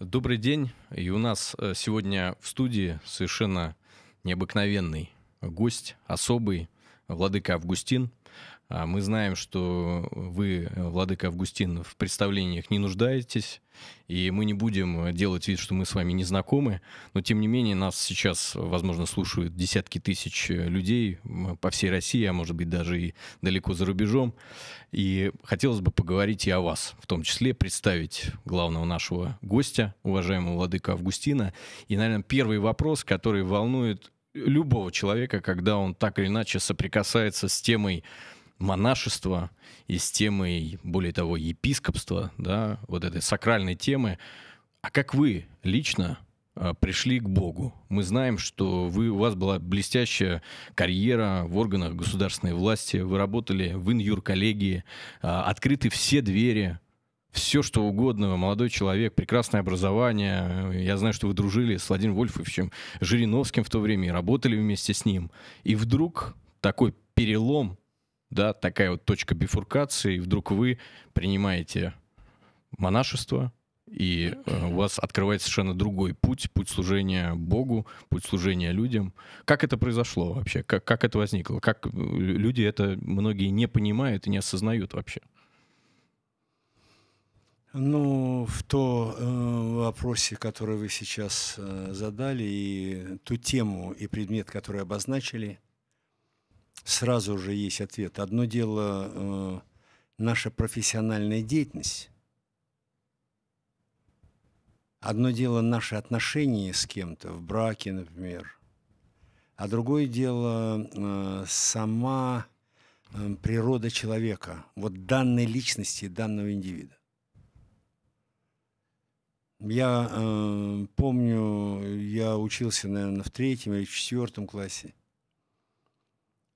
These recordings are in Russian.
Добрый день. И у нас э, сегодня в студии совершенно необыкновенный гость, особый, владыка Августин, а мы знаем, что вы, Владыка Августин, в представлениях не нуждаетесь, и мы не будем делать вид, что мы с вами не знакомы, но тем не менее нас сейчас, возможно, слушают десятки тысяч людей по всей России, а может быть даже и далеко за рубежом. И хотелось бы поговорить и о вас, в том числе представить главного нашего гостя, уважаемого Владыка Августина. И, наверное, первый вопрос, который волнует любого человека, когда он так или иначе соприкасается с темой монашества и с темой, более того, епископства, да, вот этой сакральной темы. А как вы лично э, пришли к Богу. Мы знаем, что вы, у вас была блестящая карьера в органах государственной власти, вы работали в инюр-коллегии, э, открыты все двери, все что угодно, молодой человек, прекрасное образование. Я знаю, что вы дружили с Владимиром Вольфовичем Жириновским в то время и работали вместе с ним. И вдруг такой перелом да, такая вот точка бифуркации, и вдруг вы принимаете монашество, и э, у вас открывается совершенно другой путь, путь служения Богу, путь служения людям. Как это произошло вообще? Как, как это возникло? Как э, люди это многие не понимают и не осознают вообще? Ну, в то э, вопросе, который вы сейчас э, задали, и ту тему и предмет, который обозначили, сразу же есть ответ. Одно дело э, наша профессиональная деятельность, одно дело наши отношения с кем-то, в браке, например, а другое дело э, сама э, природа человека, вот данной личности, данного индивида. Я э, помню, я учился, наверное, в третьем или четвертом классе.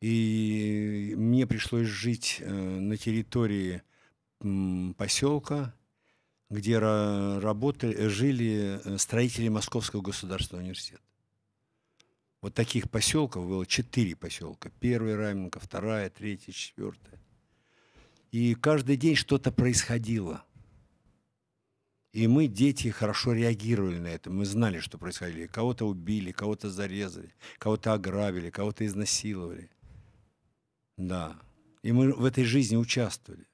И мне пришлось жить э, на территории поселка, где работали, э, жили э, строители Московского государственного университета. Вот таких поселков было четыре поселка. первый Раменка, вторая, третья, четвертая. И каждый день что-то происходило. И мы, дети, хорошо реагировали на это. Мы знали, что происходило. Кого-то убили, кого-то зарезали, кого-то ограбили, кого-то изнасиловали – да. И мы в этой жизни участвовали.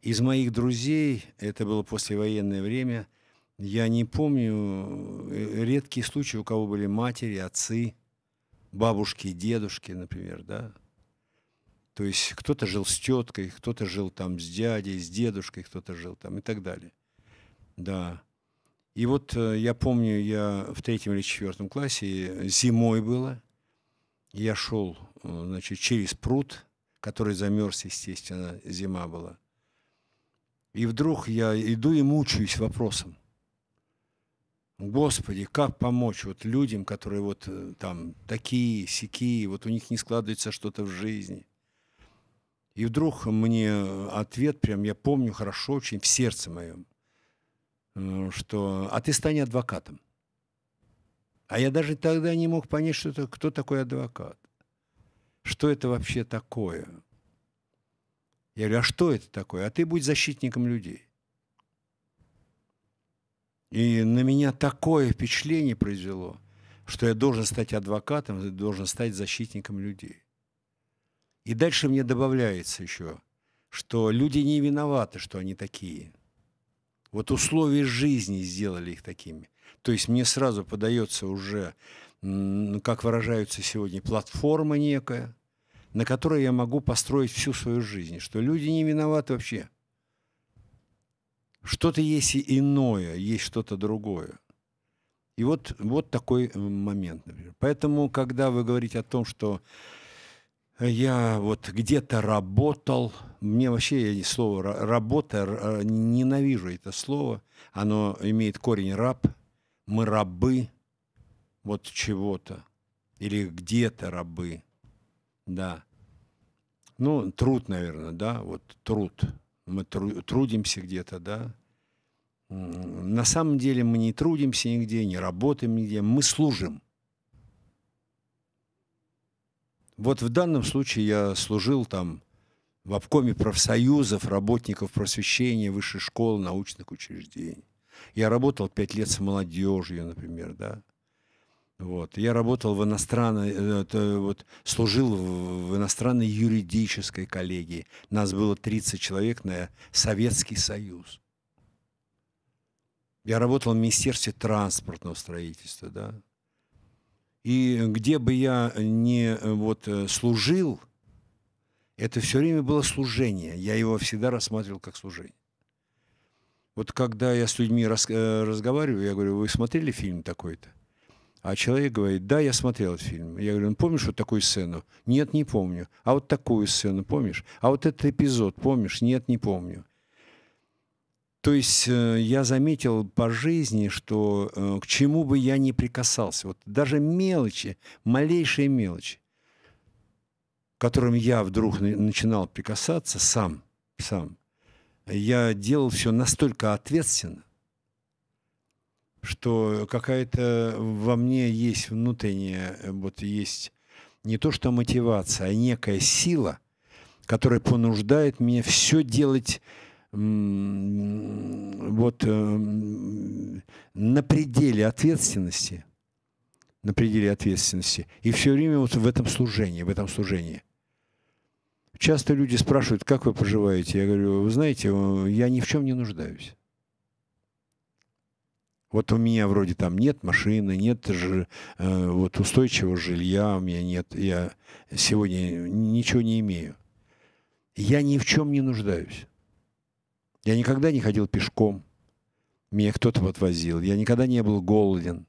Из моих друзей, это было послевоенное время, я не помню э, редкие случаи, у кого были матери, отцы, бабушки, дедушки, например, да. То есть кто-то жил с теткой, кто-то жил там с дядей, с дедушкой, кто-то жил там и так далее. Да. И вот э, я помню, я в третьем или четвертом классе э, зимой было – я шел э, значит, через пруд, который замерз, естественно, зима была. И вдруг я иду и мучаюсь вопросом. Господи, как помочь вот людям, которые вот э, там такие, сякие, вот у них не складывается что-то в жизни. И вдруг мне ответ, прям я помню хорошо очень в сердце моем, э, что «А ты стань адвокатом». А я даже тогда не мог понять, что это, кто такой адвокат. Что это вообще такое? Я говорю, а что это такое? А ты будь защитником людей. И на меня такое впечатление произвело, что я должен стать адвокатом, должен стать защитником людей. И дальше мне добавляется еще, что люди не виноваты, что они такие. Вот условия жизни сделали их такими. То есть мне сразу подается уже, как выражаются сегодня, платформа некая, на которой я могу построить всю свою жизнь, что люди не виноваты вообще. Что-то есть и иное, есть что-то другое. И вот, вот такой э, момент. Например. Поэтому, когда вы говорите о том, что я вот где-то работал, мне вообще я слово «работа» ненавижу это слово, оно имеет корень «раб», мы рабы вот чего-то или где-то рабы, да. Ну, труд, наверное, да, вот труд. Мы тру- трудимся где-то, да. На самом деле мы не трудимся нигде, не работаем нигде, мы служим. Вот в данном случае я служил там в обкоме профсоюзов, работников просвещения, высшей школы, научных учреждений. Я работал пять лет с молодежью, например, да. Вот. Я работал в иностранной, вот, служил в иностранной юридической коллегии. Нас было 30 человек на Советский Союз. Я работал в Министерстве транспортного строительства, да. И где бы я ни вот, служил, это все время было служение. Я его всегда рассматривал как служение. Вот когда я с людьми раз, э, разговариваю, я говорю, вы смотрели фильм такой-то? А человек говорит, да, я смотрел этот фильм. Я говорю, ну помнишь вот такую сцену? Нет, не помню. А вот такую сцену помнишь? А вот этот эпизод помнишь? Нет, не помню. То есть э, я заметил по жизни, что э, к чему бы я ни прикасался, вот даже мелочи, малейшие мелочи, к которым я вдруг начинал прикасаться сам, сам, я делал все настолько ответственно, что какая-то во мне есть внутренняя, вот есть не то что мотивация, а некая сила, которая понуждает меня все делать вот э, на пределе ответственности, на пределе ответственности, и все время вот в этом служении, в этом служении часто люди спрашивают, как вы поживаете? Я говорю, вы знаете, я ни в чем не нуждаюсь. Вот у меня вроде там нет машины, нет ж, э, вот устойчивого жилья у меня нет, я сегодня ничего не имею. Я ни в чем не нуждаюсь. Я никогда не ходил пешком, меня кто-то подвозил. я никогда не был голоден.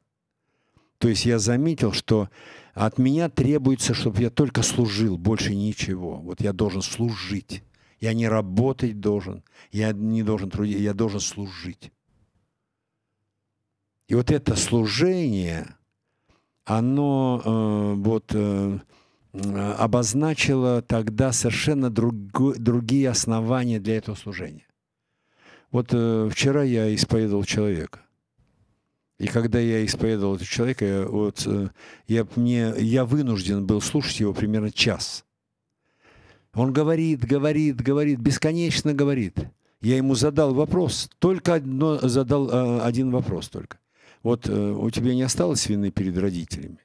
То есть я заметил, что от меня требуется, чтобы я только служил, больше ничего. Вот я должен служить. Я не работать должен, я не должен трудиться, я должен служить. И вот это служение, оно э, вот э, э обозначило тогда совершенно друг, другие основания для этого служения. Вот э, вчера я исповедовал человека. И когда я исповедовал этого человека, вот, э, я, мне, я вынужден был слушать его примерно час. Он говорит, говорит, говорит, бесконечно говорит. Я ему задал вопрос, только одно, задал э, один вопрос только. Вот э, у тебя не осталось вины перед родителями?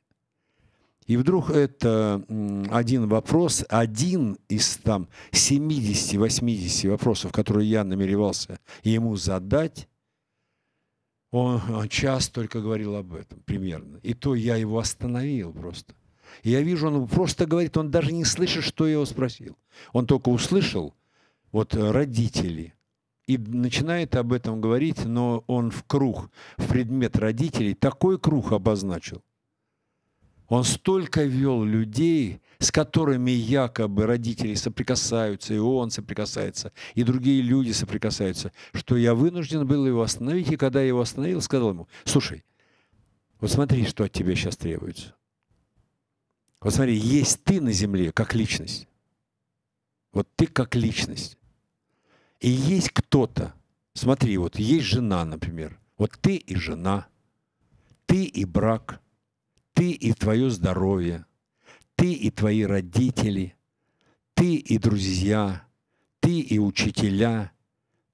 И вдруг это один вопрос, один из там 70-80 вопросов, которые я намеревался ему задать, он а, час только говорил об этом примерно. И то я его остановил просто. И я вижу, он просто говорит, он даже не слышит, что я его спросил. Он только услышал, вот э, родители. И начинает об этом говорить, но он в круг, в предмет родителей, такой круг обозначил, он столько вел людей, с которыми якобы родители соприкасаются, и он соприкасается, и другие люди соприкасаются, что я вынужден был его остановить, и когда я его остановил, сказал ему, слушай, вот смотри, что от тебя сейчас требуется. Вот смотри, есть ты на земле как личность. Вот ты как личность. И есть кто-то. Смотри, вот есть жена, например. Вот ты и жена, ты и брак – ты и твое здоровье, ты и твои родители, ты и друзья, ты и учителя,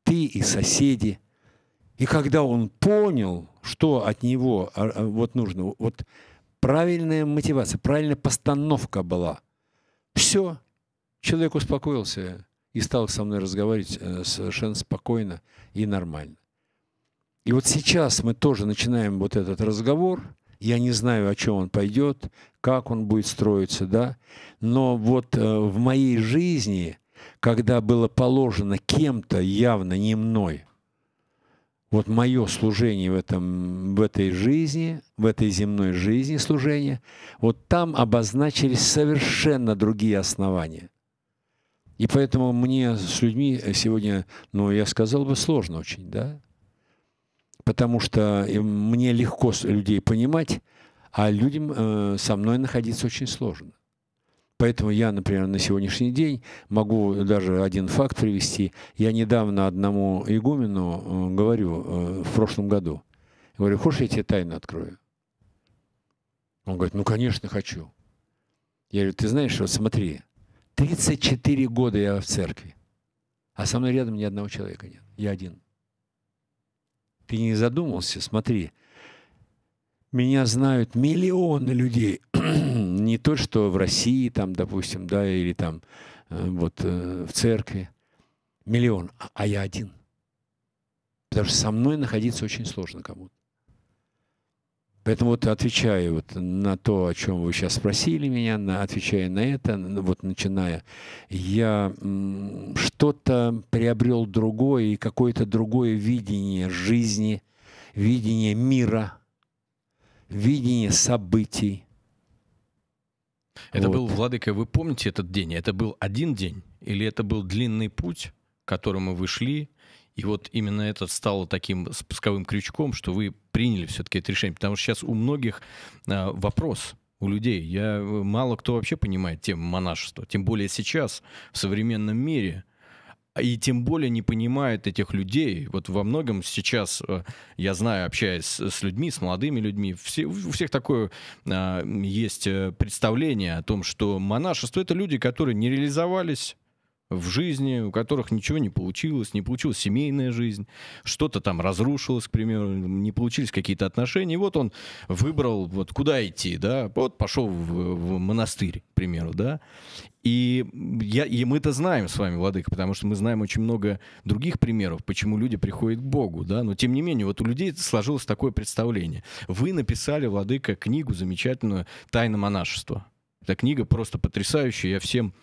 ты и соседи. И когда он понял, что от него а, а, вот нужно, вот правильная мотивация, правильная постановка была. Все, человек успокоился и стал со мной разговаривать э, совершенно спокойно и нормально. И вот сейчас мы тоже начинаем вот этот разговор – я не знаю, о чем он пойдет, как он будет строиться, да. Но вот э, в моей жизни, когда было положено кем-то явно не мной, вот мое служение в, этом, в этой жизни, в этой земной жизни служение, вот там обозначились совершенно другие основания. И поэтому мне с людьми сегодня, ну, я сказал бы, сложно очень, да? потому что э, мне легко людей понимать, а людям э, со мной находиться очень сложно. Поэтому я, например, на сегодняшний день могу даже один факт привести. Я недавно одному игумену э, говорю в прошлом году, говорю, хочешь, я тебе тайну открою? Он говорит, ну, конечно, хочу. Я говорю, ты знаешь, вот смотри, 34 года я в церкви, а со мной рядом ни одного человека нет, я один. Ты не задумался, смотри. Меня знают миллионы людей. не то, что в России, там, допустим, да, или там э, вот э, в церкви. Миллион, а, а я один. Потому что со мной находиться очень сложно кому-то. Поэтому вот отвечаю вот на то, о чем вы сейчас спросили меня, на, отвечая на это, ну, вот начиная, я что-то приобрел другое и какое-то другое видение жизни, видение мира, видение событий. Это вот. был, Владыка, вы помните этот день? Это был один день или это был длинный путь, к которому вы шли, и вот именно это стало таким спусковым крючком, что вы приняли все-таки это решение. Потому что сейчас у многих а, вопрос у людей. Я, э, мало кто вообще понимает тему монашества. Тем более сейчас, в современном мире – и тем более не понимают этих людей. Вот во многом сейчас, э, я знаю, общаясь с людьми, с молодыми людьми, все, у всех такое а, есть э, представление о том, что монашество — это люди, которые не реализовались, в жизни, у которых ничего не получилось, не получилась семейная жизнь, что-то там разрушилось, к примеру, не получились какие-то отношения. И вот он выбрал, вот куда идти, да, вот пошел в, в монастырь, к примеру, да. И, я, и мы-то знаем с вами, Владыка, потому что мы знаем очень много других примеров, почему люди приходят к Богу, да, но тем не менее, вот у людей сложилось такое представление. Вы написали, Владыка, книгу замечательную «Тайна монашества». Эта книга просто потрясающая, я всем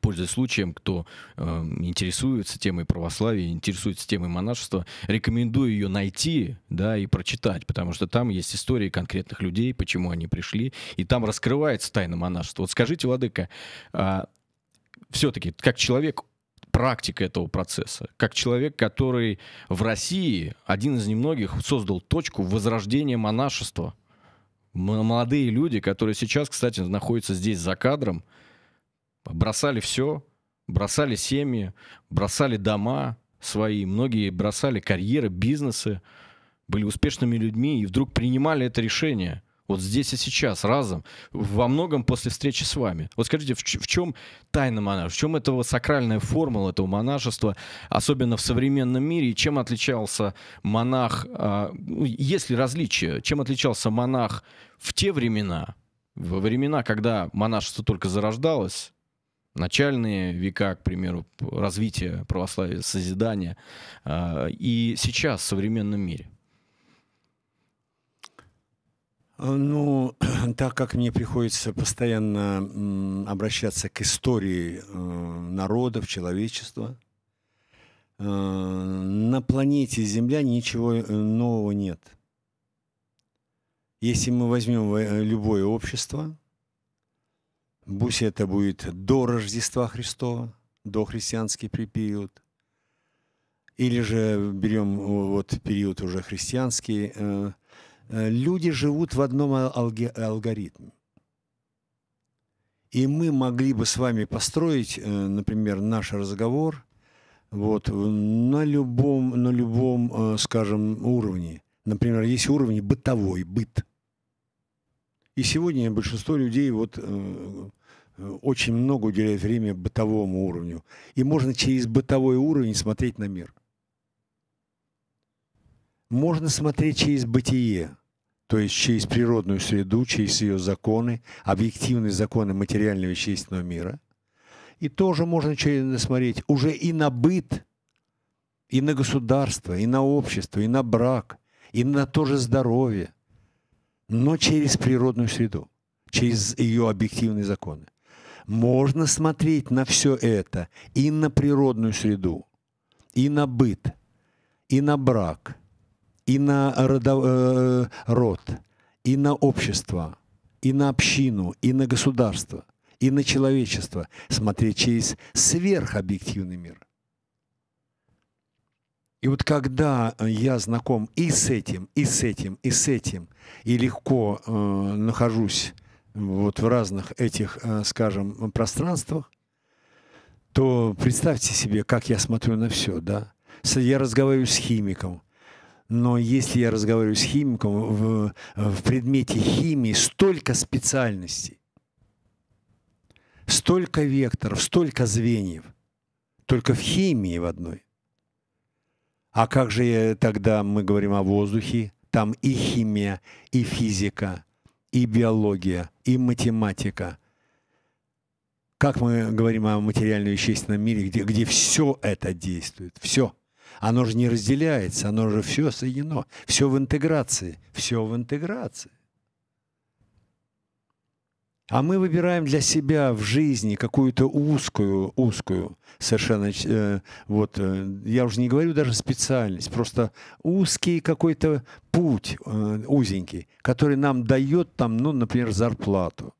Пользуясь случаем, кто э, интересуется темой православия, интересуется темой монашества, рекомендую ее найти, да, и прочитать, потому что там есть истории конкретных людей, почему они пришли, и там раскрывается тайна монашества. Вот скажите, Владыка, э, а все-таки, как человек, практика этого процесса, как человек, который в России, один из немногих, создал точку возрождения монашества. Молодые люди, которые сейчас, кстати, находятся здесь за кадром, бросали все, бросали семьи, бросали дома свои, многие бросали карьеры, бизнесы, были успешными людьми и вдруг принимали это решение. Вот здесь и сейчас, разом, во многом после встречи с вами. Вот скажите, в, в чем тайна монашества? В чем эта сакральная формула этого монашества, особенно в современном мире? И чем отличался монах, э, есть ли различия, чем отличался монах в те времена, во времена, когда монашество только зарождалось, начальные века, к примеру, развития православия, созидания, а, и сейчас в современном мире? Э, ну, так как мне приходится постоянно обращаться к истории э, народов, человечества, э, на планете Земля ничего нового нет. Если мы возьмем любое общество, Пусть это будет до Рождества Христова, до христианский период. Или же берем э, вот период уже христианский. Э, э, люди живут в одном алгоритме. И мы могли бы с вами построить, например, наш разговор вот, на любом, на любом, скажем, уровне. Например, есть уровень бытовой, быт – и сегодня большинство людей вот э, э, очень много уделяет время бытовому уровню. И можно через бытовой уровень смотреть на мир. Можно смотреть через бытие, то есть через природную среду, через ее законы, объективные законы материального вещественного мира. И тоже можно через смотреть уже и на быт, и на государство, и на общество, и на брак, и на то же здоровье – но через природную среду, через ее объективные законы. Можно смотреть на все это и на природную среду, и на быт, и на брак, и на родов... э, род, и на общество, и на общину, и на государство, и на человечество, смотреть через сверхобъективный мир – и вот когда э, я знаком и с этим, и с этим, и с этим, и легко э, нахожусь вот в разных этих, э, скажем, пространствах, то представьте себе, как я смотрю на все, да. Я разговариваю с химиком, но если я разговариваю с химиком, в, в предмете химии столько специальностей, столько векторов, столько звеньев, только в химии в одной – а как же э, тогда мы говорим о воздухе? Там и химия, и физика, и биология, и математика. Как мы говорим о материальном вещественном мире, где, где все это действует, все. Оно же не разделяется, оно же все соединено, все в интеграции, все в интеграции. А мы выбираем для себя в жизни какую-то узкую, узкую совершенно, э, вот, э, я уже не говорю даже специальность, просто узкий какой-то путь, э, узенький, который нам дает там, ну, например, зарплату.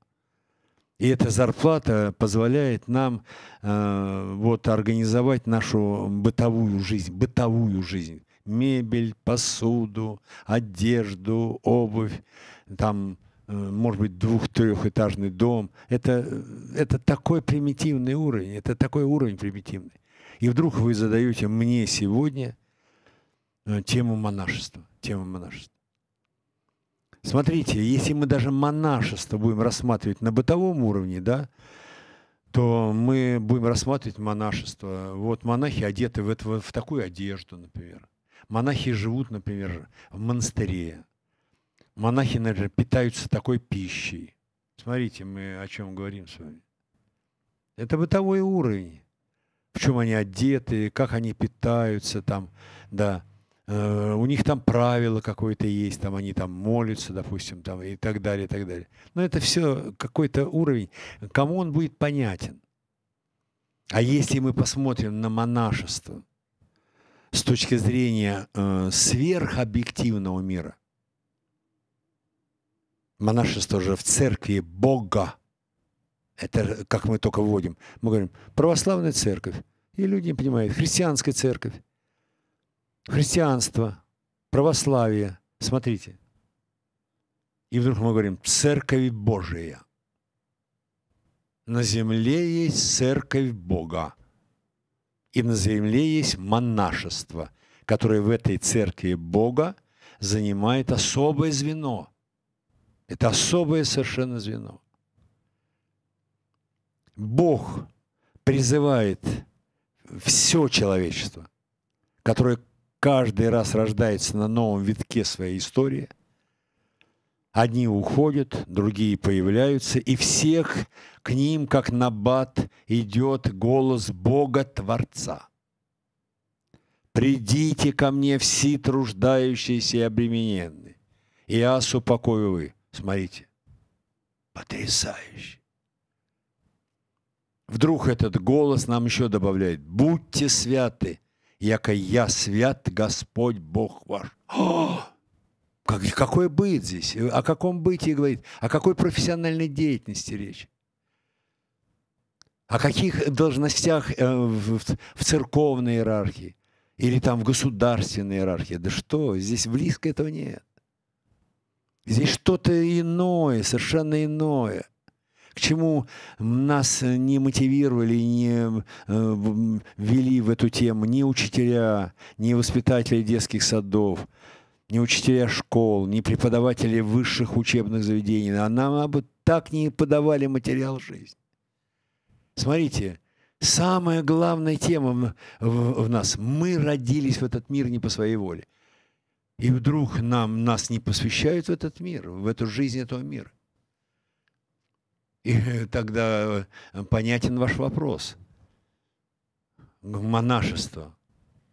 И эта зарплата позволяет нам э, вот организовать нашу бытовую жизнь, бытовую жизнь, мебель, посуду, одежду, обувь, там Э, может быть, двух-трехэтажный дом. Это, э, это такой примитивный уровень, это такой уровень примитивный. И вдруг вы задаете мне сегодня э, тему монашества, тему монашества. Смотрите, если мы даже монашество будем рассматривать на бытовом уровне, да, то мы будем рассматривать монашество. Вот монахи одеты в, это, в такую одежду, например. Монахи живут, например, в монастыре, монахи, например, питаются такой пищей. Смотрите, мы о чем говорим с вами. Это бытовой уровень. В чем они одеты, как они питаются там, да. Э, у них там правило какое-то есть, там они там молятся, допустим, там и так далее, и так далее. Но это все какой-то уровень. Кому он будет понятен? А если мы посмотрим на монашество с точки зрения э, сверхобъективного мира, монашество же в церкви Бога. Это как мы только вводим. Мы говорим, православная церковь. И люди не понимают, христианская церковь, христианство, православие. Смотрите. И вдруг мы говорим, церковь Божия. На земле есть церковь Бога. И на земле есть монашество, которое в этой церкви Бога занимает особое звено – это особое совершенно звено. Бог призывает все человечество, которое каждый раз рождается на новом витке своей истории. Одни уходят, другие появляются, и всех к ним, как на бат, идет голос Бога Творца. «Придите ко мне все труждающиеся и обремененные, и я упокою вы». Смотрите. Потрясающе. Вдруг этот голос нам еще добавляет. Будьте святы, яко я свят Господь Бог ваш. Как, какой быт здесь? О каком бытии говорит? О какой профессиональной деятельности речь? О каких должностях э, в, в церковной иерархии? Или там в государственной иерархии? Да что, здесь близко этого нет. Здесь что-то иное, совершенно иное к чему нас не мотивировали, не э, ввели в эту тему ни учителя, ни воспитатели детских садов, ни учителя школ, ни преподаватели высших учебных заведений. А нам бы так не подавали материал жизни. Смотрите, самая главная тема в нас. Мы родились в этот мир не по своей воле. И вдруг нам, нас не посвящают в этот мир, в эту жизнь этого мира. И тогда понятен ваш вопрос. Монашество.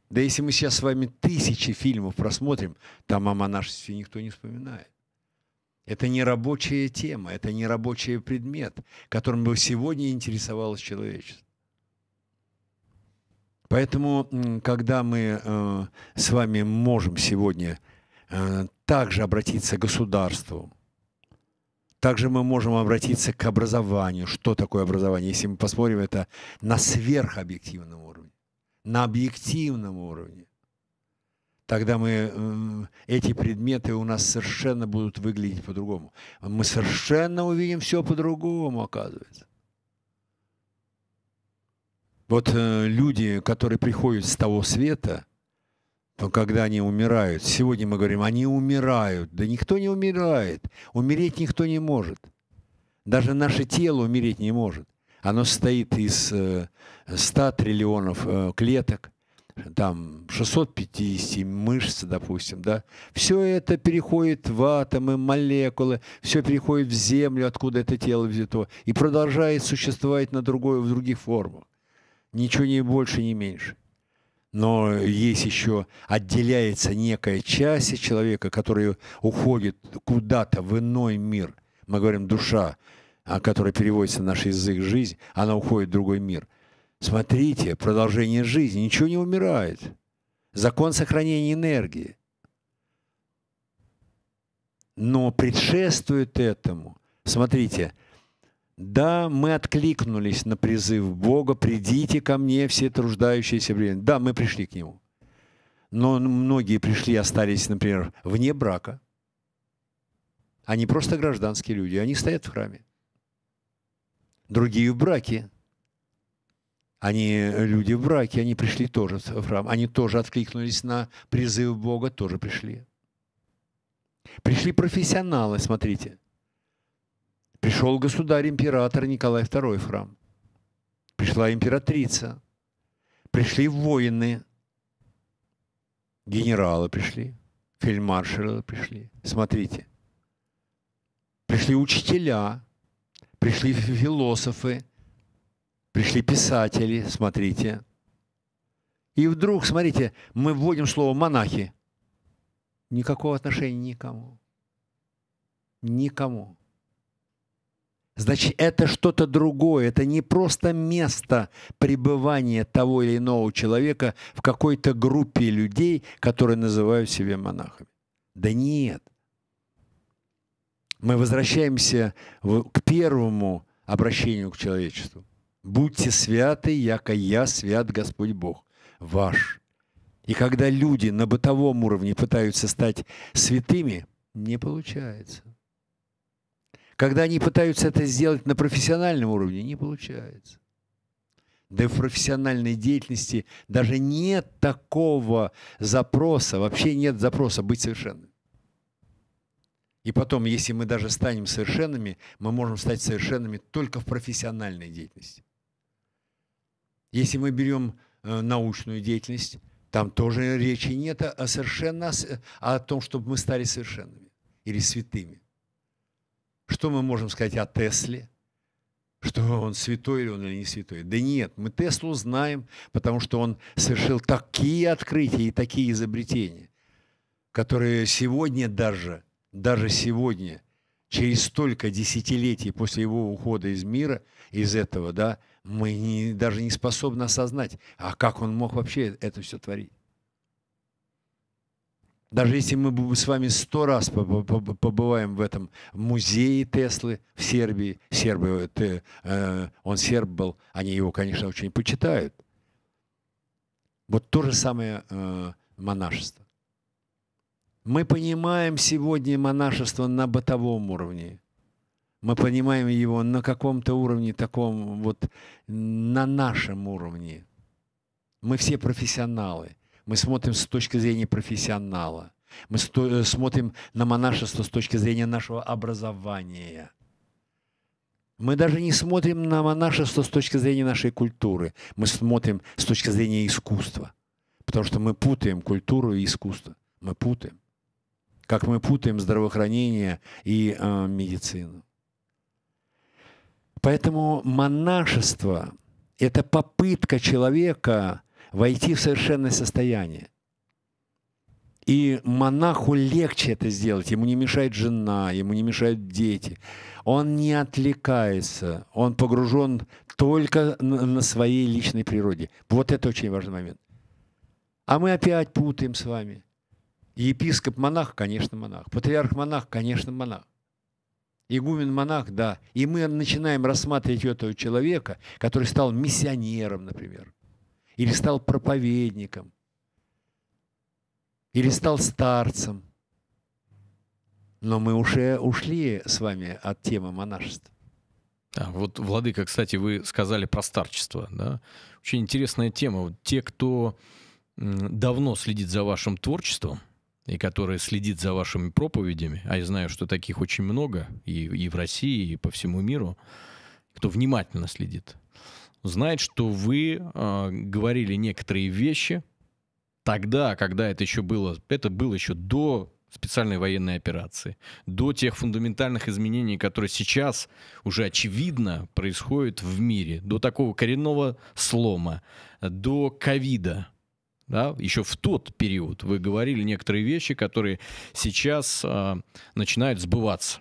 Да если мы сейчас с вами тысячи фильмов просмотрим, там о монашестве никто не вспоминает. Это не рабочая тема, это не рабочий предмет, которым бы сегодня интересовалось человечество. Поэтому, когда мы э, с вами можем сегодня э, также обратиться к государству, также мы можем обратиться к образованию. Что такое образование? Если мы посмотрим это на сверхобъективном уровне, на объективном уровне, тогда мы, э, эти предметы у нас совершенно будут выглядеть по-другому. Мы совершенно увидим все по-другому, оказывается. Вот э, люди, которые приходят с того света, то когда они умирают, сегодня мы говорим, они умирают. Да никто не умирает. Умереть никто не может. Даже наше тело умереть не может. Оно состоит из э, 100 триллионов э, клеток, там 650 мышц, допустим, да, все это переходит в атомы, молекулы, все переходит в землю, откуда это тело взято, и продолжает существовать на другой, в других формах ничего не больше, не меньше. Но есть еще, отделяется некая часть человека, которая уходит куда-то в иной мир. Мы говорим душа, а, которая переводится на наш язык жизнь, она уходит в другой мир. Смотрите, продолжение жизни, ничего не умирает. Закон сохранения энергии. Но предшествует этому, смотрите, – да, мы откликнулись на призыв Бога, придите ко мне все труждающиеся время. Да, мы пришли к Нему. Но многие пришли и остались, например, вне брака. Они просто гражданские люди, они стоят в храме. Другие в браке. Они люди в браке, они пришли тоже в храм. Они тоже откликнулись на призыв Бога, тоже пришли. Пришли профессионалы, смотрите – Пришел государь-император Николай II в храм. Пришла императрица. Пришли воины. Генералы пришли. Фельдмаршалы пришли. Смотрите. Пришли учителя. Пришли философы. Пришли писатели. Смотрите. И вдруг, смотрите, мы вводим слово «монахи». Никакого отношения никому. Никому. Значит, это что-то другое, это не просто место пребывания того или иного человека в какой-то группе людей, которые называют себя монахами. Да нет. Мы возвращаемся к первому обращению к человечеству. «Будьте святы, яко я свят Господь Бог ваш». И когда люди на бытовом уровне пытаются стать святыми, не получается. Когда они пытаются это сделать на профессиональном уровне, не получается. Да и в профессиональной деятельности даже нет такого запроса, вообще нет запроса быть совершенным. И потом, если мы даже станем совершенными, мы можем стать совершенными только в профессиональной деятельности. Если мы берем э, научную деятельность, там тоже речи нет о совершенно о том, чтобы мы стали совершенными или святыми. Что мы можем сказать о Тесле? Что он святой или он или не святой? Да нет, мы Теслу знаем, потому что он совершил такие открытия и такие изобретения, которые сегодня даже, даже сегодня, через столько десятилетий после его ухода из мира, из этого, да, мы не, даже не способны осознать, а как он мог вообще это все творить. Даже если мы с вами сто раз побываем в этом музее Теслы в Сербии, сербы, э, э, он серб был, они его, конечно, очень почитают. Вот то же самое э, монашество. Мы понимаем сегодня монашество на бытовом уровне. Мы понимаем его на каком-то уровне, таком вот на нашем уровне. Мы все профессионалы. Мы смотрим с точки зрения профессионала. Мы сто- э, смотрим на монашество с точки зрения нашего образования. Мы даже не смотрим на монашество с точки зрения нашей культуры. Мы смотрим с точки зрения искусства. Потому что мы путаем культуру и искусство. Мы путаем. Как мы путаем здравоохранение и э, медицину. Поэтому монашество – это попытка человека войти в совершенное состояние. И монаху легче это сделать. Ему не мешает жена, ему не мешают дети. Он не отвлекается, он погружен только на своей личной природе. Вот это очень важный момент. А мы опять путаем с вами. Епископ монах, конечно, монах. Патриарх монах, конечно, монах. Игумен монах, да. И мы начинаем рассматривать этого человека, который стал миссионером, например или стал проповедником, или стал старцем. Но мы уже ушли с вами от темы монашества. Да, вот, Владыка, кстати, вы сказали про старчество. Да? Очень интересная тема. Вот те, кто давно следит за вашим творчеством, и которые следит за вашими проповедями, а я знаю, что таких очень много и, и в России, и по всему миру, кто внимательно следит, знает, что вы э, говорили некоторые вещи тогда, когда это еще было, это было еще до специальной военной операции, до тех фундаментальных изменений, которые сейчас уже очевидно происходят в мире, до такого коренного слома, до ковида. Да, еще в тот период вы говорили некоторые вещи, которые сейчас э, начинают сбываться.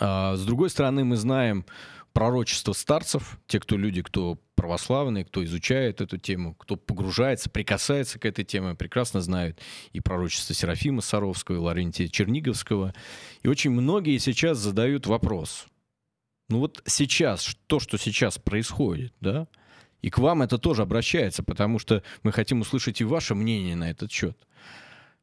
Э, с другой стороны, мы знаем, э, Пророчество старцев, те, кто люди, кто православные, кто изучает эту тему, кто погружается, прикасается к этой теме, прекрасно знают и пророчество Серафима Саровского, и Лаврентия Черниговского. И очень многие сейчас задают вопрос. Ну вот сейчас, то, что сейчас происходит, да, и к вам это тоже обращается, потому что мы хотим услышать и ваше мнение на этот счет.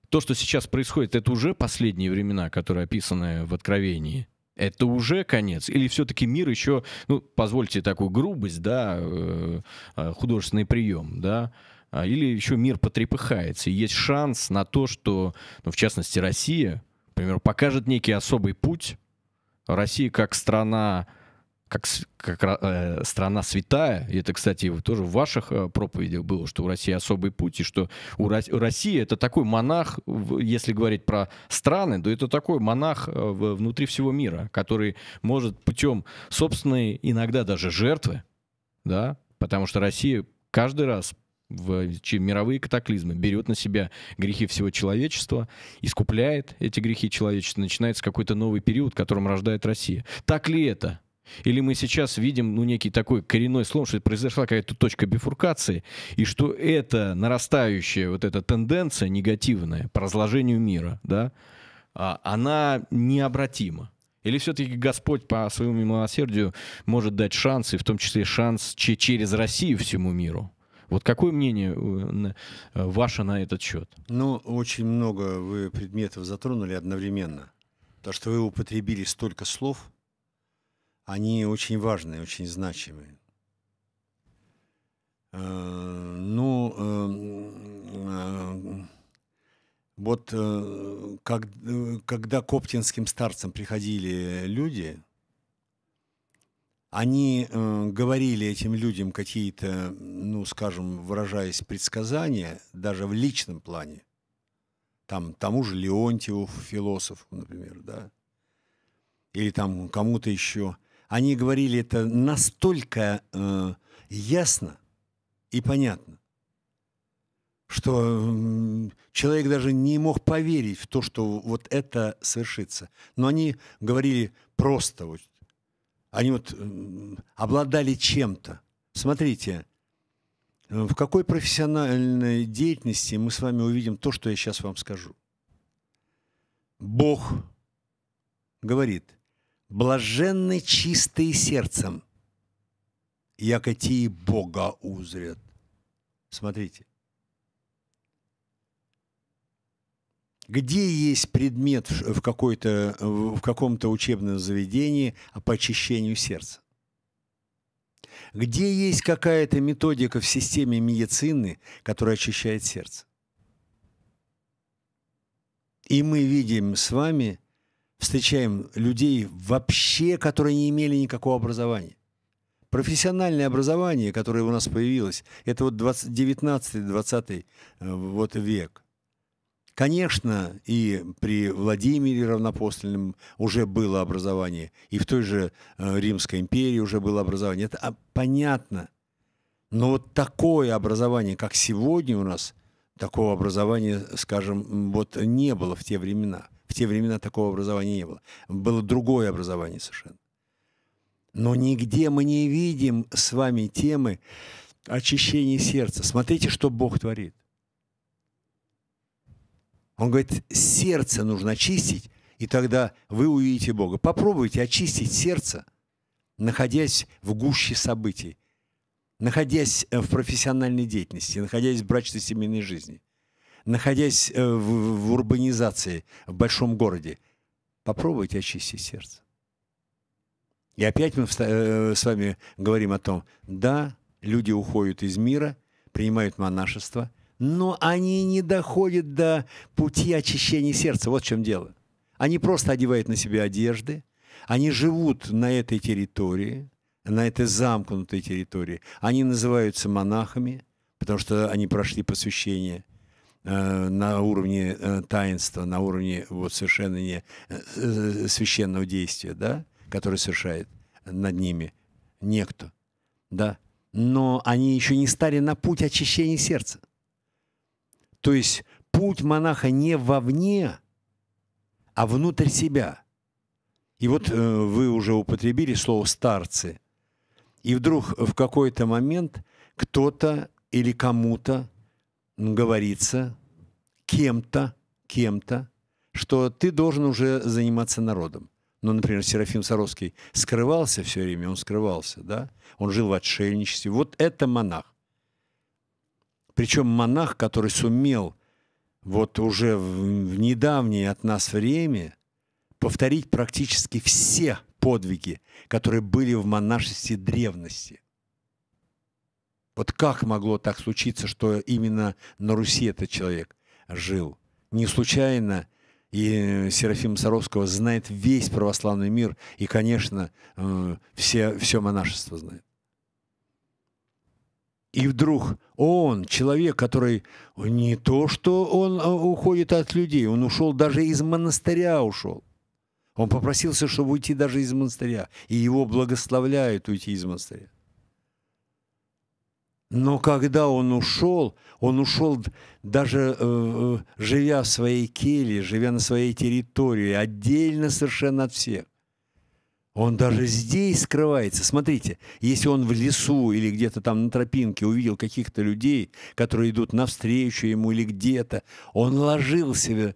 То, что сейчас происходит, это уже последние времена, которые описаны в Откровении это уже конец? Или все-таки мир еще, ну, позвольте такую грубость, да, э, э, художественный прием, да, а, или еще мир потрепыхается, и есть шанс на то, что, ну, в частности, Россия, например, покажет некий особый путь, Россия как страна, как, как э, страна святая, и это, кстати, тоже в ваших э, проповедях было, что у России особый путь, и что у, у России это такой монах, если говорить про страны, то это такой монах э, внутри всего мира, который может путем собственной, иногда даже жертвы, да, потому что Россия каждый раз в мировые катаклизмы, берет на себя грехи всего человечества, искупляет эти грехи человечества, начинается какой-то новый период, в котором рождает Россия. Так ли это? Или мы сейчас видим ну, некий такой коренной слом, что произошла какая-то точка бифуркации, и что эта нарастающая вот эта тенденция негативная по разложению мира, да, а, она необратима. Или все-таки Господь по своему милосердию может дать шанс, и в том числе шанс через Россию всему миру? Вот какое мнение э, э, ваше на этот счет? Ну, очень много вы предметов затронули одновременно. То, что вы употребили столько слов, они очень важные, очень значимые. Э, ну, э, э, вот когда к оптинским старцам приходили люди, они говорили этим людям какие-то, ну, скажем, выражаясь предсказания, даже в личном плане, там, тому же Леонтьеву, философу, например, да, или там кому-то еще – они говорили это настолько э, ясно и понятно, что э, человек даже не мог поверить в то, что вот это свершится. Но они говорили просто, вот, они вот э, обладали чем-то. Смотрите, э, в какой профессиональной деятельности мы с вами увидим то, что я сейчас вам скажу. Бог говорит – Блаженны чистые сердцем, яко Бога узрят. Смотрите. Где есть предмет в, какой-то, в каком-то учебном заведении по очищению сердца? Где есть какая-то методика в системе медицины, которая очищает сердце? И мы видим с вами, встречаем людей вообще, которые не имели никакого образования. Профессиональное образование, которое у нас появилось, это вот 19-20 э, вот век. Конечно, и при Владимире Равнопостольном уже было образование, и в той же э, Римской империи уже было образование. Это а, понятно. Но вот такое образование, как сегодня у нас, такого образования, скажем, вот не было в те времена – те времена такого образования не было. Было другое образование совершенно. Но нигде мы не видим с вами темы очищения сердца. Смотрите, что Бог творит. Он говорит, сердце нужно очистить, и тогда вы увидите Бога. Попробуйте очистить сердце, находясь в гуще событий, находясь в профессиональной деятельности, находясь в брачной семейной жизни – находясь э, в, в урбанизации, в большом городе, попробуйте очистить сердце. И опять мы э, с вами говорим о том, да, люди уходят из мира, принимают монашество, но они не доходят до пути очищения сердца. Вот в чем дело. Они просто одевают на себя одежды, они живут на этой территории, на этой замкнутой территории. Они называются монахами, потому что они прошли посвящение. Э, на уровне э, таинства, на уровне вот совершенно не э, священного действия, да, которое совершает над ними некто, да, но они еще не стали на путь очищения сердца. То есть путь монаха не вовне, а внутрь себя. И вот э, вы уже употребили слово «старцы». И вдруг в какой-то момент кто-то или кому-то говорится кем-то, кем-то, что ты должен уже заниматься народом. Но, ну, например, Серафим Саровский скрывался все время, он скрывался, да? Он жил в отшельничестве. Вот это монах. Причем монах, который сумел вот уже в, в недавнее от нас время повторить практически все подвиги, которые были в монашестве древности. Вот как могло так случиться, что именно на Руси этот человек жил? Не случайно и Серафима Саровского знает весь православный мир, и, конечно, э, все, все монашество знает. И вдруг он, человек, который не то, что он э, уходит от людей, он ушел даже из монастыря ушел. Он попросился, чтобы уйти даже из монастыря, и его благословляют уйти из монастыря. Но когда он ушел, он ушел даже э, э, живя в своей келье, живя на своей территории, отдельно совершенно от всех. Он даже здесь скрывается. Смотрите, если он в лесу или где-то там на тропинке увидел каких-то людей, которые идут навстречу ему или где-то, он ложился э,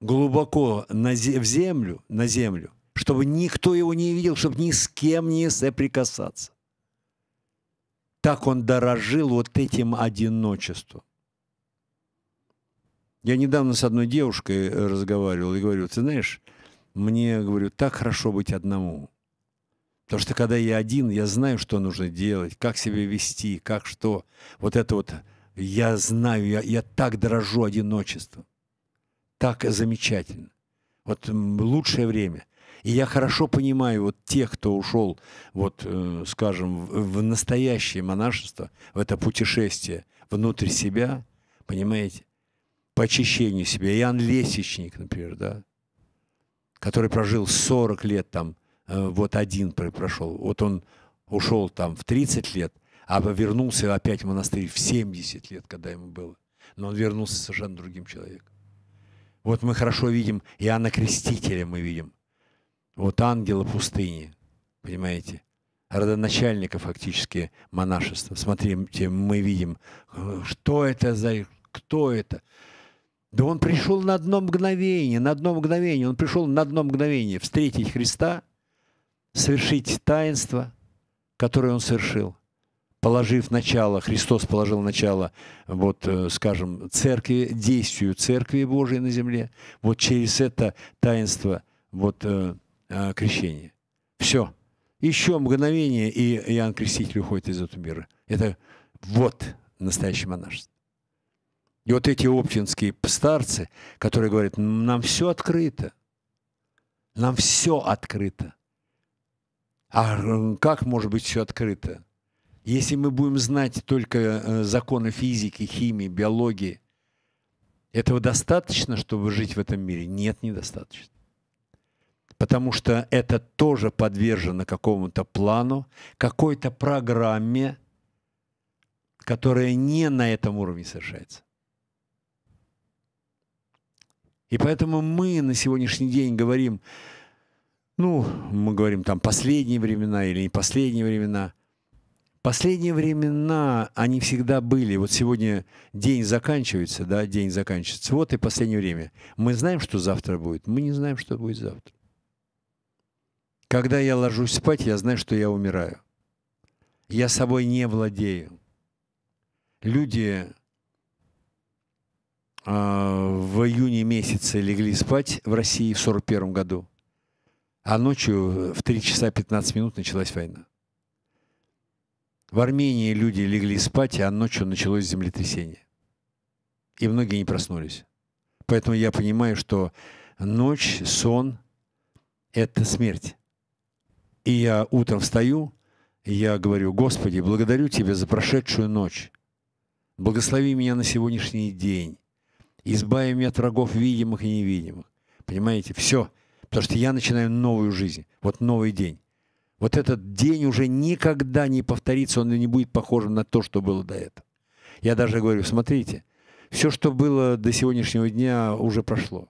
глубоко на зе- в землю, на землю, чтобы никто его не видел, чтобы ни с кем не соприкасаться. Так он дорожил вот этим одиночеством. Я недавно с одной девушкой э, разговаривал и говорю, ты знаешь, мне, говорю, так хорошо быть одному. Потому что когда я один, я знаю, что нужно делать, как себя вести, как что. Вот это вот я знаю, я, я так дорожу одиночеством. Так замечательно. Вот лучшее время. И я хорошо понимаю вот тех, кто ушел, вот, э, скажем, в, в настоящее монашество, в это путешествие внутрь себя, понимаете, по очищению себя. Иоанн Лесичник, например, да, который прожил 40 лет там, э, вот один прошел. Вот он ушел там в 30 лет, а вернулся опять в монастырь в 70 лет, когда ему было. Но он вернулся совершенно другим человеком. Вот мы хорошо видим Иоанна Крестителя, мы видим – вот ангела пустыни, понимаете, родоначальника фактически монашества. Смотрите, мы видим, что это за... кто это? Да он пришел на одно мгновение, на одно мгновение. Он пришел на одно мгновение встретить Христа, совершить таинство, которое он совершил, положив начало, Христос положил начало, вот, э, скажем, церкви, действию Церкви Божией на земле. Вот через это таинство, вот, э, Э, крещение. Все. Еще мгновение, и Иоанн Креститель уходит из этого мира. Это вот настоящий монашество. И вот эти оптинские старцы, которые говорят, нам все открыто. Нам все открыто. А как может быть все открыто? Если мы будем знать только э, законы физики, химии, биологии, этого достаточно, чтобы жить в этом мире? Нет, недостаточно потому что это тоже подвержено какому-то плану, какой-то программе, которая не на этом уровне совершается. И поэтому мы на сегодняшний день говорим, ну, мы говорим там последние времена или не последние времена. Последние времена, они всегда были. Вот сегодня день заканчивается, да, день заканчивается. Вот и последнее время. Мы знаем, что завтра будет. Мы не знаем, что будет завтра. Когда я ложусь спать, я знаю, что я умираю. Я собой не владею. Люди э, в июне месяце легли спать в России в 1941 году, а ночью в 3 часа 15 минут началась война. В Армении люди легли спать, а ночью началось землетрясение. И многие не проснулись. Поэтому я понимаю, что ночь, сон – это смерть. И я утром встаю, и я говорю, Господи, благодарю Тебя за прошедшую ночь. Благослови меня на сегодняшний день. Избави меня от врагов видимых и невидимых. Понимаете, все. Потому что я начинаю новую жизнь. Вот новый день. Вот этот день уже никогда не повторится, он не будет похожим на то, что было до этого. Я даже говорю, смотрите, все, что было до сегодняшнего дня, уже прошло.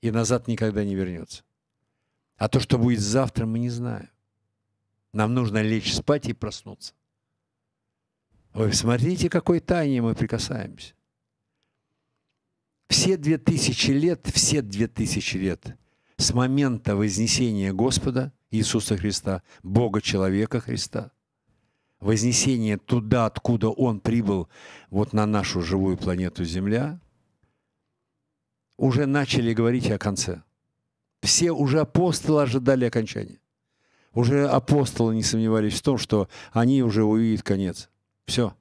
И назад никогда не вернется. А то, что будет завтра, мы не знаем. Нам нужно лечь спать и проснуться. Вы смотрите, какой тайне мы прикасаемся. Все две тысячи лет, все две тысячи лет с момента вознесения Господа Иисуса Христа, Бога человека Христа, вознесения туда, откуда Он прибыл, вот на нашу живую планету Земля, уже начали говорить о конце. Все уже апостолы ожидали окончания. Уже апостолы не сомневались в том, что они уже увидят конец. Все.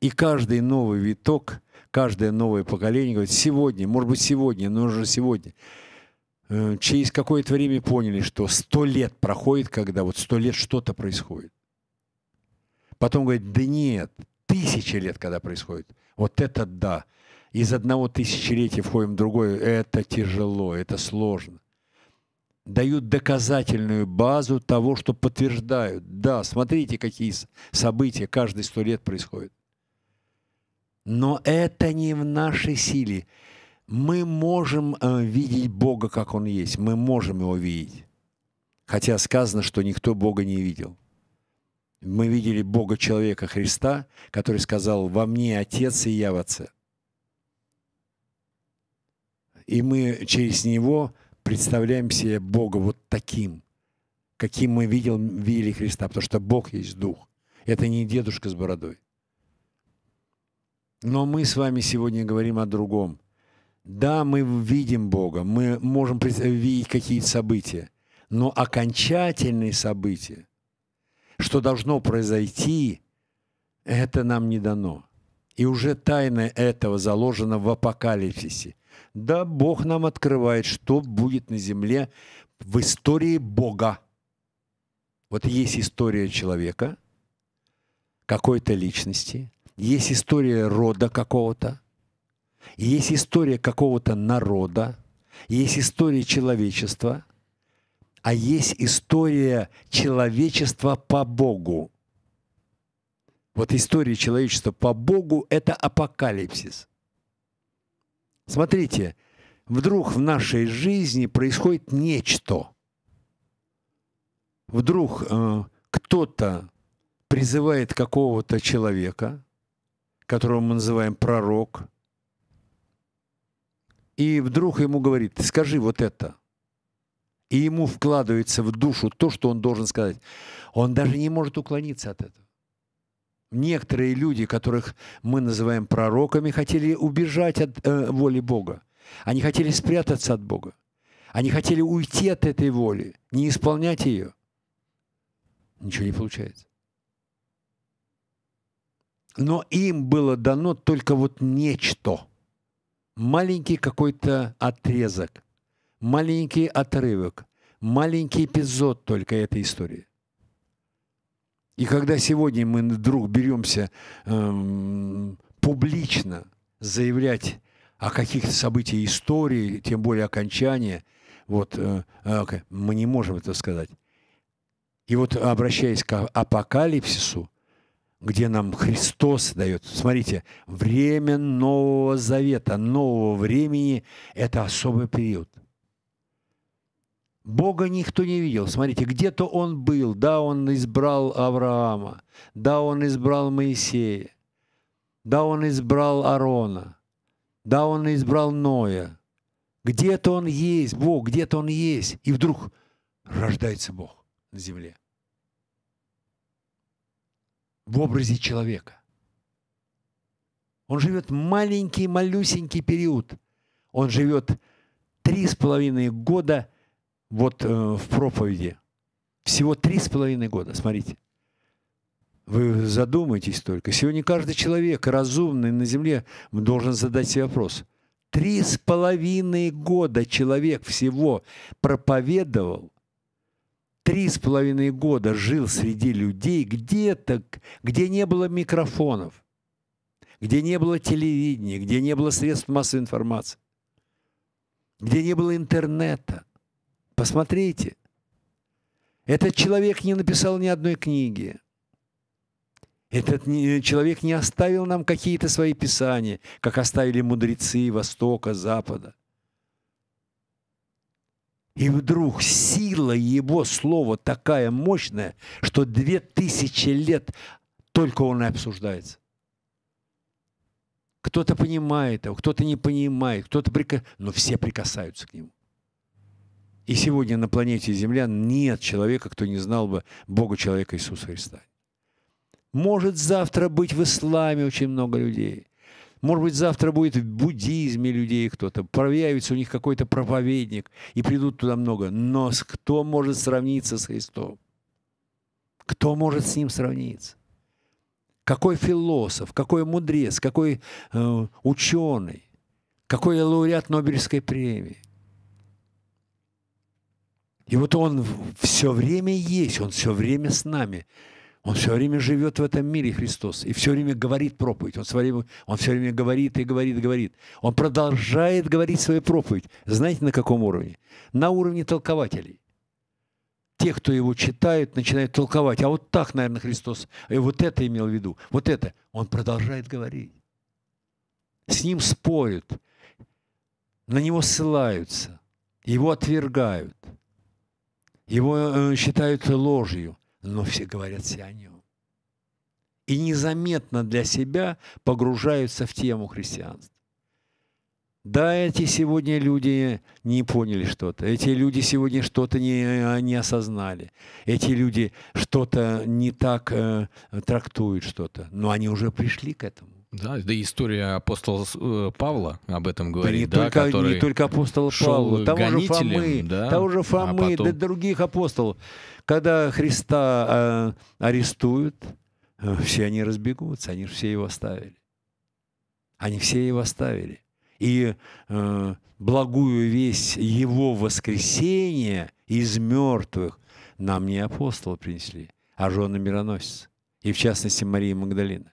И каждый новый виток, каждое новое поколение говорит, сегодня, может быть, сегодня, но уже сегодня. Э, через какое-то время поняли, что сто лет проходит, когда вот сто лет что-то происходит. Потом говорит, да нет, тысячи лет, когда происходит. Вот это да. Из одного тысячелетия входим в другое. Это тяжело, это сложно дают доказательную базу того, что подтверждают. Да, смотрите, какие события каждые сто лет происходят. Но это не в нашей силе. Мы можем э, видеть Бога, как Он есть. Мы можем Его видеть. Хотя сказано, что никто Бога не видел. Мы видели Бога человека Христа, который сказал, «Во мне Отец и я в Отце». И мы через Него представляем себе Бога вот таким, каким мы видел, видели Христа, потому что Бог есть Дух. Это не дедушка с бородой. Но мы с вами сегодня говорим о другом. Да, мы видим Бога, мы можем видеть какие-то события, но окончательные события, что должно произойти, это нам не дано. И уже тайна этого заложена в апокалипсисе. Да Бог нам открывает, что будет на земле в истории Бога. Вот есть история человека, какой-то личности, есть история рода какого-то, есть история какого-то народа, есть история человечества, а есть история человечества по Богу. Вот история человечества по Богу – это апокалипсис. Смотрите, вдруг в нашей жизни происходит нечто. Вдруг э, кто-то призывает какого-то человека, которого мы называем пророк, и вдруг ему говорит, скажи вот это. И ему вкладывается в душу то, что он должен сказать. Он даже не может уклониться от этого некоторые люди, которых мы называем пророками, хотели убежать от э, воли Бога. Они хотели спрятаться от Бога. Они хотели уйти от этой воли, не исполнять ее. Ничего не получается. Но им было дано только вот нечто. Маленький какой-то отрезок, маленький отрывок, маленький эпизод только этой истории. И когда сегодня мы вдруг беремся эм, публично заявлять о каких-то событиях истории, тем более окончания, вот, э, э, мы не можем это сказать. И вот обращаясь к апокалипсису, где нам Христос дает. Смотрите, время Нового Завета, Нового времени – это особый период – Бога никто не видел. Смотрите, где-то он был. Да, он избрал Авраама. Да, он избрал Моисея. Да, он избрал Аарона, Да, он избрал Ноя. Где-то он есть, Бог, где-то он есть. И вдруг рождается Бог на земле. В образе человека. Он живет маленький, малюсенький период. Он живет три с половиной года – вот э, в проповеди. Всего три с половиной года, смотрите. Вы задумайтесь только. Сегодня каждый человек, разумный на земле, должен задать себе вопрос. Три с половиной года человек всего проповедовал, три с половиной года жил среди людей где-то, где не было микрофонов, где не было телевидения, где не было средств массовой информации, где не было интернета. Посмотрите. Этот человек не написал ни одной книги. Этот человек не оставил нам какие-то свои писания, как оставили мудрецы Востока, Запада. И вдруг сила его слова такая мощная, что две тысячи лет только он и обсуждается. Кто-то понимает его, кто-то не понимает, кто-то прика... но все прикасаются к нему. И сегодня на планете Земля нет человека, кто не знал бы Бога человека Иисуса Христа. Может завтра быть в исламе очень много людей. Может быть, завтра будет в буддизме людей кто-то, проявится у них какой-то проповедник, и придут туда много. Но кто может сравниться с Христом? Кто может с ним сравниться? Какой философ, какой мудрец, какой э, ученый, какой лауреат Нобелевской премии – и вот Он все время есть, Он все время с нами. Он все время живет в этом мире, Христос, и все время говорит проповедь. Он все время, он все время говорит и говорит, и говорит. Он продолжает говорить свою проповедь. Знаете, на каком уровне? На уровне толкователей. Те, кто его читают, начинают толковать. А вот так, наверное, Христос и э, вот это имел в виду. Вот это. Он продолжает говорить. С ним спорят. На него ссылаются. Его отвергают – его э, считают ложью, но все говорят все о нем. И незаметно для себя погружаются в тему христианства. Да, эти сегодня люди не поняли что-то. Эти люди сегодня что-то не, э, не осознали. Эти люди что-то не так э, трактуют что-то. Но они уже пришли к этому. Да, да и история апостола э, Павла об этом говорит. Да не, да, только, не только апостол Павла, того же Фомы, да, того же Фомы, а потом... да других апостолов. Когда Христа э, арестуют, э, все они разбегутся, они все его оставили. Они все его оставили. И э, благую весть его воскресения из мертвых нам не апостолы принесли, а жены мироносец. И в частности Мария Магдалина.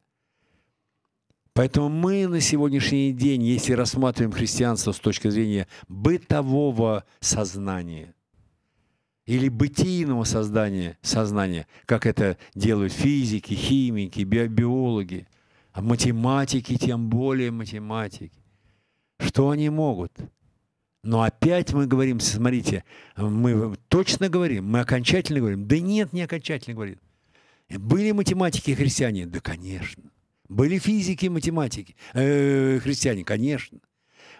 Поэтому мы на сегодняшний день, если рассматриваем христианство с точки зрения бытового сознания или бытийного создания, сознания, как это делают физики, химики, би биологи, а математики, тем более математики, что они могут – но опять мы говорим, смотрите, мы точно говорим, мы окончательно говорим. Да нет, не окончательно говорим. Были математики и христиане? Да, конечно. Были физики, математики, э, христиане, конечно.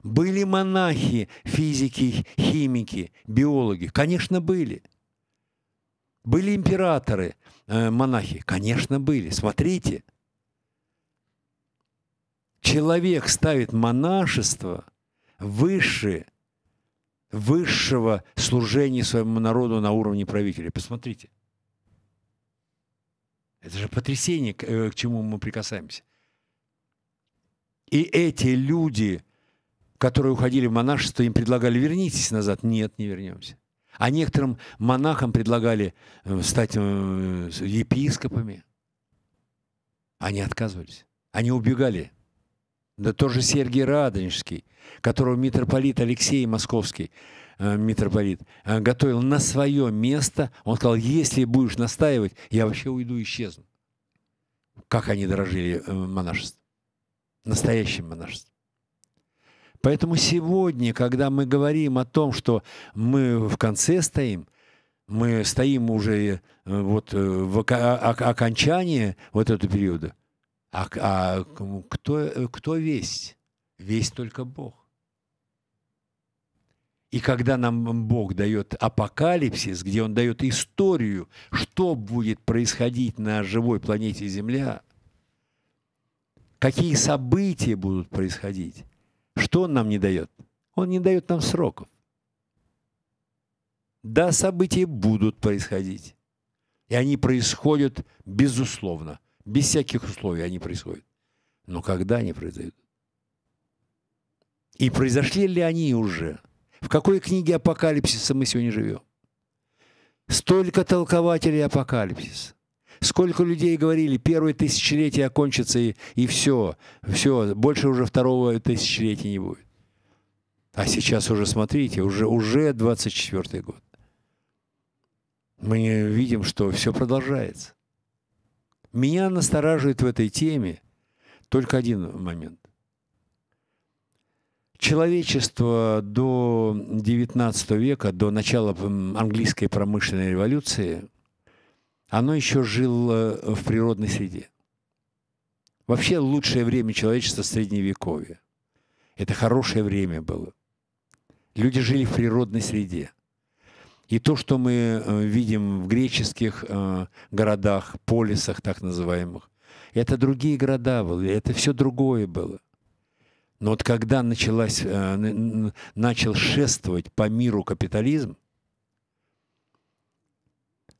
Были монахи, физики, химики, биологи, конечно, были. Были императоры, э, монахи, конечно, были. Смотрите, человек ставит монашество выше высшего служения своему народу на уровне правителя. Посмотрите. Это же потрясение, к, э, к чему мы прикасаемся. И эти люди, которые уходили в монашество, им предлагали вернитесь назад. Нет, не вернемся. А некоторым монахам предлагали э, стать э, епископами. Они отказывались. Они убегали. Да тоже Сергий Радонежский, которого митрополит Алексей Московский Э, митрополит, э, готовил на свое место. Он сказал, если будешь настаивать, я вообще уйду и исчезну. Как они дорожили монашеством, настоящим монашеством. Поэтому сегодня, когда мы говорим о том, что мы в конце стоим, мы стоим уже э, вот в окончании вот этого периода, а, а кто, кто весть? Весь только Бог. И когда нам Бог дает апокалипсис, где Он дает историю, что будет происходить на живой планете Земля, какие события будут происходить, что Он нам не дает? Он не дает нам сроков. Да, события будут происходить. И они происходят безусловно. Без всяких условий они происходят. Но когда они произойдут? И произошли ли они уже? В какой книге апокалипсиса мы сегодня живем? Столько толкователей апокалипсиса. Сколько людей говорили, первое тысячелетие окончится и, и все, все, больше уже второго тысячелетия не будет. А сейчас уже, смотрите, уже, уже 24 год. Мы видим, что все продолжается. Меня настораживает в этой теме только один момент. Человечество до XIX века, до начала английской промышленной революции, оно еще жило в природной среде. Вообще лучшее время человечества – Средневековье. Это хорошее время было. Люди жили в природной среде. И то, что мы э, видим в греческих э, городах, полисах так называемых, это другие города были, это все другое было. Но вот когда началась, э, начал шествовать по миру капитализм,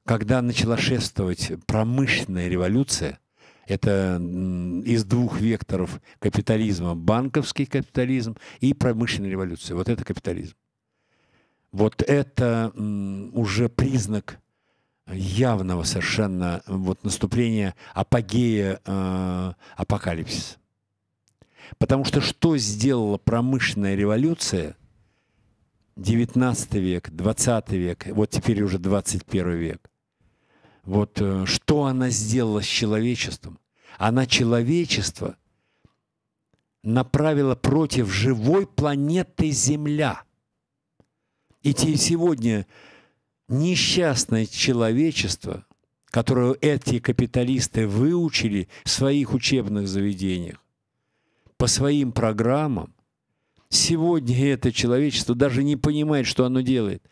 когда начала шествовать промышленная революция, это из двух векторов капитализма, банковский капитализм и промышленная революция. Вот это капитализм. Вот это уже признак явного совершенно вот наступления апогея э, апокалипсиса. Потому что что сделала промышленная революция 19 век, 20 век, вот теперь уже 21 век? Вот э, что она сделала с человечеством? Она человечество направила против живой планеты Земля. И сегодня несчастное человечество, которое эти капиталисты выучили в своих учебных заведениях, по своим программам. Сегодня это человечество даже не понимает, что оно делает.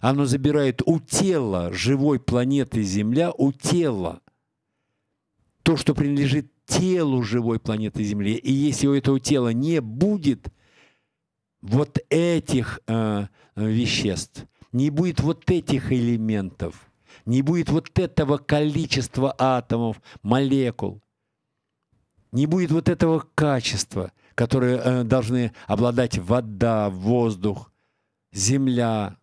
Оно забирает у тела живой планеты Земля, у тела то, что принадлежит телу живой планеты Земли. И если у этого тела не будет вот этих э, веществ, не будет вот этих элементов, не будет вот этого количества атомов, молекул, не будет вот этого качества, которое э, должны обладать вода, воздух, земля,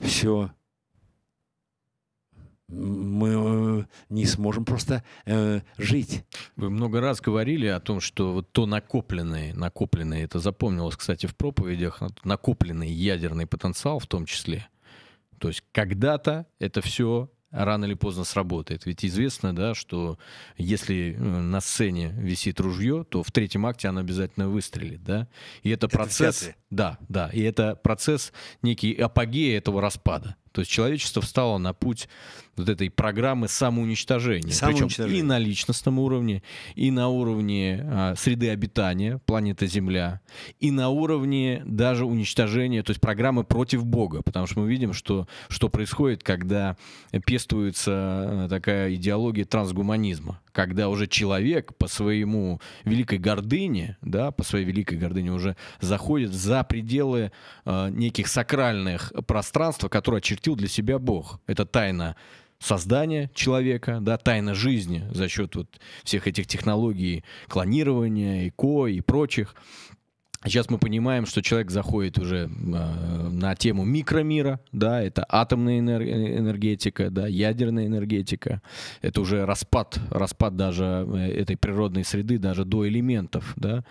все. Мы э, не сможем просто э, жить. Вы много раз говорили о том, что вот то накопленное, накопленное, это запомнилось, кстати, в проповедях, накопленный ядерный потенциал в том числе. То есть когда-то это все рано или поздно сработает. Ведь известно, да, что если э, на сцене висит ружье, то в третьем акте оно обязательно выстрелит, да. И это, это процесс, да, да, и это процесс некий апогея этого распада. То есть человечество встало на путь вот этой программы самоуничтожения. самоуничтожения. Причем и на личностном уровне, и на уровне а, среды обитания, планета Земля, и на уровне даже уничтожения, то есть программы против Бога. Потому что мы видим, что, что происходит, когда пестуется а, такая идеология трансгуманизма когда уже человек по своему великой гордыне, да, по своей великой гордыне уже заходит за пределы э, неких сакральных пространств, которые очертил для себя Бог. Это тайна создания человека, да, тайна жизни за счет вот всех этих технологий клонирования, ЭКО и прочих. Сейчас мы понимаем, что человек заходит уже э, на тему микромира, да, это атомная энергетика, да, ядерная энергетика, это уже распад, распад даже э, этой природной среды, даже до элементов, да.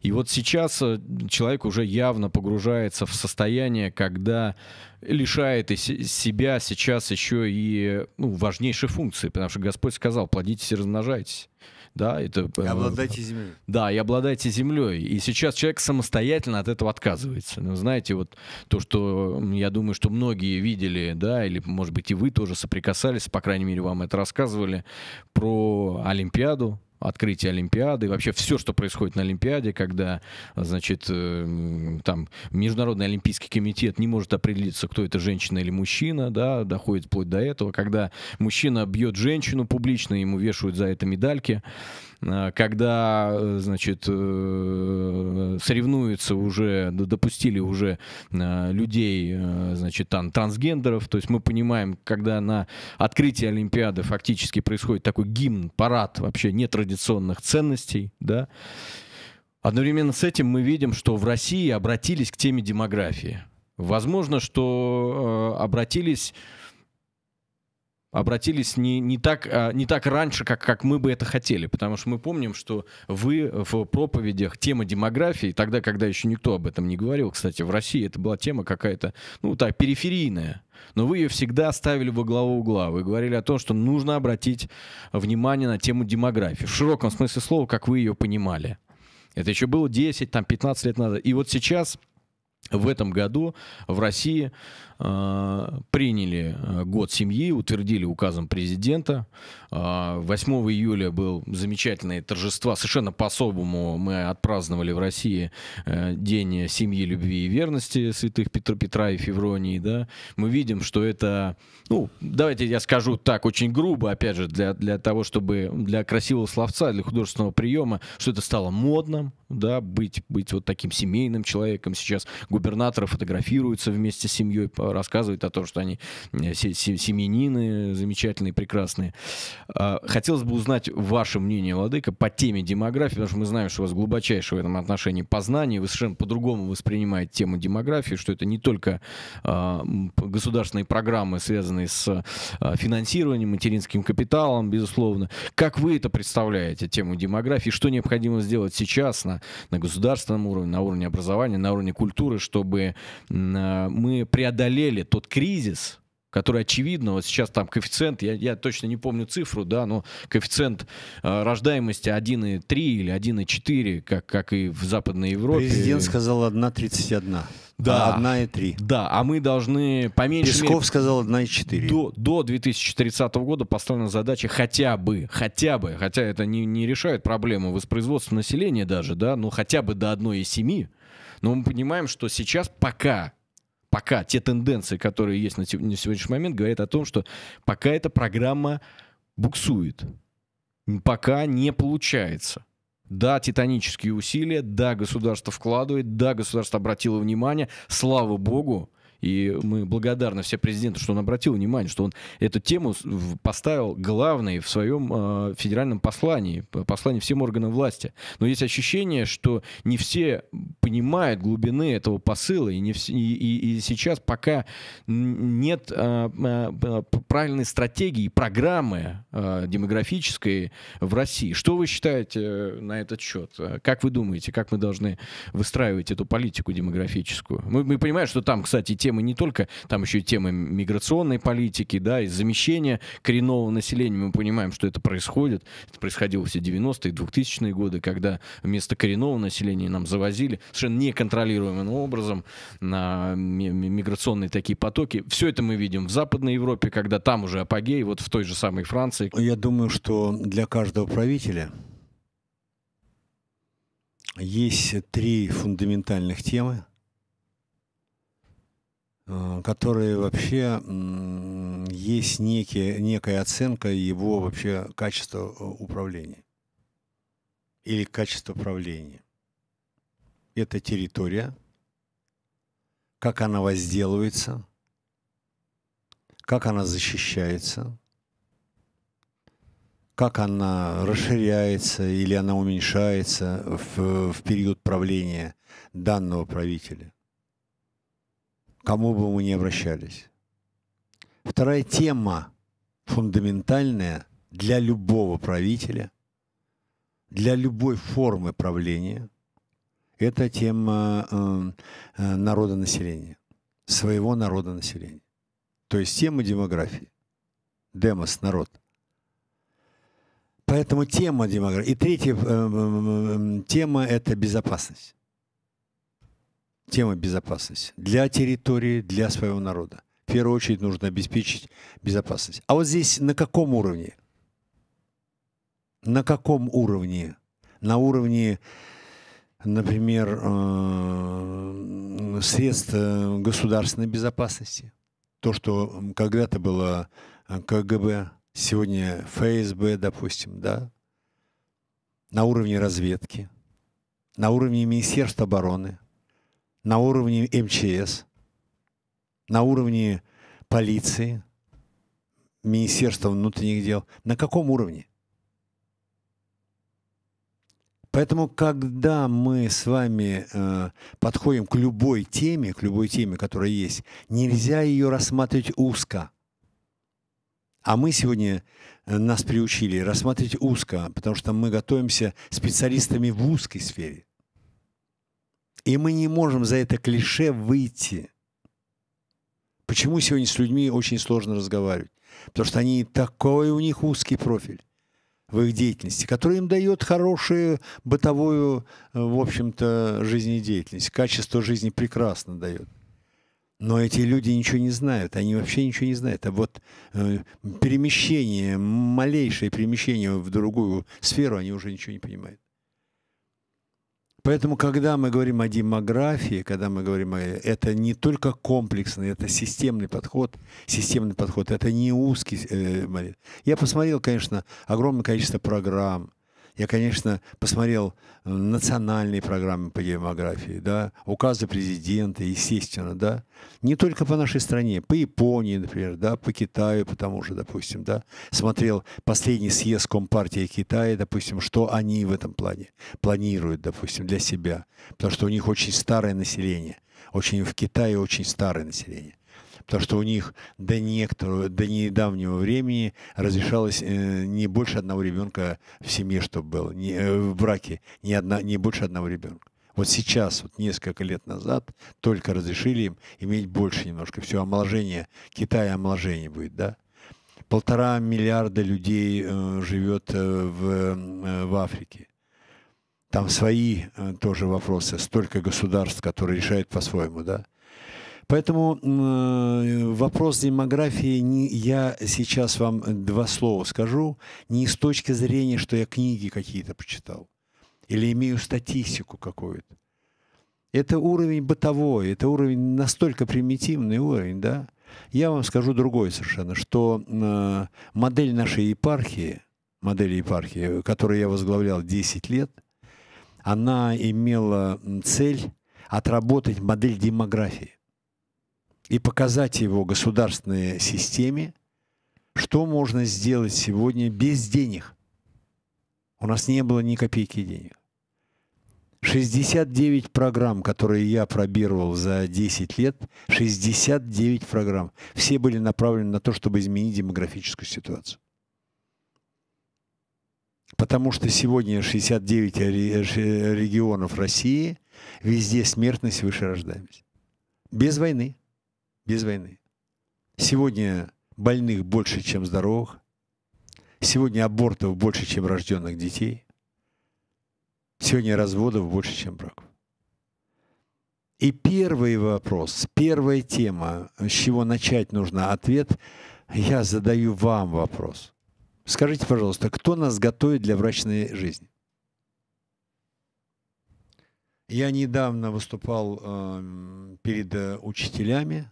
И вот сейчас э, человек уже явно погружается в состояние, когда лишает из себя сейчас еще и ну, важнейшей функции, потому что Господь сказал, плодитесь и размножайтесь. Да, это, и э, обладайте землей. Да, и обладайте землей. И сейчас человек самостоятельно от этого отказывается. Ну, знаете, вот то, что я думаю, что многие видели, да, или, может быть, и вы тоже соприкасались, по крайней мере, вам это рассказывали, про Олимпиаду, открытие Олимпиады, вообще все, что происходит на Олимпиаде, когда, значит, э, там Международный Олимпийский комитет не может определиться, кто это женщина или мужчина, да, доходит вплоть до этого, когда мужчина бьет женщину публично, ему вешают за это медальки, Э, когда, э, значит, э, соревнуются уже, допустили уже людей, значит, там, трансгендеров, то есть мы понимаем, когда на открытии Олимпиады фактически происходит такой гимн, парад вообще нетрадиционных ценностей, да, Одновременно с этим мы видим, что в России обратились к теме демографии. Возможно, что э, обратились обратились не, не, так, а, не так раньше, как, как мы бы это хотели, потому что мы помним, что вы в проповедях тема демографии, тогда, когда еще никто об этом не говорил, кстати, в России это была тема какая-то, ну так, периферийная, но вы ее всегда ставили во главу угла. Вы говорили о том, что нужно обратить внимание на тему демографии, в широком смысле слова, как вы ее понимали. Это еще было 10, там, 15 лет назад. И вот сейчас в этом году в России Э, приняли э, год семьи, утвердили указом президента. 8 э, июля был замечательные торжества. Совершенно по-особому мы отпраздновали в России День семьи, любви и верности святых Петра, Петра и Февронии. Да? Мы видим, что это, ну, давайте я скажу так, очень грубо, опять же, для, для того, чтобы для красивого словца, для художественного приема, что это стало модным, да, быть, быть вот таким семейным человеком. Сейчас губернаторы фотографируются вместе с семьей по рассказывает о том, что они э, семенины замечательные, прекрасные. А, хотелось бы узнать ваше мнение, Владыка, по теме демографии, потому что мы знаем, что у вас глубочайшее в этом отношении познание, вы совершенно по-другому воспринимаете тему демографии, что это не только а, государственные программы, связанные с а, финансированием, материнским капиталом, безусловно. Как вы это представляете, тему демографии? Что необходимо сделать сейчас на, на государственном уровне, на уровне образования, на уровне культуры, чтобы мы преодолели преодолели тот кризис, который очевидно, вот сейчас там коэффициент, я, я точно не помню цифру, да, но коэффициент э, рождаемости 1,3 или 1,4, как, как и в Западной Европе. Президент сказал 1,31. Да. 1,3. А да, а мы должны поменьше... Песков мере, сказал 1,4. До, до 2030 года поставлена задача хотя бы, хотя бы, хотя это не, не решает проблему воспроизводства населения даже, да, но хотя бы до 1,7. Но мы понимаем, что сейчас пока пока те тенденции, которые есть на, сегодняшний момент, говорят о том, что пока эта программа буксует, пока не получается. Да, титанические усилия, да, государство вкладывает, да, государство обратило внимание, слава богу, и мы благодарны все президенту, что он обратил внимание, что он эту тему поставил главной в своем э, федеральном послании, послании всем органам власти. Но есть ощущение, что не все понимают глубины этого посыла, и, не все, и, и, и сейчас пока нет э, э, правильной стратегии, программы э, демографической в России. Что вы считаете э, на этот счет? Как вы думаете, как мы должны выстраивать эту политику демографическую? Мы, мы понимаем, что там, кстати, те темы не только, там еще и темы миграционной политики, да, и замещения коренного населения. Мы понимаем, что это происходит. Это происходило все 90-е, 2000-е годы, когда вместо коренного населения нам завозили совершенно неконтролируемым образом на миграционные такие потоки. Все это мы видим в Западной Европе, когда там уже апогей, вот в той же самой Франции. Я думаю, что для каждого правителя есть три фундаментальных темы, Э, которые вообще есть некие, некая оценка его вообще качества э, управления или качества правления. Это территория, как она возделывается, как она защищается, как она расширяется или она уменьшается в, в период правления данного правителя – кому бы мы ни обращались. Вторая тема, фундаментальная для любого правителя, для любой формы правления, это тема э, э, народа населения, своего народа населения. То есть тема демографии. Демос – народ. Поэтому тема демографии. И третья э, тема – это безопасность тема безопасности для территории, для своего народа. В первую очередь нужно обеспечить безопасность. А вот здесь на каком уровне? На каком уровне? На уровне, например, э, средств э, государственной безопасности. То, что когда-то было э, КГБ, сегодня ФСБ, допустим, да? На уровне разведки, на уровне Министерства обороны – на уровне МЧС, на уровне полиции, Министерства внутренних дел. На каком уровне? Поэтому, когда мы с вами э, подходим к любой теме, к любой теме, которая есть, нельзя ее рассматривать узко. А мы сегодня э, нас приучили рассматривать узко, потому что мы готовимся специалистами в узкой сфере. И мы не можем за это клише выйти. Почему сегодня с людьми очень сложно разговаривать? Потому что они такой у них узкий профиль в их деятельности, который им дает хорошую бытовую, э, в общем-то, жизнедеятельность. Качество жизни прекрасно дает. Но эти люди ничего не знают, они вообще ничего не знают. А вот э, перемещение, малейшее перемещение в другую сферу, они уже ничего не понимают. Поэтому, когда мы говорим о демографии, когда мы говорим о... Это не только комплексный, это системный подход. Системный подход. Это не узкий... Э, я посмотрел, конечно, огромное количество программ, я, конечно, посмотрел э, национальные программы по демографии, да, указы президента, естественно, да, не только по нашей стране, по Японии, например, да, по Китаю, потому что, допустим, да, смотрел последний съезд Компартии Китая, допустим, что они в этом плане планируют, допустим, для себя, потому что у них очень старое население, очень в Китае очень старое население потому что у них до некоторого, до недавнего времени разрешалось э, не больше одного ребенка в семье, чтобы было, не, э, в браке, не, одна, не больше одного ребенка. Вот сейчас, вот несколько лет назад, только разрешили им иметь больше немножко. Все омоложение, Китая омоложение будет, да? Полтора миллиарда людей э, живет э, в, э, в Африке. Там свои э, тоже вопросы. Столько государств, которые решают по-своему, да? Поэтому э, вопрос демографии не, я сейчас вам два слова скажу, не с точки зрения, что я книги какие-то почитал или имею статистику какую-то. Это уровень бытовой, это уровень настолько примитивный уровень, да. Я вам скажу другой совершенно, что э, модель нашей епархии, модель епархии, которую я возглавлял 10 лет, она имела цель отработать модель демографии и показать его государственной системе, что можно сделать сегодня без денег. У нас не было ни копейки денег. 69 программ, которые я пробировал за 10 лет, 69 программ, все были направлены на то, чтобы изменить демографическую ситуацию. Потому что сегодня 69 регионов России, везде смертность выше рождаемости. Без войны без войны. Сегодня больных больше, чем здоровых. Сегодня абортов больше, чем рожденных детей. Сегодня разводов больше, чем браков. И первый вопрос, первая тема, с чего начать нужно ответ, я задаю вам вопрос. Скажите, пожалуйста, кто нас готовит для врачной жизни? Я недавно выступал э, перед э, учителями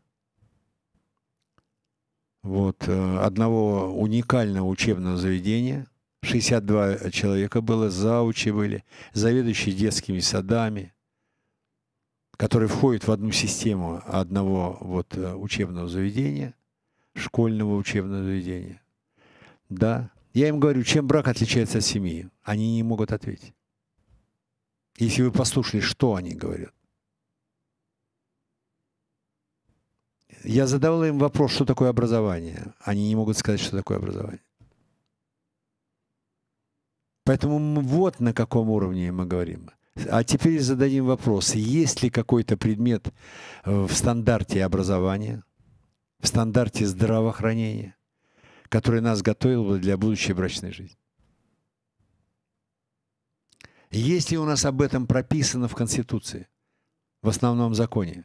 вот, э, одного уникального учебного заведения. 62 человека было, заучивали заведующие детскими садами, которые входят в одну систему одного вот э, учебного заведения, школьного учебного заведения. Да. Я им говорю, чем брак отличается от семьи? Они не могут ответить. Если вы послушали, что они говорят. Я задавал им вопрос, что такое образование. Они не могут сказать, что такое образование. Поэтому вот на каком уровне мы говорим. А теперь зададим вопрос, есть ли какой-то предмет э, в стандарте образования, в стандарте здравоохранения, который нас готовил бы для будущей брачной жизни? Есть ли у нас об этом прописано в Конституции, в основном законе?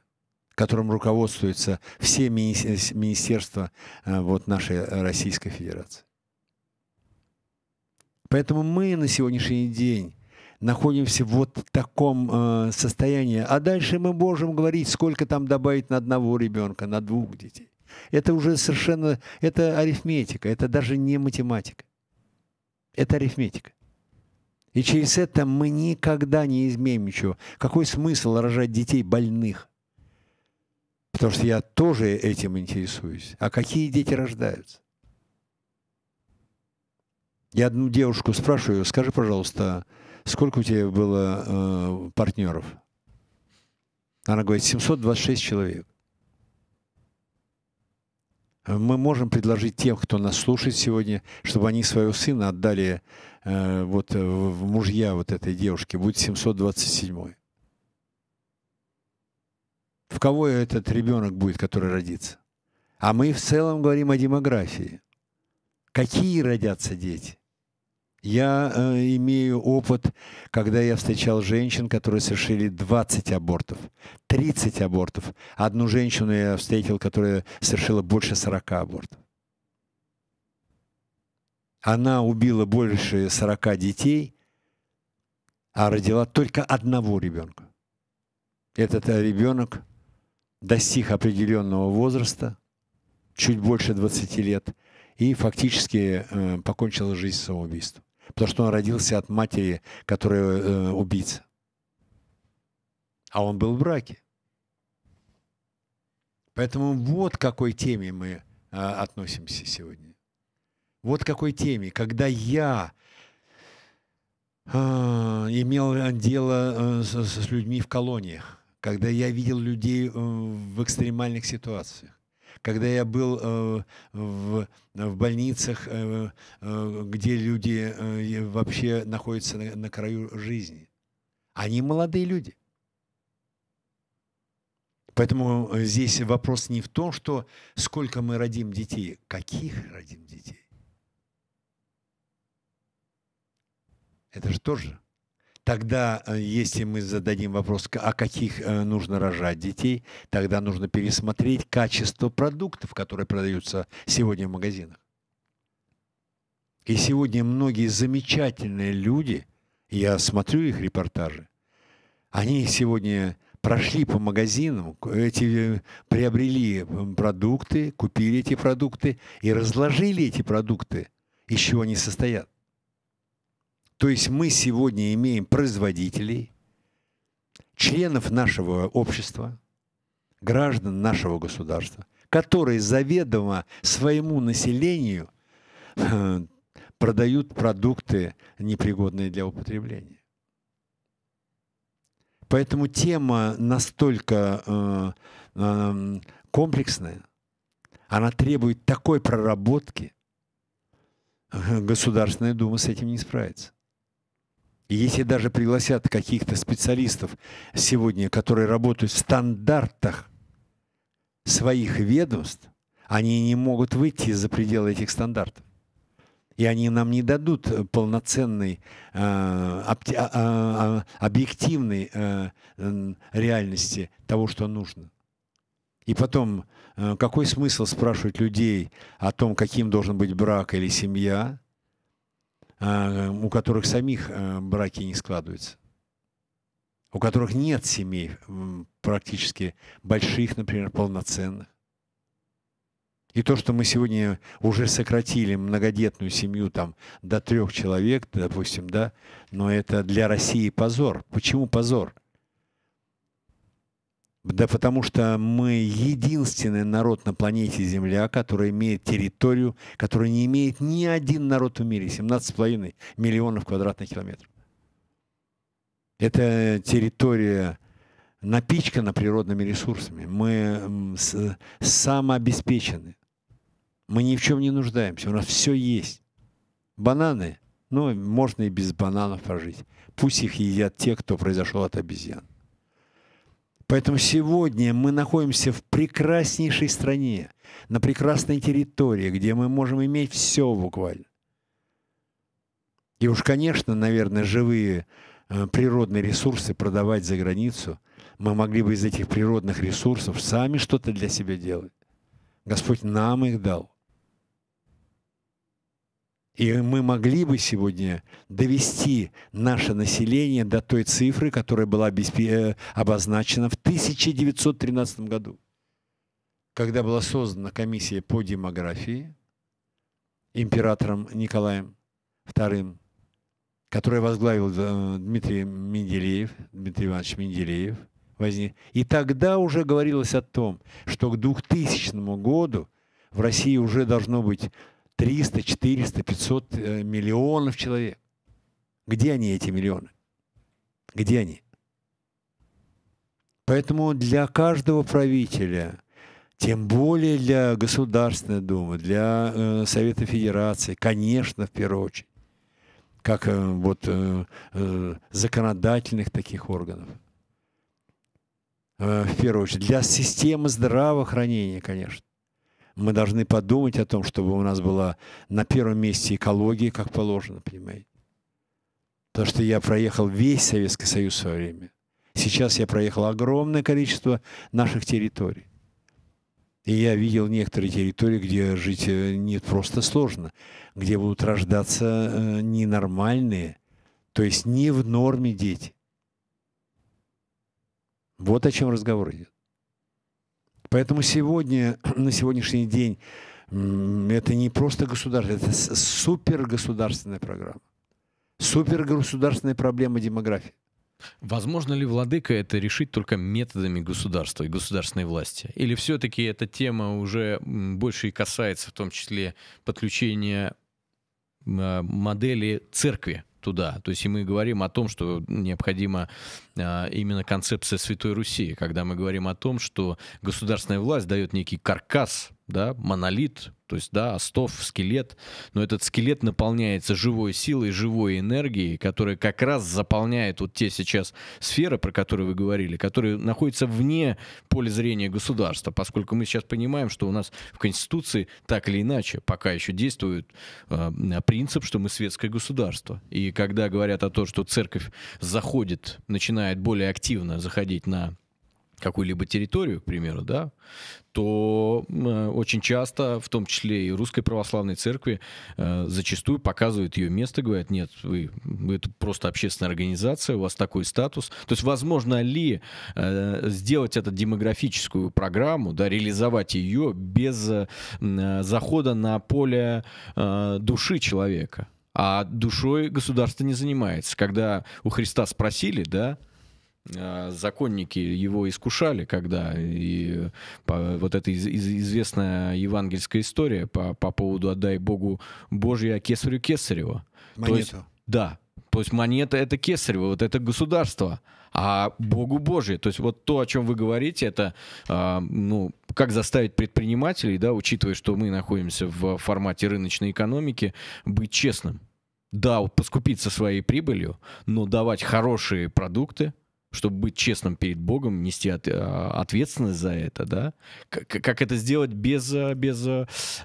которым руководствуются все министерства э, вот, нашей Российской Федерации. Поэтому мы на сегодняшний день находимся вот в таком э, состоянии. А дальше мы можем говорить, сколько там добавить на одного ребенка, на двух детей. Это уже совершенно, это арифметика, это даже не математика. Это арифметика. И через это мы никогда не изменим ничего. Какой смысл рожать детей больных? Потому что я тоже этим интересуюсь. А какие дети рождаются? Я одну девушку спрашиваю, скажи, пожалуйста, сколько у тебя было э, партнеров? Она говорит, 726 человек. Мы можем предложить тем, кто нас слушает сегодня, чтобы они своего сына отдали э, вот в мужья вот этой девушки. Будет 727 в кого этот ребенок будет, который родится. А мы в целом говорим о демографии. Какие родятся дети? Я э, имею опыт, когда я встречал женщин, которые совершили 20 абортов, 30 абортов. Одну женщину я встретил, которая совершила больше 40 абортов. Она убила больше 40 детей, а родила только одного ребенка. Этот э, ребенок достиг определенного возраста, чуть больше 20 лет, и фактически э, покончил жизнь самоубийством. Потому что он родился от матери, которая э, убийца. А он был в браке. Поэтому вот к какой теме мы э, относимся сегодня. Вот к какой теме. Когда я э, имел дело э, с, с людьми в колониях, когда я видел людей э, в экстремальных ситуациях, когда я был э, в, в больницах, э, где люди вообще находятся на, на краю жизни. Они молодые люди. Поэтому здесь вопрос не в том, что сколько мы родим детей, каких родим детей. Это же тоже Тогда, э, если мы зададим вопрос, о а каких э, нужно рожать детей, тогда нужно пересмотреть качество продуктов, которые продаются сегодня в магазинах. И сегодня многие замечательные люди, я смотрю их репортажи, они сегодня прошли по магазинам, эти, э, приобрели продукты, купили эти продукты и разложили эти продукты, из чего они состоят. То есть мы сегодня имеем производителей, членов нашего общества, граждан нашего государства, которые заведомо своему населению э, продают продукты, непригодные для употребления. Поэтому тема настолько э, э, комплексная, она требует такой проработки, э, Государственная Дума с этим не справится если даже пригласят каких-то специалистов сегодня, которые работают в стандартах своих ведомств, они не могут выйти за пределы этих стандартов. И они нам не дадут полноценной, э, а, а, а, объективной э, реальности того, что нужно. И потом, э, какой смысл спрашивать людей о том, каким должен быть брак или семья, а, у которых самих а, браки не складываются, у которых нет семей практически больших, например, полноценных. И то, что мы сегодня уже сократили многодетную семью там до трех человек, допустим, да, но это для России позор. Почему позор? Да потому что мы единственный народ на планете Земля, который имеет территорию, которую не имеет ни один народ в мире, 17,5 миллионов квадратных километров. Эта территория напичкана природными ресурсами. Мы самообеспечены. Мы ни в чем не нуждаемся. У нас все есть. Бананы. Ну, можно и без бананов прожить. Пусть их едят те, кто произошел от обезьян. Поэтому сегодня мы находимся в прекраснейшей стране, на прекрасной территории, где мы можем иметь все буквально. И уж, конечно, наверное, живые э, природные ресурсы продавать за границу, мы могли бы из этих природных ресурсов сами что-то для себя делать. Господь нам их дал. И мы могли бы сегодня довести наше население до той цифры, которая была э, обозначена в 1913 году, когда была создана комиссия по демографии императором Николаем II, которая возглавил э, Дмитрий Менделеев, Дмитрий Иванович Менделеев. Возник. И тогда уже говорилось о том, что к 2000 году в России уже должно быть 300, 400, 500 миллионов человек. Где они, эти миллионы? Где они? Поэтому для каждого правителя, тем более для Государственной Думы, для э, Совета Федерации, конечно, в первую очередь, как э, вот э, законодательных таких органов, в первую очередь, для системы здравоохранения, конечно. Мы должны подумать о том, чтобы у нас была на первом месте экология, как положено, понимаете? Потому что я проехал весь Советский Союз в свое время. Сейчас я проехал огромное количество наших территорий. И я видел некоторые территории, где жить э, не просто сложно, где будут рождаться э, ненормальные, то есть не в норме дети. Вот о чем разговор идет. Поэтому сегодня, на сегодняшний день, это не просто государство, это супергосударственная программа. Супергосударственная проблема демографии. Возможно ли, Владыка, это решить только методами государства и государственной власти? Или все-таки эта тема уже больше и касается в том числе подключения а, модели церкви туда. То есть и мы говорим о том, что необходима э, именно концепция Святой Руси, когда мы говорим о том, что государственная власть дает некий каркас, да, монолит, то есть, да, остов, скелет, но этот скелет наполняется живой силой, живой энергией, которая как раз заполняет вот те сейчас сферы, про которые вы говорили, которые находятся вне поля зрения государства, поскольку мы сейчас понимаем, что у нас в Конституции так или иначе пока еще действует э, принцип, что мы светское государство. И когда говорят о том, что церковь заходит, начинает более активно заходить на какую-либо территорию, к примеру, да, то э, очень часто, в том числе и русской православной церкви, э, зачастую показывают ее место, говорят, нет, вы, вы это просто общественная организация, у вас такой статус. То есть возможно ли э, сделать эту демографическую программу, да, реализовать ее без э, захода на поле э, души человека? А душой государство не занимается. Когда у Христа спросили, да, а, законники его искушали, когда и по, вот эта из, из, известная евангельская история по, по поводу «отдай Богу Божье, а кесарю кесарева». Монету. То есть, да, то есть монета — это кесарево, вот это государство, а Богу Божие. То есть вот то, о чем вы говорите, это, э, ну, как заставить предпринимателей, да, учитывая, что мы находимся в формате рыночной экономики, быть честным. Да, поскупиться своей прибылью, но давать хорошие продукты, чтобы быть честным перед Богом, нести от, а, ответственность за это, да? Как, как это сделать без, а, без,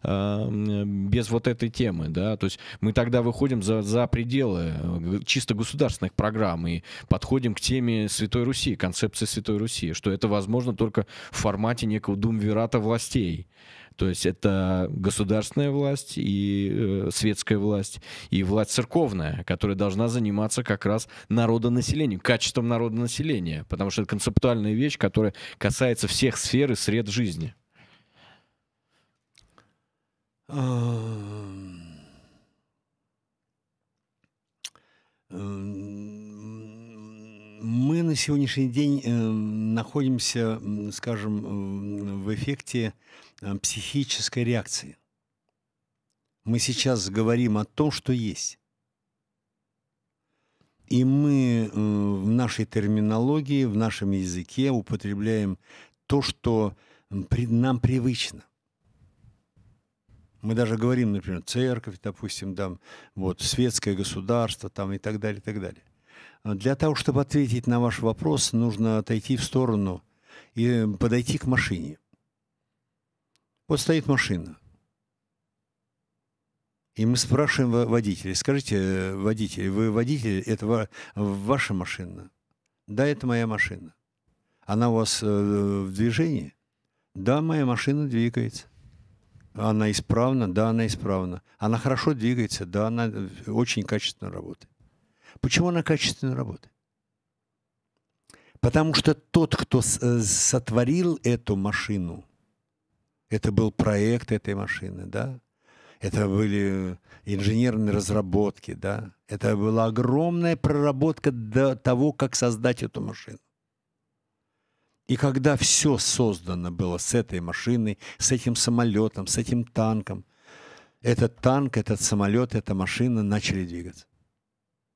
а, без вот этой темы, да? То есть мы тогда выходим за, за пределы э, чисто государственных программ и подходим к теме Святой Руси, концепции Святой Руси, что это возможно только в формате некого думвирата властей. То есть это государственная власть и э, светская власть, и власть церковная, которая должна заниматься как раз народонаселением, качеством народонаселения, потому что это концептуальная вещь, которая касается всех сфер и сред жизни. Мы на сегодняшний день э, находимся, скажем, э, в эффекте Э, психической реакции. Мы сейчас говорим о том, что есть. И мы э, в нашей терминологии, в нашем языке употребляем то, что нам привычно. Мы даже говорим, например, церковь, допустим, там, вот, светское государство там, и так далее, и так далее. А для того, чтобы ответить на ваш вопрос, нужно отойти в сторону и подойти к машине – вот стоит машина. И мы спрашиваем водителя, скажите, э, водитель, вы водитель, это ваша машина? Да, это моя машина. Она у вас э, в движении? Да, моя машина двигается. Она исправна? Да, она исправна. Она хорошо двигается? Да, она э, очень качественно работает. Почему она качественно работает? Потому что тот, кто сотворил эту машину, это был проект этой машины, да? Это были инженерные разработки, да? Это была огромная проработка до того, как создать эту машину. И когда все создано было с этой машиной, с этим самолетом, с этим танком, этот танк, этот самолет, эта машина начали двигаться.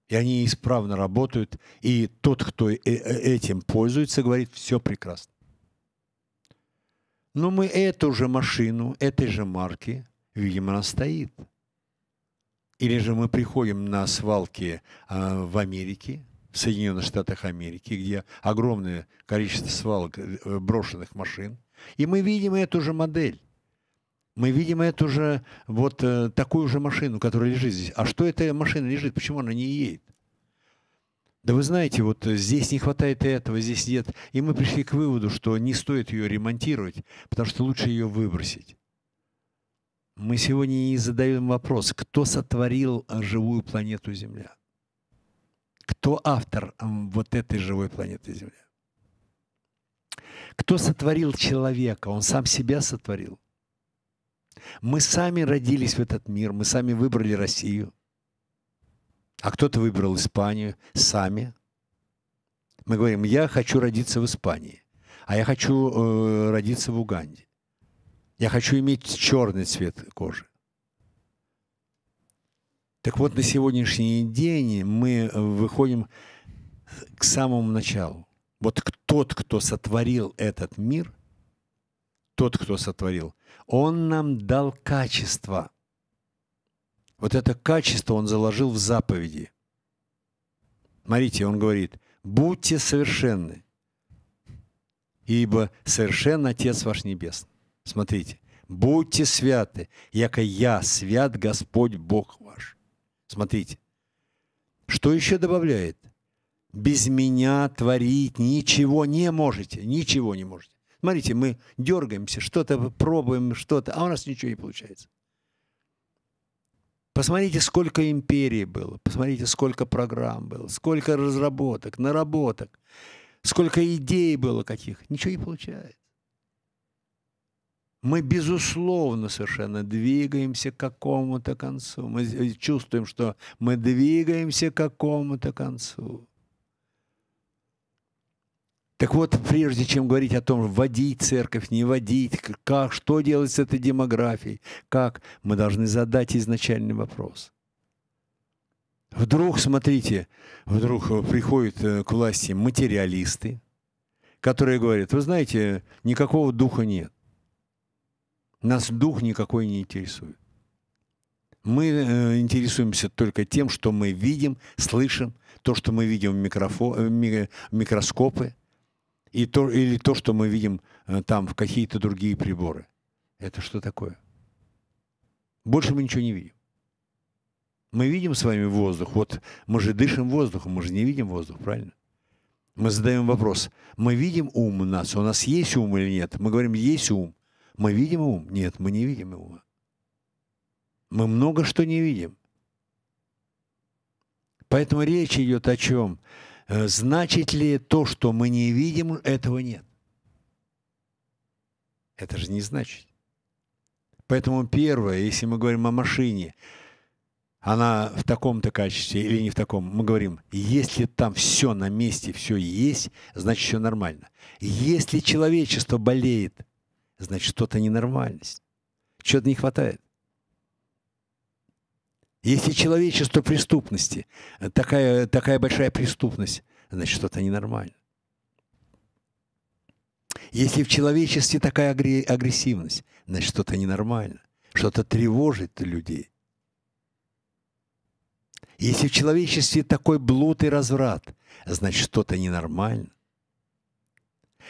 И они исправно работают, и тот, кто э, э, этим пользуется, говорит, все прекрасно. Но мы эту же машину, этой же марки, видим, она стоит. Или же мы приходим на свалки а, в Америке, в Соединенных Штатах Америки, где огромное количество свалок э, брошенных машин, и мы видим эту же модель. Мы видим эту же, вот э, такую же машину, которая лежит здесь. А что эта машина лежит? Почему она не едет? Да вы знаете, вот здесь не хватает и этого, здесь нет. И мы пришли к выводу, что не стоит ее ремонтировать, потому что лучше ее выбросить. Мы сегодня и задаем вопрос, кто сотворил а, живую планету Земля? Кто автор а, вот этой живой планеты Земля? Кто сотворил человека? Он сам себя сотворил. Мы сами родились в этот мир, мы сами выбрали Россию – а кто-то выбрал Испанию сами. Мы говорим, я хочу родиться в Испании, а я хочу э, родиться в Уганде. Я хочу иметь черный цвет кожи. Так вот, на сегодняшний день мы выходим к самому началу. Вот тот, кто сотворил этот мир, тот, кто сотворил, он нам дал качество. Вот это качество он заложил в заповеди. Смотрите, он говорит, будьте совершенны, ибо совершен Отец ваш Небесный. Смотрите, будьте святы, яко я свят Господь Бог ваш. Смотрите, что еще добавляет? Без меня творить ничего не можете, ничего не можете. Смотрите, мы дергаемся, что-то пробуем, что-то, а у нас ничего не получается. Посмотрите, сколько империй было, посмотрите, сколько программ было, сколько разработок, наработок, сколько идей было каких. Ничего не получается. Мы, безусловно, совершенно двигаемся к какому-то концу. Мы чувствуем, что мы двигаемся к какому-то концу. Так вот, прежде чем говорить о том, вводить церковь, не вводить, как, что делать с этой демографией, как, мы должны задать изначальный вопрос. Вдруг, смотрите, вдруг э, приходят э, к власти материалисты, которые говорят, вы знаете, никакого духа нет. Нас дух никакой не интересует. Мы э, интересуемся только тем, что мы видим, слышим, то, что мы видим в, микрофо, микроскопы – и то, или то, что мы видим э, там в какие-то другие приборы. Это что такое? Больше мы ничего не видим. Мы видим с вами воздух. Вот мы же дышим воздухом, мы же не видим воздух, правильно? Мы задаем вопрос. Мы видим ум у нас? У нас есть ум или нет? Мы говорим, есть ум. Мы видим ум? Нет, мы не видим ума. Мы много что не видим. Поэтому речь идет о чем? Э, значит ли то, что мы не видим, этого нет? Это же не значит. Поэтому первое, если мы говорим о машине, она в таком-то качестве или не в таком, мы говорим, если там все на месте, все есть, значит все нормально. Если человечество болеет, значит что-то ненормальность, что-то не хватает. Если человечество преступности, э, такая, такая большая преступность, значит, что-то ненормально. Если в человечестве такая агрессивность, значит, что-то ненормально, что-то тревожит людей. Если в человечестве такой блуд и разврат, значит, что-то ненормально.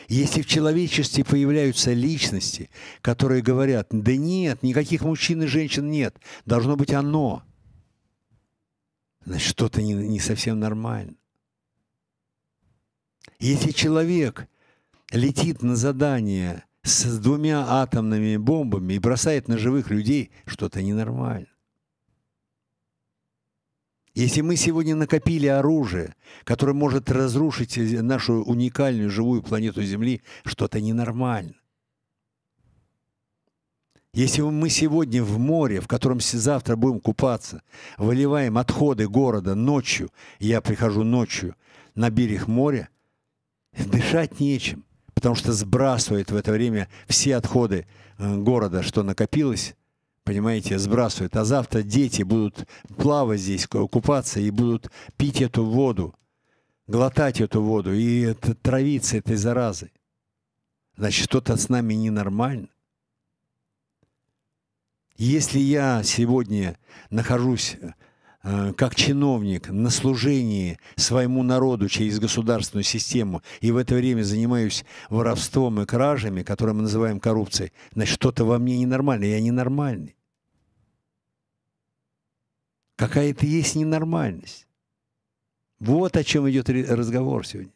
Если в человечестве появляются личности, которые говорят, да нет, никаких мужчин и женщин нет, должно быть оно – значит, что-то не, не совсем нормально. Если человек летит на задание с двумя атомными бомбами и бросает на живых людей, что-то ненормально. Если мы сегодня накопили оружие, которое может разрушить нашу уникальную живую планету Земли, что-то ненормально. Если мы сегодня в море, в котором завтра будем купаться, выливаем отходы города ночью, я прихожу ночью на берег моря, дышать нечем, потому что сбрасывает в это время все отходы э, города, что накопилось, понимаете, сбрасывает, А завтра дети будут плавать здесь, купаться и будут пить эту воду, глотать эту воду и травиться этой заразой. Значит, что-то с нами ненормально. Если я сегодня нахожусь э, как чиновник на служении своему народу через государственную систему и в это время занимаюсь воровством и кражами, которые мы называем коррупцией, значит, что-то во мне ненормально, я ненормальный. Какая-то есть ненормальность. Вот о чем идет разговор сегодня.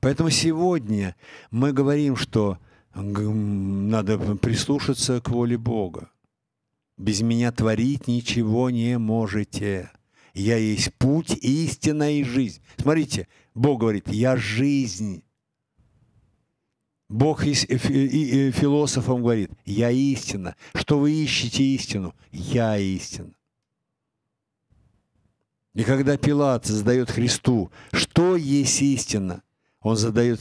Поэтому сегодня мы говорим, что надо прислушаться к воле Бога. Без меня творить ничего не можете. Я есть путь, истина и жизнь. Смотрите, Бог говорит, я жизнь. Бог философом говорит, я истина. Что вы ищете истину? Я истина. И когда Пилат задает Христу, что есть истина, он задает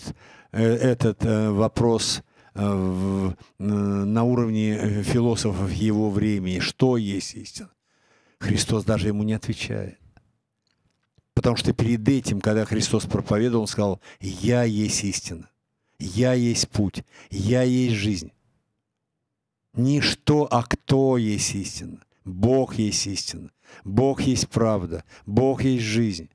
э, этот э, вопрос Э, в, э, на уровне э, философов его времени, что есть истина. Христос даже ему не отвечает. Потому что перед этим, когда Христос проповедовал, он сказал, «Я есть истина, я есть путь, я есть жизнь». Не что, а кто есть истина. Бог есть истина, Бог есть правда, Бог есть жизнь.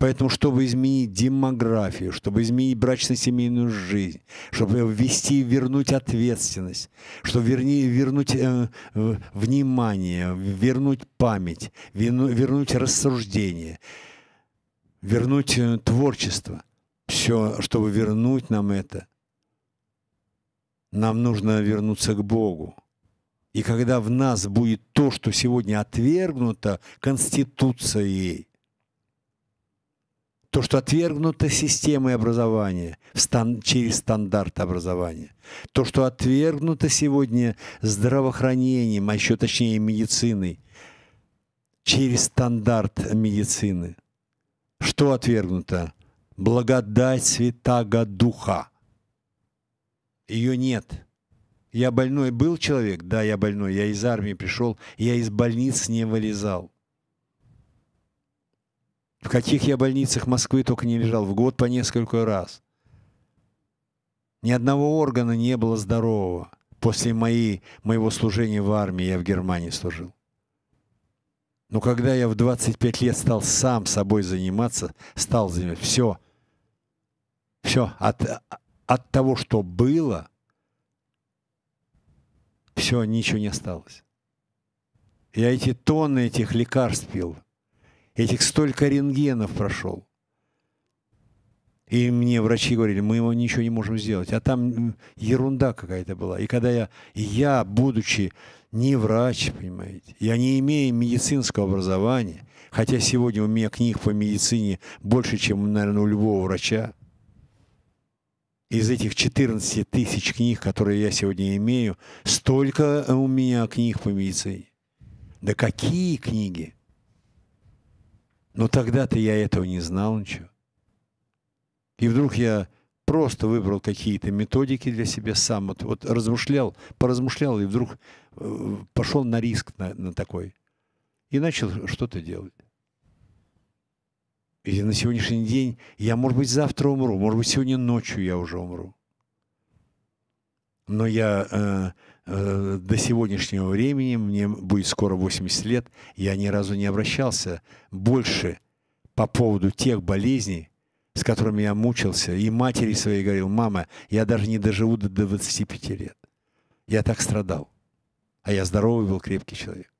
Поэтому, чтобы изменить демографию, чтобы изменить брачно-семейную жизнь, чтобы ввести, и вернуть ответственность, чтобы верни, вернуть э, внимание, вернуть память, верну, вернуть рассуждение, вернуть э, творчество, все, чтобы вернуть нам это, нам нужно вернуться к Богу. И когда в нас будет то, что сегодня отвергнуто Конституцией, то, что отвергнуто системой образования через стандарт образования, то, что отвергнуто сегодня здравоохранением, а еще точнее медициной, через стандарт медицины. Что отвергнуто? Благодать Святаго Духа. Ее нет. Я больной был человек? Да, я больной. Я из армии пришел, я из больниц не вылезал. В каких я больницах Москвы только не лежал, в год по несколько раз. Ни одного органа не было здорового. После моей, моего служения в армии я в Германии служил. Но когда я в 25 лет стал сам собой заниматься, стал заниматься, все, все от, от того, что было, все, ничего не осталось. Я эти тонны этих лекарств пил – Этих столько рентгенов прошел. И мне врачи говорили, мы ему ничего не можем сделать. А там ерунда какая-то была. И когда я, я, будучи не врач, понимаете, я не имею медицинского образования, хотя сегодня у меня книг по медицине больше, чем, наверное, у любого врача, из этих 14 тысяч книг, которые я сегодня имею, столько у меня книг по медицине. Да какие книги? Но тогда-то я этого не знал ничего. И вдруг я просто выбрал какие-то методики для себя сам, вот, вот размышлял, поразмышлял и вдруг э, пошел на риск на, на такой. И начал что-то делать. И на сегодняшний день я, может быть, завтра умру, может быть, сегодня ночью я уже умру. Но я э, Э, до сегодняшнего времени, мне будет скоро 80 лет, я ни разу не обращался больше по поводу тех болезней, с которыми я мучился. И матери своей говорил, мама, я даже не доживу до 25 лет. Я так страдал. А я здоровый был, крепкий человек.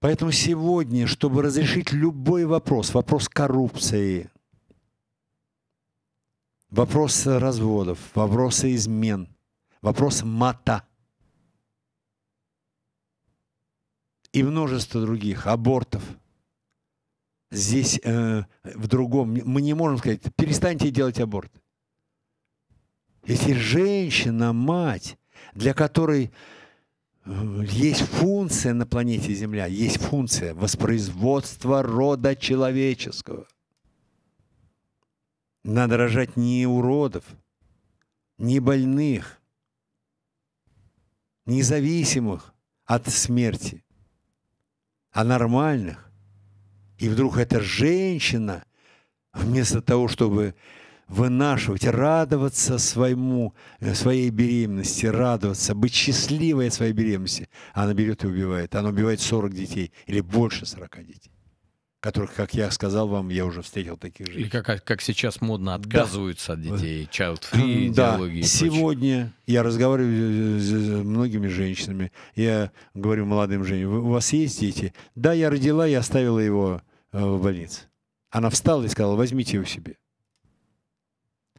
Поэтому сегодня, чтобы разрешить любой вопрос, вопрос коррупции, вопрос разводов, вопросы измен – Вопрос мата. И множество других абортов. Здесь э, в другом. Мы не можем сказать, перестаньте делать аборт. Если женщина, мать, для которой э, есть функция на планете Земля, есть функция воспроизводства рода человеческого. Надо рожать не уродов, не больных, независимых от смерти, а нормальных. И вдруг эта женщина, вместо того, чтобы вынашивать, радоваться своему, э, своей беременности, радоваться, быть счастливой от своей беременности, она берет и убивает. Она убивает 40 детей или больше 40 детей которых, как я сказал вам, я уже встретил таких же. И как, а, как сейчас модно отказываются да. от детей, э, child-free да. Сегодня я разговариваю с многими женщинами, я говорю молодым женщинам, у вас есть дети? Да, я родила, я оставила его э, в больнице. Она встала и сказала, возьмите его себе.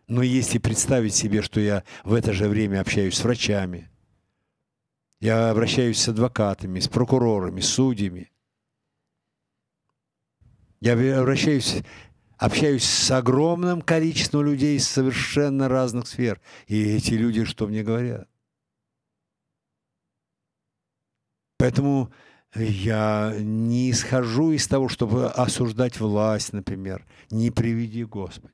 Но если представить себе, что я в это же время общаюсь с врачами, я обращаюсь с адвокатами, с прокурорами, с судьями – я обращаюсь, общаюсь с огромным количеством людей из совершенно разных сфер. И эти люди что мне говорят? Поэтому э, я не исхожу из того, чтобы осуждать власть, например. Не приведи Господи.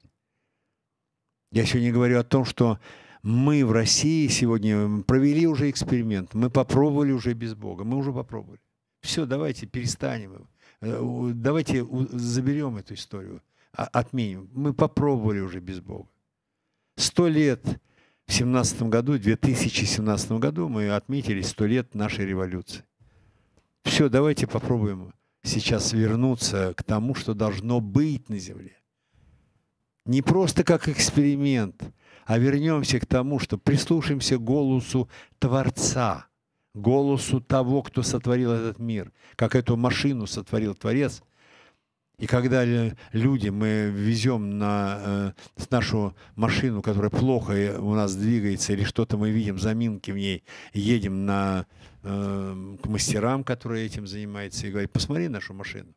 Я сегодня говорю о том, что мы в России сегодня провели уже эксперимент. Мы попробовали уже без Бога. Мы уже попробовали. Все, давайте перестанем его. Э, давайте заберем эту историю, а, отменим. Мы попробовали уже без Бога. Сто лет в семнадцатом году, в 2017 году мы отметили сто лет нашей революции. Все, давайте попробуем сейчас вернуться к тому, что должно быть на Земле. Не просто как эксперимент, а вернемся к тому, что прислушаемся голосу Творца – голосу того, кто сотворил этот мир, как эту машину сотворил Творец. И когда люди мы везем на э, нашу машину, которая плохо э, у нас двигается, или что-то мы видим, заминки в ней, едем на, э, к мастерам, которые этим занимаются, и говорят, посмотри нашу машину.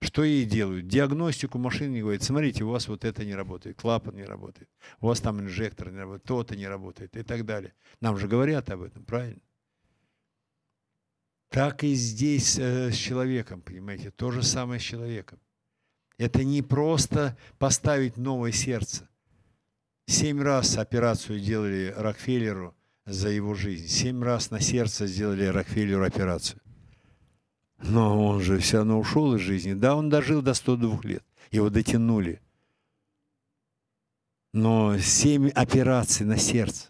Что ей делают? Диагностику машины говорят: смотрите, у вас вот это не работает, клапан не работает, у вас там инжектор не работает, то-то не работает и так далее. Нам же говорят об этом, правильно? Так и здесь э, с человеком, понимаете, то же самое с человеком. Это не просто поставить новое сердце. Семь раз операцию делали Рокфеллеру за его жизнь. Семь раз на сердце сделали Рокфеллеру операцию. Но он же все равно ушел из жизни. Да, он дожил до 102 лет. Его дотянули. Но семь операций на сердце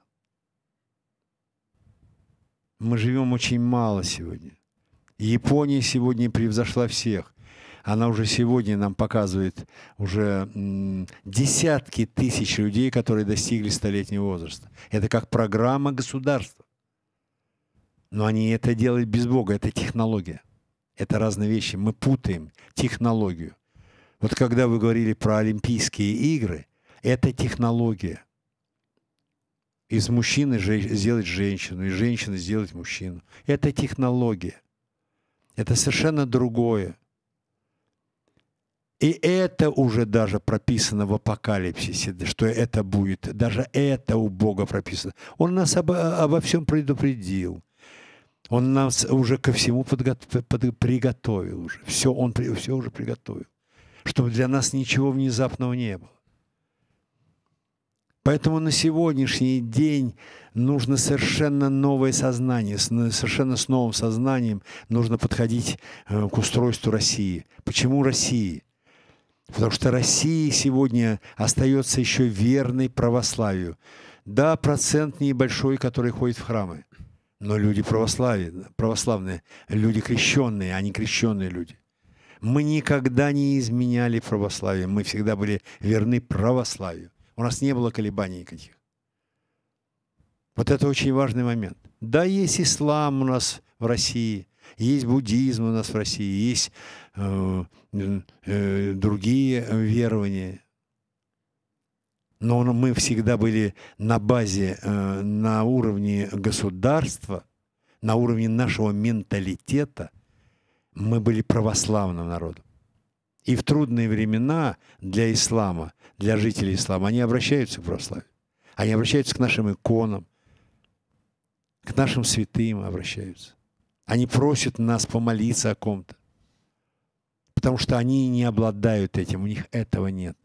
мы живем очень мало сегодня. Япония сегодня превзошла всех. Она уже сегодня нам показывает уже десятки тысяч людей, которые достигли столетнего возраста. Это как программа государства. Но они это делают без Бога. Это технология. Это разные вещи. Мы путаем технологию. Вот когда вы говорили про Олимпийские игры, это технология. Из мужчины сделать женщину, из женщины сделать мужчину. Это технология. Это совершенно другое. И это уже даже прописано в апокалипсисе, что это будет. Даже это у Бога прописано. Он нас обо, обо всем предупредил. Он нас уже ко всему подго- под- приготовил уже. Все, он все уже приготовил. Чтобы для нас ничего внезапного не было. Поэтому на сегодняшний день нужно совершенно новое сознание, ну, совершенно с новым сознанием нужно подходить э, к устройству России. Почему России? Потому что Россия сегодня остается еще верной православию. Да, процент небольшой, который ходит в храмы, но люди православие, православные, люди крещенные, а не крещенные люди. Мы никогда не изменяли православие, мы всегда были верны православию. У нас не было колебаний никаких. Вот это очень важный момент. Да, есть ислам у нас в России, есть буддизм у нас в России, есть э, э, другие верования. Но мы всегда были на базе, э, на уровне государства, на уровне нашего менталитета. Мы были православным народом. И в трудные времена для ислама, для жителей ислама, они обращаются к православию. Они обращаются к нашим иконам, к нашим святым обращаются. Они просят нас помолиться о ком-то. Потому что они не обладают этим, у них этого нет.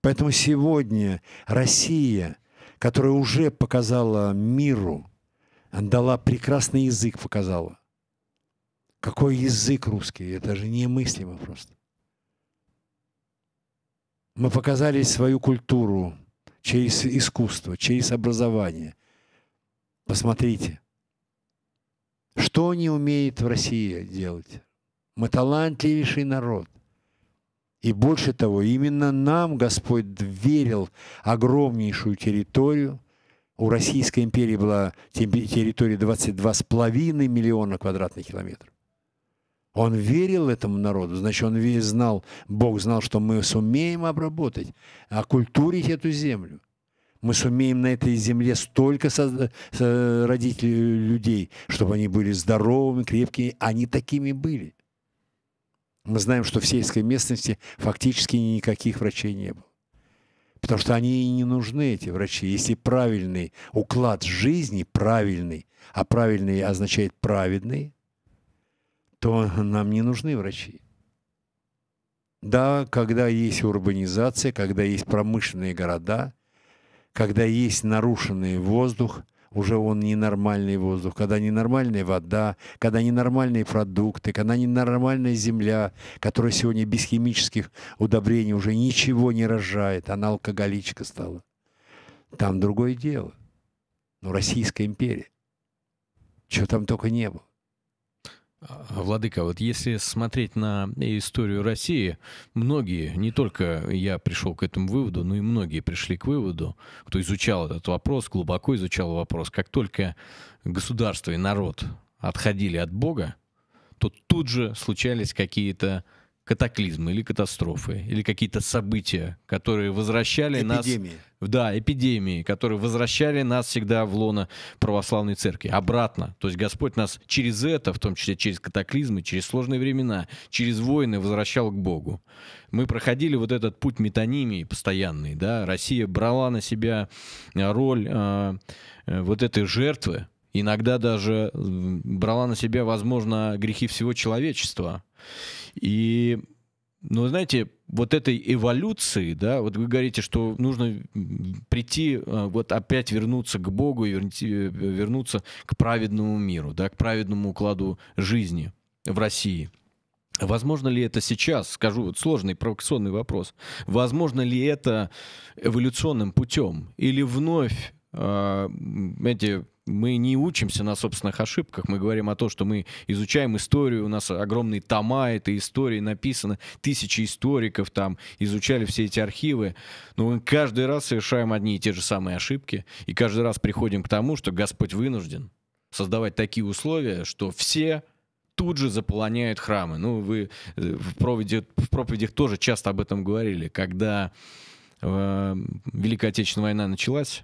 Поэтому сегодня Россия, которая уже показала миру, дала прекрасный язык, показала, какой язык русский? Это же немыслимо просто. Мы показали свою культуру через искусство, через образование. Посмотрите, что не умеет в России делать. Мы талантливейший народ. И больше того, именно нам Господь верил огромнейшую территорию. У Российской империи была территория 22,5 миллиона квадратных километров. Он верил этому народу, значит, он весь знал, Бог знал, что мы сумеем обработать, оккультурить эту землю. Мы сумеем на этой земле столько родить людей, чтобы они были здоровыми, крепкими. Они такими были. Мы знаем, что в сельской местности фактически никаких врачей не было. Потому что они и не нужны, эти врачи. Если правильный уклад жизни, правильный, а правильный означает праведный – то нам не нужны врачи. Да, когда есть урбанизация, когда есть промышленные города, когда есть нарушенный воздух, уже он ненормальный воздух, когда ненормальная вода, когда ненормальные продукты, когда ненормальная земля, которая сегодня без химических удобрений уже ничего не рожает, она алкоголичка стала. Там другое дело. Но Российская империя. Чего там только не было. Владыка, вот если смотреть на историю России, многие, не только я пришел к этому выводу, но и многие пришли к выводу, кто изучал этот вопрос, глубоко изучал вопрос, как только государство и народ отходили от Бога, то тут же случались какие-то катаклизмы или катастрофы, или какие-то события, которые возвращали эпидемии. нас... Да, эпидемии, которые возвращали нас всегда в лоно православной церкви. Обратно. То есть Господь нас через это, в том числе через катаклизмы, через сложные времена, через войны возвращал к Богу. Мы проходили вот этот путь метонимии постоянный, да, Россия брала на себя э, роль э, э, вот этой жертвы, иногда даже брала на себя, возможно, грехи всего человечества. И, ну, знаете, вот этой эволюции, да, вот вы говорите, что нужно прийти, а, вот опять вернуться к Богу и э, вернуться к праведному миру, да, к праведному укладу жизни в России. Возможно ли это сейчас, скажу, вот сложный провокационный вопрос, возможно ли это эволюционным путем или вновь а, знаете, мы не учимся на собственных ошибках, мы говорим о том, что мы изучаем историю, у нас огромные тома этой истории написано, тысячи историков там изучали все эти архивы, но мы каждый раз совершаем одни и те же самые ошибки, и каждый раз приходим к тому, что Господь вынужден создавать такие условия, что все тут же заполоняют храмы. Ну, вы э, в, проводе, в проповедях тоже часто об этом говорили, когда э, Великая Отечественная война началась,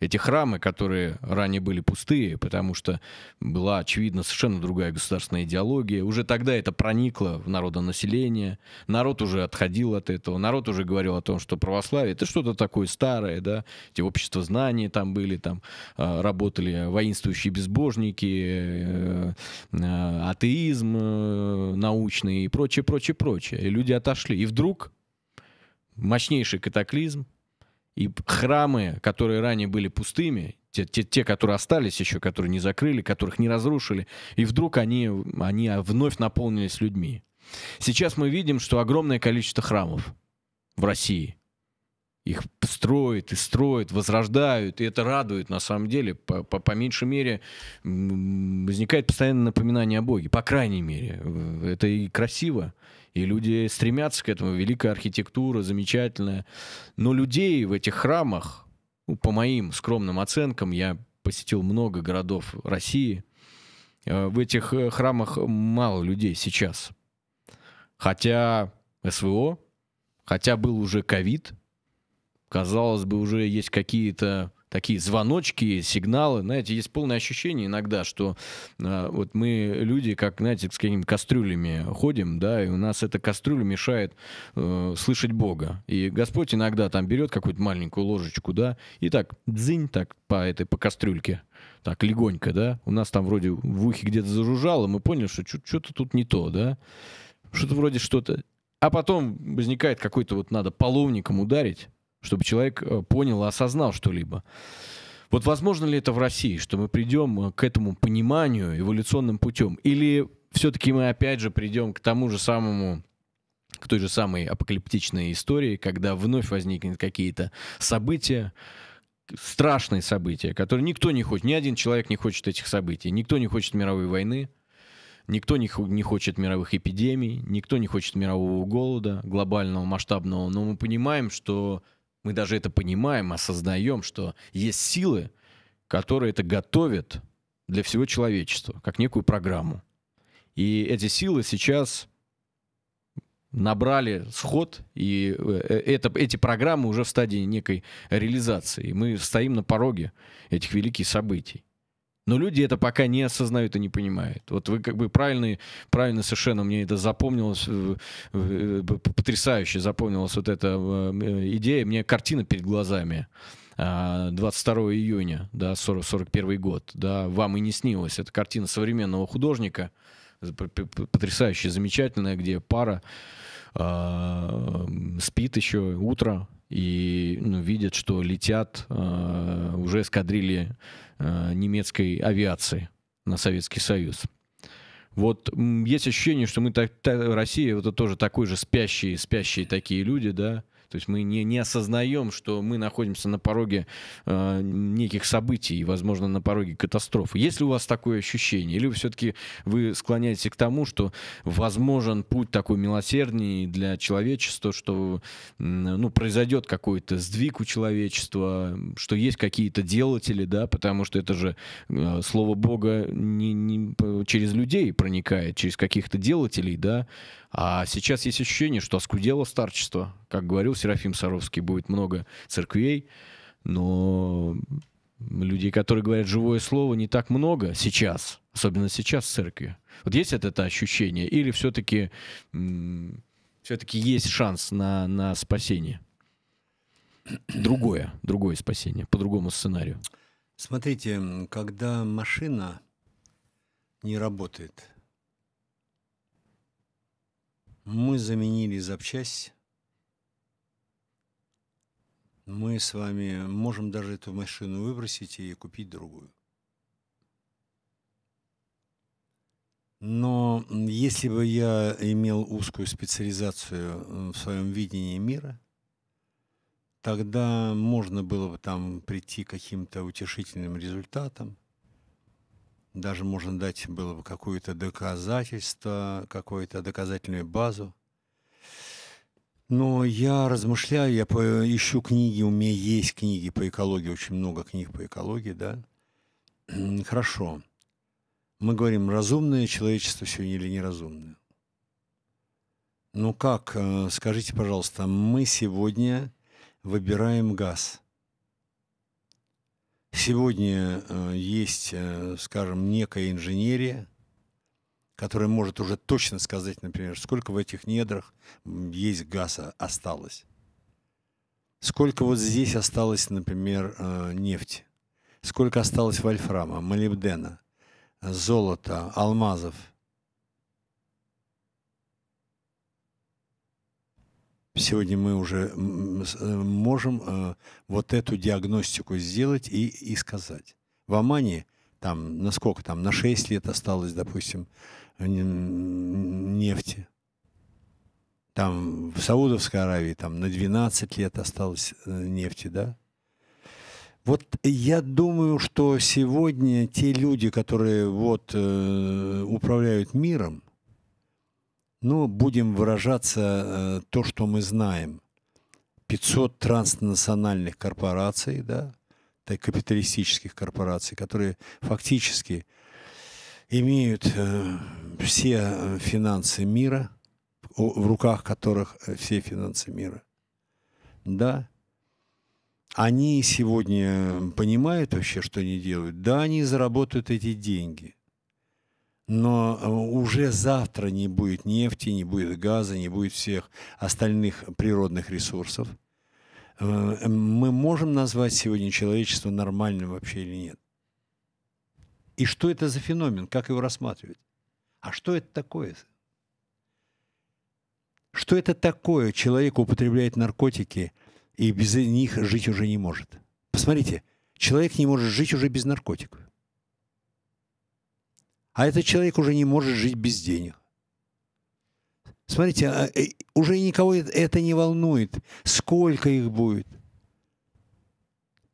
эти храмы, которые ранее были пустые, потому что была, очевидно, совершенно другая государственная идеология. Уже тогда это проникло в народонаселение. Народ уже отходил от этого. Народ уже говорил о том, что православие — это что-то такое старое, да. Эти общества знаний там были, там а, работали воинствующие безбожники, э, э, атеизм э, научный и прочее, прочее, прочее. И люди отошли. И вдруг мощнейший катаклизм — и храмы, которые ранее были пустыми, те, те, те, которые остались еще, которые не закрыли, которых не разрушили, и вдруг они, они вновь наполнились людьми. Сейчас мы видим, что огромное количество храмов в России. Их строят и строят, возрождают, и это радует на самом деле. По, по, по меньшей мере возникает постоянное напоминание о Боге, по крайней мере. Это и красиво, и люди стремятся к этому. Великая архитектура, замечательная. Но людей в этих храмах, ну, по моим скромным оценкам, я посетил много городов России, э, в этих э, храмах мало людей сейчас. Хотя СВО, хотя был уже ковид, казалось бы, уже есть какие-то такие звоночки, сигналы. Знаете, есть полное ощущение иногда, что э, вот мы люди, как, знаете, с какими то кастрюлями ходим, да, и у нас эта кастрюля мешает э, слышать Бога. И Господь иногда там берет какую-то маленькую ложечку, да, и так, дзынь, так по этой, по кастрюльке, так легонько, да. У нас там вроде в ухе где-то зажужжало, мы поняли, что что-то тут не то, да. Что-то вроде что-то. А потом возникает какой-то вот надо половником ударить, чтобы человек э, понял и осознал что-либо. Вот возможно ли это в России, что мы придем э, к этому пониманию эволюционным путем? Или все-таки мы опять же придем к тому же самому к той же самой апокалиптичной истории, когда вновь возникнут какие-то события, страшные события, которые никто не хочет, ни один человек не хочет этих событий, никто не хочет мировой войны, никто не, не хочет мировых эпидемий, никто не хочет мирового голода глобального, масштабного, но мы понимаем, что мы даже это понимаем, осознаем, что есть силы, которые это готовят для всего человечества, как некую программу. И эти силы сейчас набрали сход, и э, э, это, эти программы уже в стадии некой реализации. И мы стоим на пороге этих великих событий. Но люди это пока не осознают и не понимают. Вот вы как бы правильно, правильно совершенно мне это запомнилось, э, э, потрясающе запомнилась вот эта э, идея. Мне картина перед глазами. 22 а, июня, да, 40, 41 год, да, вам и не снилось. Это картина современного художника, потрясающая, замечательная, где пара э, спит еще утро, и ну, видят, что летят э, уже эскадрильи э, немецкой авиации на Советский Союз. Вот есть ощущение, что мы так, та, Россия, это тоже такой же спящие, спящие такие люди, да, то есть мы не, не осознаем, что мы находимся на пороге э, неких событий и, возможно, на пороге катастрофы. Есть ли у вас такое ощущение? Или все-таки вы склоняетесь к тому, что возможен путь такой милосердный для человечества, что ну, произойдет какой-то сдвиг у человечества, что есть какие-то делатели, да, потому что это же э, слово Бога не, не через людей проникает, через каких-то делателей, да, а сейчас есть ощущение, что оскудело старчество. Как говорил Серафим Саровский, будет много церквей, но людей, которые говорят живое слово, не так много сейчас, особенно сейчас в церкви. Вот есть это, это ощущение? Или все-таки все-таки есть шанс на, на спасение? Другое, другое спасение, по другому сценарию. Смотрите, когда машина не работает, мы заменили запчасть. Мы с вами можем даже эту машину выбросить и купить другую. Но если бы я имел узкую специализацию э, в своем видении мира, тогда можно было бы там прийти к каким-то утешительным результатам даже можно дать было бы какое-то доказательство, какую-то доказательную базу. Но я размышляю, я ищу книги, у меня есть книги по экологии, очень много книг по экологии, да. Хорошо. Мы говорим, разумное человечество сегодня или неразумное. Ну как, э, скажите, пожалуйста, мы сегодня выбираем газ – Сегодня э, есть, э, скажем, некая инженерия, которая может уже точно сказать, например, сколько в этих недрах есть газа осталось. Сколько вот здесь осталось, например, э, нефти. Сколько осталось вольфрама, молибдена, золота, алмазов – сегодня мы уже э, можем э, вот эту диагностику сделать и, и сказать. В Омане там, на сколько там, на 6 лет осталось, допустим, нефти. Там в Саудовской Аравии там на 12 лет осталось э, нефти, да? Вот я думаю, что сегодня те люди, которые вот э, управляют миром, ну, будем выражаться э, то, что мы знаем. 500 транснациональных корпораций, да, так, капиталистических корпораций, которые фактически имеют э, все э, финансы мира, в руках которых э, все финансы мира. Да, они сегодня понимают вообще, что они делают? Да, они заработают эти деньги – но э, уже завтра не будет нефти, не будет газа, не будет всех остальных природных ресурсов. Э, мы можем назвать сегодня человечество нормальным вообще или нет? И что это за феномен? Как его рассматривать? А что это такое? Что это такое? Человек употребляет наркотики и без них жить уже не может. Посмотрите, человек не может жить уже без наркотиков. А этот человек уже не может жить без денег. Смотрите, а, э, уже никого это не волнует, сколько их будет.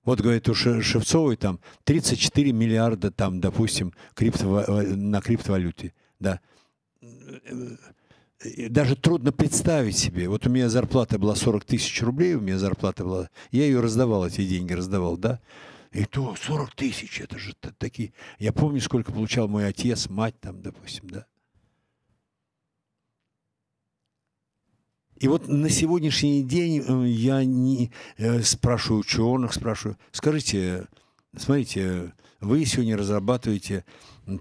Вот, говорит, у Шевцовой там 34 миллиарда, там, допустим, крипто, э, на криптовалюте. Да. Даже трудно представить себе. Вот у меня зарплата была 40 тысяч рублей, у меня зарплата была... Я ее раздавал, эти деньги раздавал, да? И то 40 тысяч, это же такие... Я помню, сколько получал мой отец, мать там, допустим, да. И вот на сегодняшний день э, я не э, спрашиваю ученых, спрашиваю, скажите, смотрите, вы сегодня разрабатываете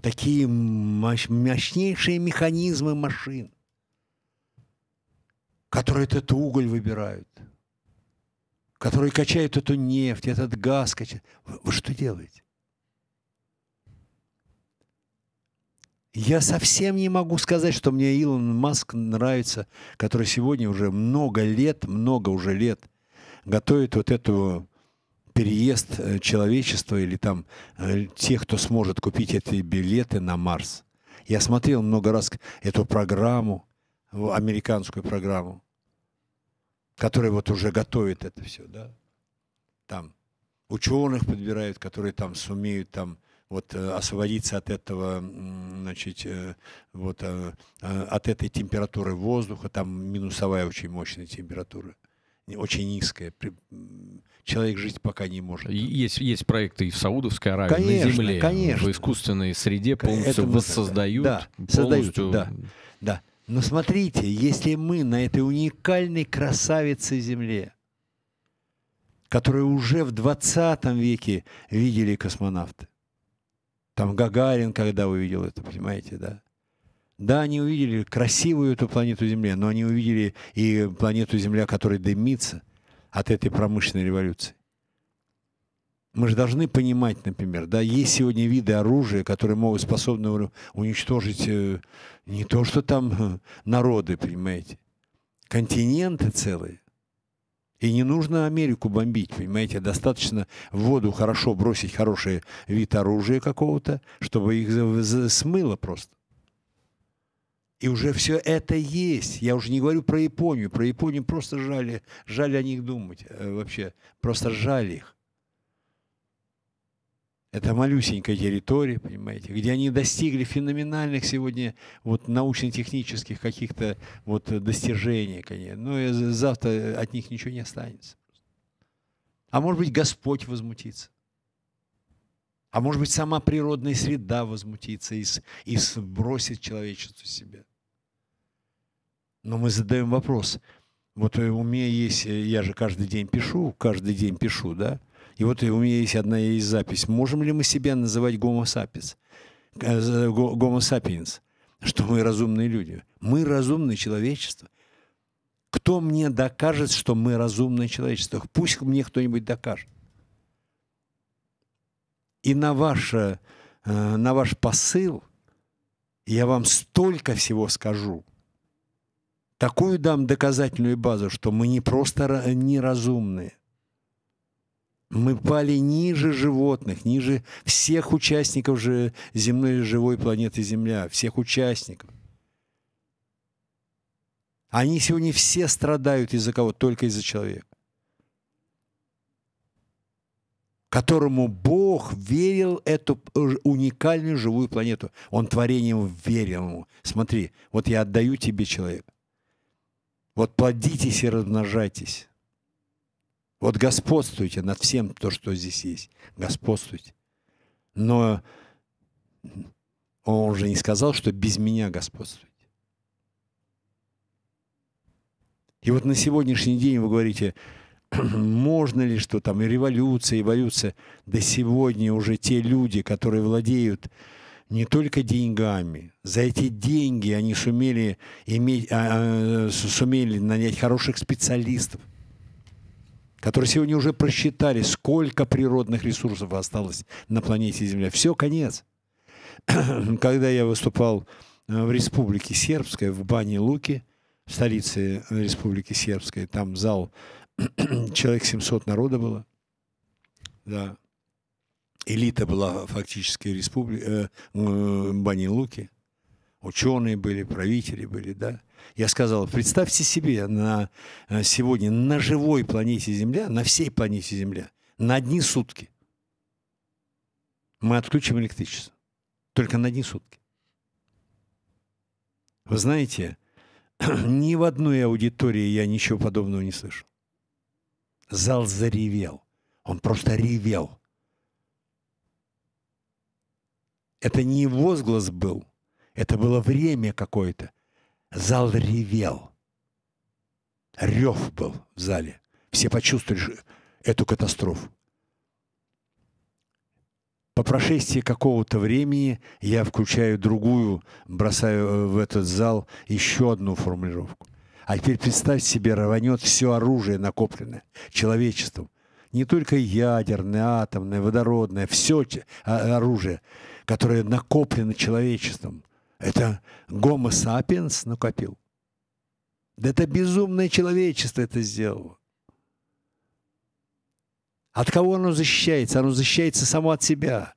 такие мощнейшие механизмы машин, которые этот уголь выбирают – которые качают эту нефть, этот газ качают. Вы, вы что делаете? Я совсем не могу сказать, что мне Илон Маск нравится, который сегодня уже много лет, много уже лет готовит вот эту переезд э, человечества или там э, тех, кто сможет купить эти билеты на Марс. Я смотрел много раз эту программу, американскую программу которые вот уже готовят это все, да, там ученых подбирают, которые там сумеют там вот э, освободиться от этого, значит, э, вот э, от этой температуры воздуха, там минусовая очень мощная температура, очень низкая. Человек жить пока не может. Есть, есть проекты и в Саудовской Аравии, конечно, на Земле, конечно. в искусственной среде полностью это, воссоздают. Да, полностью... создают, да, да. Но смотрите, если мы на этой уникальной красавице Земле, которую уже в 20 веке видели космонавты, там Гагарин, когда увидел это, понимаете, да? Да, они увидели красивую эту планету Земля, но они увидели и планету Земля, которая дымится от этой промышленной революции мы же должны понимать, например, да, есть сегодня виды оружия, которые могут способны уничтожить э, не то, что там э, народы, понимаете, континенты целые. И не нужно Америку бомбить, понимаете, достаточно в воду хорошо бросить хороший вид оружия какого-то, чтобы их смыло просто. И уже все это есть. Я уже не говорю про Японию. Про Японию просто жали, жали о них думать э, вообще. Просто жали их. Это малюсенькая территория, понимаете, где они достигли феноменальных сегодня вот научно-технических каких-то вот достижений, конечно. Но ну, завтра от них ничего не останется. А может быть, Господь возмутится. А может быть, сама природная среда возмутится и, и сбросит человечество себя. Но мы задаем вопрос. Вот э, у меня есть, э, я же каждый день пишу, каждый день пишу, да, и вот у меня есть одна из запись. Можем ли мы себя называть гомо сапиенс? Э, гомо сапиенс. Что мы разумные люди. Мы разумное человечество. Кто мне докажет, что мы разумное человечество? Пусть мне кто-нибудь докажет. И на, ваше, э, на ваш посыл я вам столько всего скажу. Такую дам доказательную базу, что мы не просто неразумные – мы пали ниже животных, ниже всех участников же земной живой планеты Земля, всех участников. Они сегодня все страдают из-за кого? Только из-за человека. Которому Бог верил эту уникальную живую планету. Он творением верил ему. Смотри, вот я отдаю тебе человека. Вот плодитесь и размножайтесь. Вот господствуйте над всем то, что здесь есть. Господствуйте. Но он же не сказал, что без меня господствуйте. И вот на сегодняшний день вы говорите, можно ли что там, и революция, эволюция. Да сегодня уже те люди, которые владеют не только деньгами. За эти деньги они сумели, иметь, а, а, сумели нанять хороших специалистов – которые сегодня уже просчитали, сколько природных ресурсов осталось на планете Земля. Все, конец. Когда я выступал э, в Республике Сербской, в Бане Луки, столице э, Республики Сербской, там зал, человек 700 народа было, да, элита была фактически республи... э, э Бани Луки, ученые были, правители были, да, я сказал, представьте себе на э, сегодня на живой планете Земля, на всей планете Земля, на одни сутки мы отключим электричество. Только на одни сутки. Вы знаете, ни в одной аудитории я ничего подобного не слышал. Зал заревел. Он просто ревел. Это не возглас был, это было время какое-то. Зал ревел. Рев был в зале. Все почувствовали эту катастрофу. По прошествии какого-то времени я включаю другую, бросаю э, в этот зал еще одну формулировку. А теперь представь себе, рванет все оружие накопленное человечеством. Не только ядерное, атомное, водородное, все а, оружие, которое накоплено человечеством. Это гомо сапиенс накопил. Да это безумное человечество это сделало. От кого оно защищается? Оно защищается само от себя.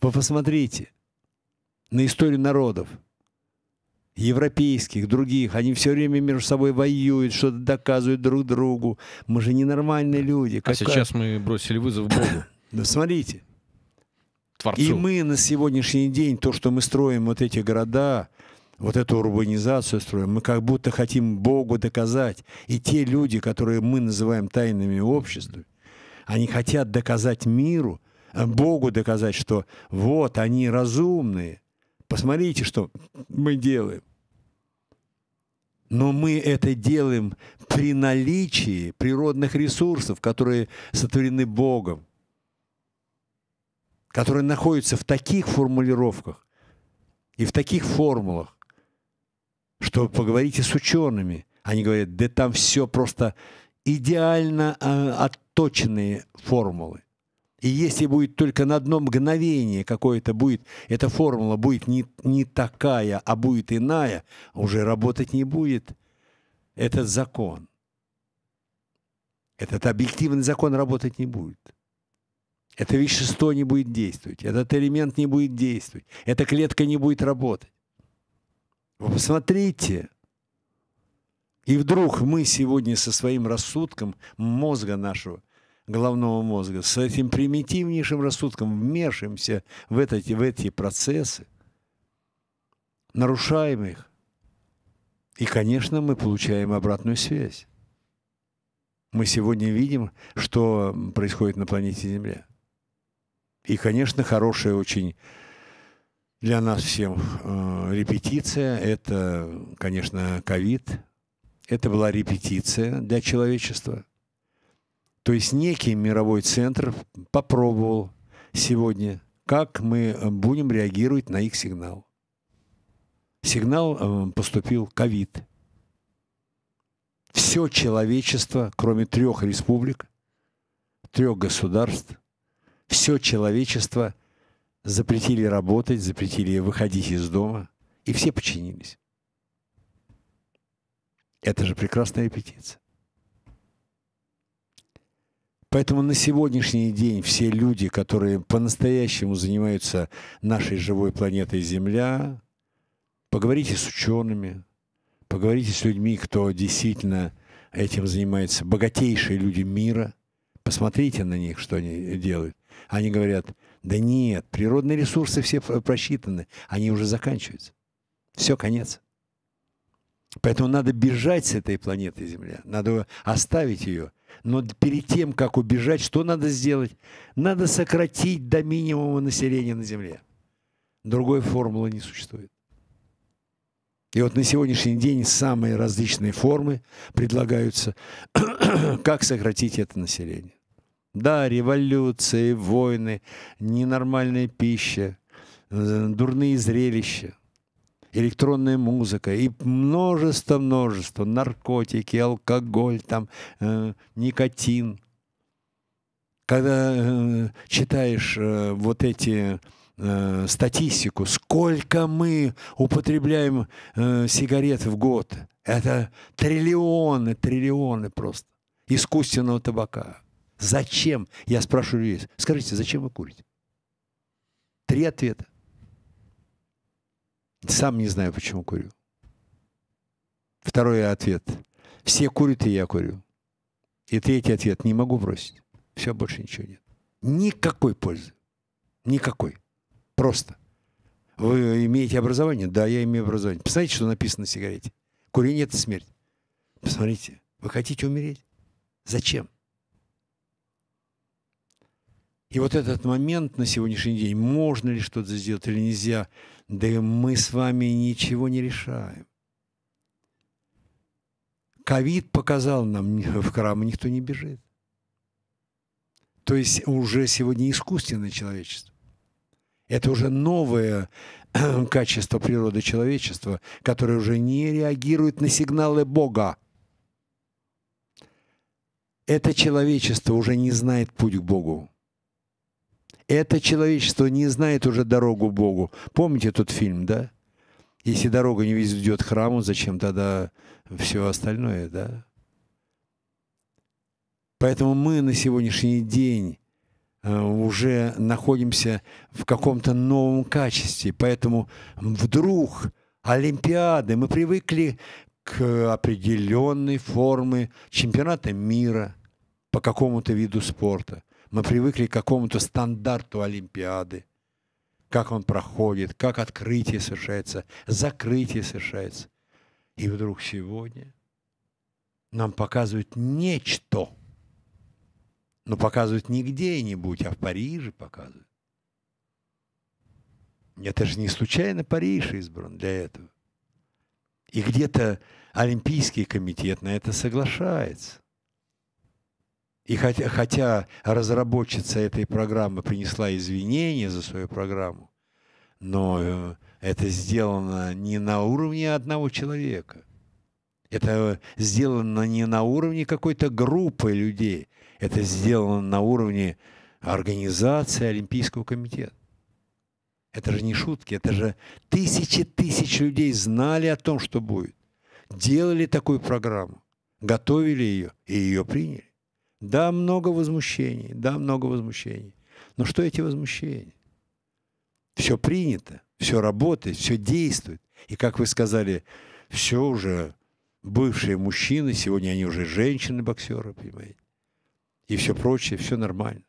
Вы посмотрите на историю народов. Европейских, других. Они все время между собой воюют, что-то доказывают друг другу. Мы же ненормальные люди. Как а сейчас мы бросили вызов Богу. Да смотрите. Творцу. И мы на сегодняшний день, то, что мы строим вот эти города, вот эту урбанизацию строим, мы как будто хотим Богу доказать. И те люди, которые мы называем тайными обществами, они хотят доказать миру, э, Богу доказать, что вот они разумные. Посмотрите, что мы делаем. Но мы это делаем при наличии природных ресурсов, которые сотворены Богом которые находятся в таких формулировках и в таких формулах, что поговорите с учеными. Они говорят, да там все просто идеально э, отточенные формулы. И если будет только на одно мгновение какое-то будет, эта формула будет не, не такая, а будет иная, уже работать не будет этот закон. Этот объективный закон работать не будет. Это вещество не будет действовать, этот элемент не будет действовать, эта клетка не будет работать. Вы посмотрите. И вдруг мы сегодня со своим рассудком мозга нашего, головного мозга, с этим примитивнейшим рассудком вмешиваемся в, эти в эти процессы, нарушаем их. И, конечно, мы получаем обратную связь. Мы сегодня видим, что происходит на планете Земля. И, конечно, хорошая очень для нас всем э, репетиция. Это, конечно, ковид. Это была репетиция для человечества. То есть некий мировой центр попробовал сегодня, как мы будем реагировать на их сигнал. Сигнал э, поступил ковид. Все человечество, кроме трех республик, трех государств – все человечество запретили работать, запретили выходить из дома, и все подчинились. Это же прекрасная репетиция. Поэтому на сегодняшний день все люди, которые по-настоящему занимаются нашей живой планетой Земля, поговорите с учеными, поговорите с людьми, кто действительно этим занимается, богатейшие люди мира, посмотрите на них, что они делают. Они говорят, да нет, природные ресурсы все просчитаны, они уже заканчиваются. Все, конец. Поэтому надо бежать с этой планеты Земля, надо оставить ее. Но перед тем, как убежать, что надо сделать? Надо сократить до минимума населения на Земле. Другой формулы не существует. И вот на сегодняшний день самые различные формы предлагаются, как сократить это население. Да, революции, войны, ненормальная пища, э, дурные зрелища, электронная музыка и множество-множество, наркотики, алкоголь, там, э, никотин. Когда э, читаешь э, вот эти э, статистику, сколько мы употребляем э, сигарет в год, это триллионы, триллионы просто искусственного табака. Зачем? Я спрашиваю людей, скажите, зачем вы курите? Три ответа. Сам не знаю, почему курю. Второй ответ. Все курят, и я курю. И третий ответ. Не могу бросить. Все, больше ничего нет. Никакой пользы. Никакой. Просто. Вы имеете образование? Да, я имею образование. Посмотрите, что написано на сигарете. Курение – это смерть. Посмотрите. Вы хотите умереть? Зачем? И вот этот момент на сегодняшний день, можно ли что-то сделать или нельзя, да мы с вами ничего не решаем. Ковид показал нам, в храмы никто не бежит. То есть уже сегодня искусственное человечество. Это уже новое качество природы человечества, которое уже не реагирует на сигналы Бога. Это человечество уже не знает путь к Богу. Это человечество не знает уже дорогу Богу. Помните тот фильм, да? Если дорога не ведет к храму, зачем тогда все остальное, да? Поэтому мы на сегодняшний день э, уже находимся в каком-то новом качестве. Поэтому вдруг Олимпиады, мы привыкли к определенной форме чемпионата мира по какому-то виду спорта. Мы привыкли к какому-то стандарту Олимпиады, как он проходит, как открытие совершается, закрытие совершается. И вдруг сегодня нам показывают нечто, но показывают не где-нибудь, а в Париже показывают. Это же не случайно Париж избран для этого. И где-то Олимпийский комитет на это соглашается. И хотя, хотя разработчица этой программы принесла извинения за свою программу, но э, это сделано не на уровне одного человека. Это сделано не на уровне какой-то группы людей. Это сделано на уровне организации Олимпийского комитета. Это же не шутки, это же тысячи тысяч людей знали о том, что будет. Делали такую программу, готовили ее и ее приняли. Да, много возмущений, да, много возмущений. Но что эти возмущения? Все принято, все работает, все действует. И как вы сказали, все уже бывшие мужчины, сегодня они уже женщины-боксеры, понимаете? И все прочее, все нормально.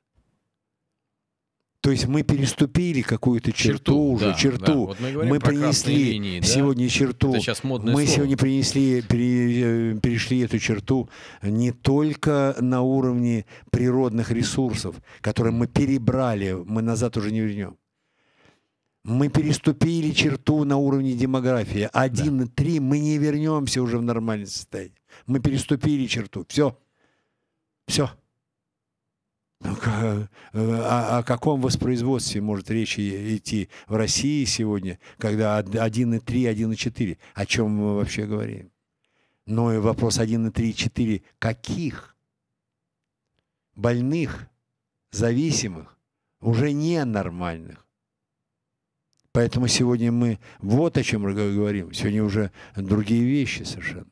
То есть мы переступили какую-то черту, черту уже, да, черту. Да. Вот мы мы принесли линии, да? сегодня черту. Это сейчас модное мы слово. сегодня принесли, пере, э, перешли эту черту не только на уровне природных ресурсов, которые мы перебрали, мы назад уже не вернем. Мы переступили черту на уровне демографии. Один да. мы не вернемся уже в нормальное состояние. Мы переступили черту. Все. Все. О, ну, э, а, о каком воспроизводстве может речь идти в России сегодня, когда 1,3, 1,4? О чем мы вообще говорим? Но и вопрос 1,3, 4. Каких? Больных, зависимых, уже ненормальных. Поэтому сегодня мы вот о чем говорим. Сегодня уже другие вещи совершенно.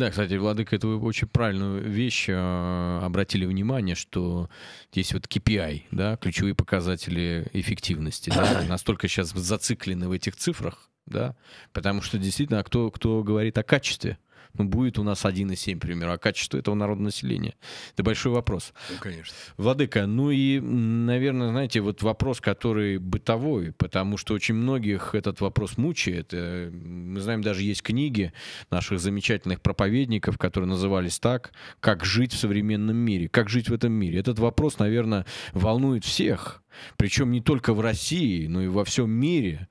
Да, кстати, Владыка, это вы очень правильную вещь э, обратили внимание, что здесь вот KPI, да, ключевые показатели эффективности, да, настолько сейчас зациклены в этих цифрах, да, потому что действительно, а кто, кто говорит о качестве, ну, будет у нас 1,7, примерно. А качество этого народного населения? Это большой вопрос. Ну, конечно. Владыка, ну и, наверное, знаете, вот вопрос, который бытовой, потому что очень многих этот вопрос мучает. Э, мы знаем, даже есть книги наших замечательных проповедников, которые назывались так, «Как жить в современном мире», «Как жить в этом мире». Этот вопрос, наверное, волнует всех. Причем не только в России, но и во всем мире.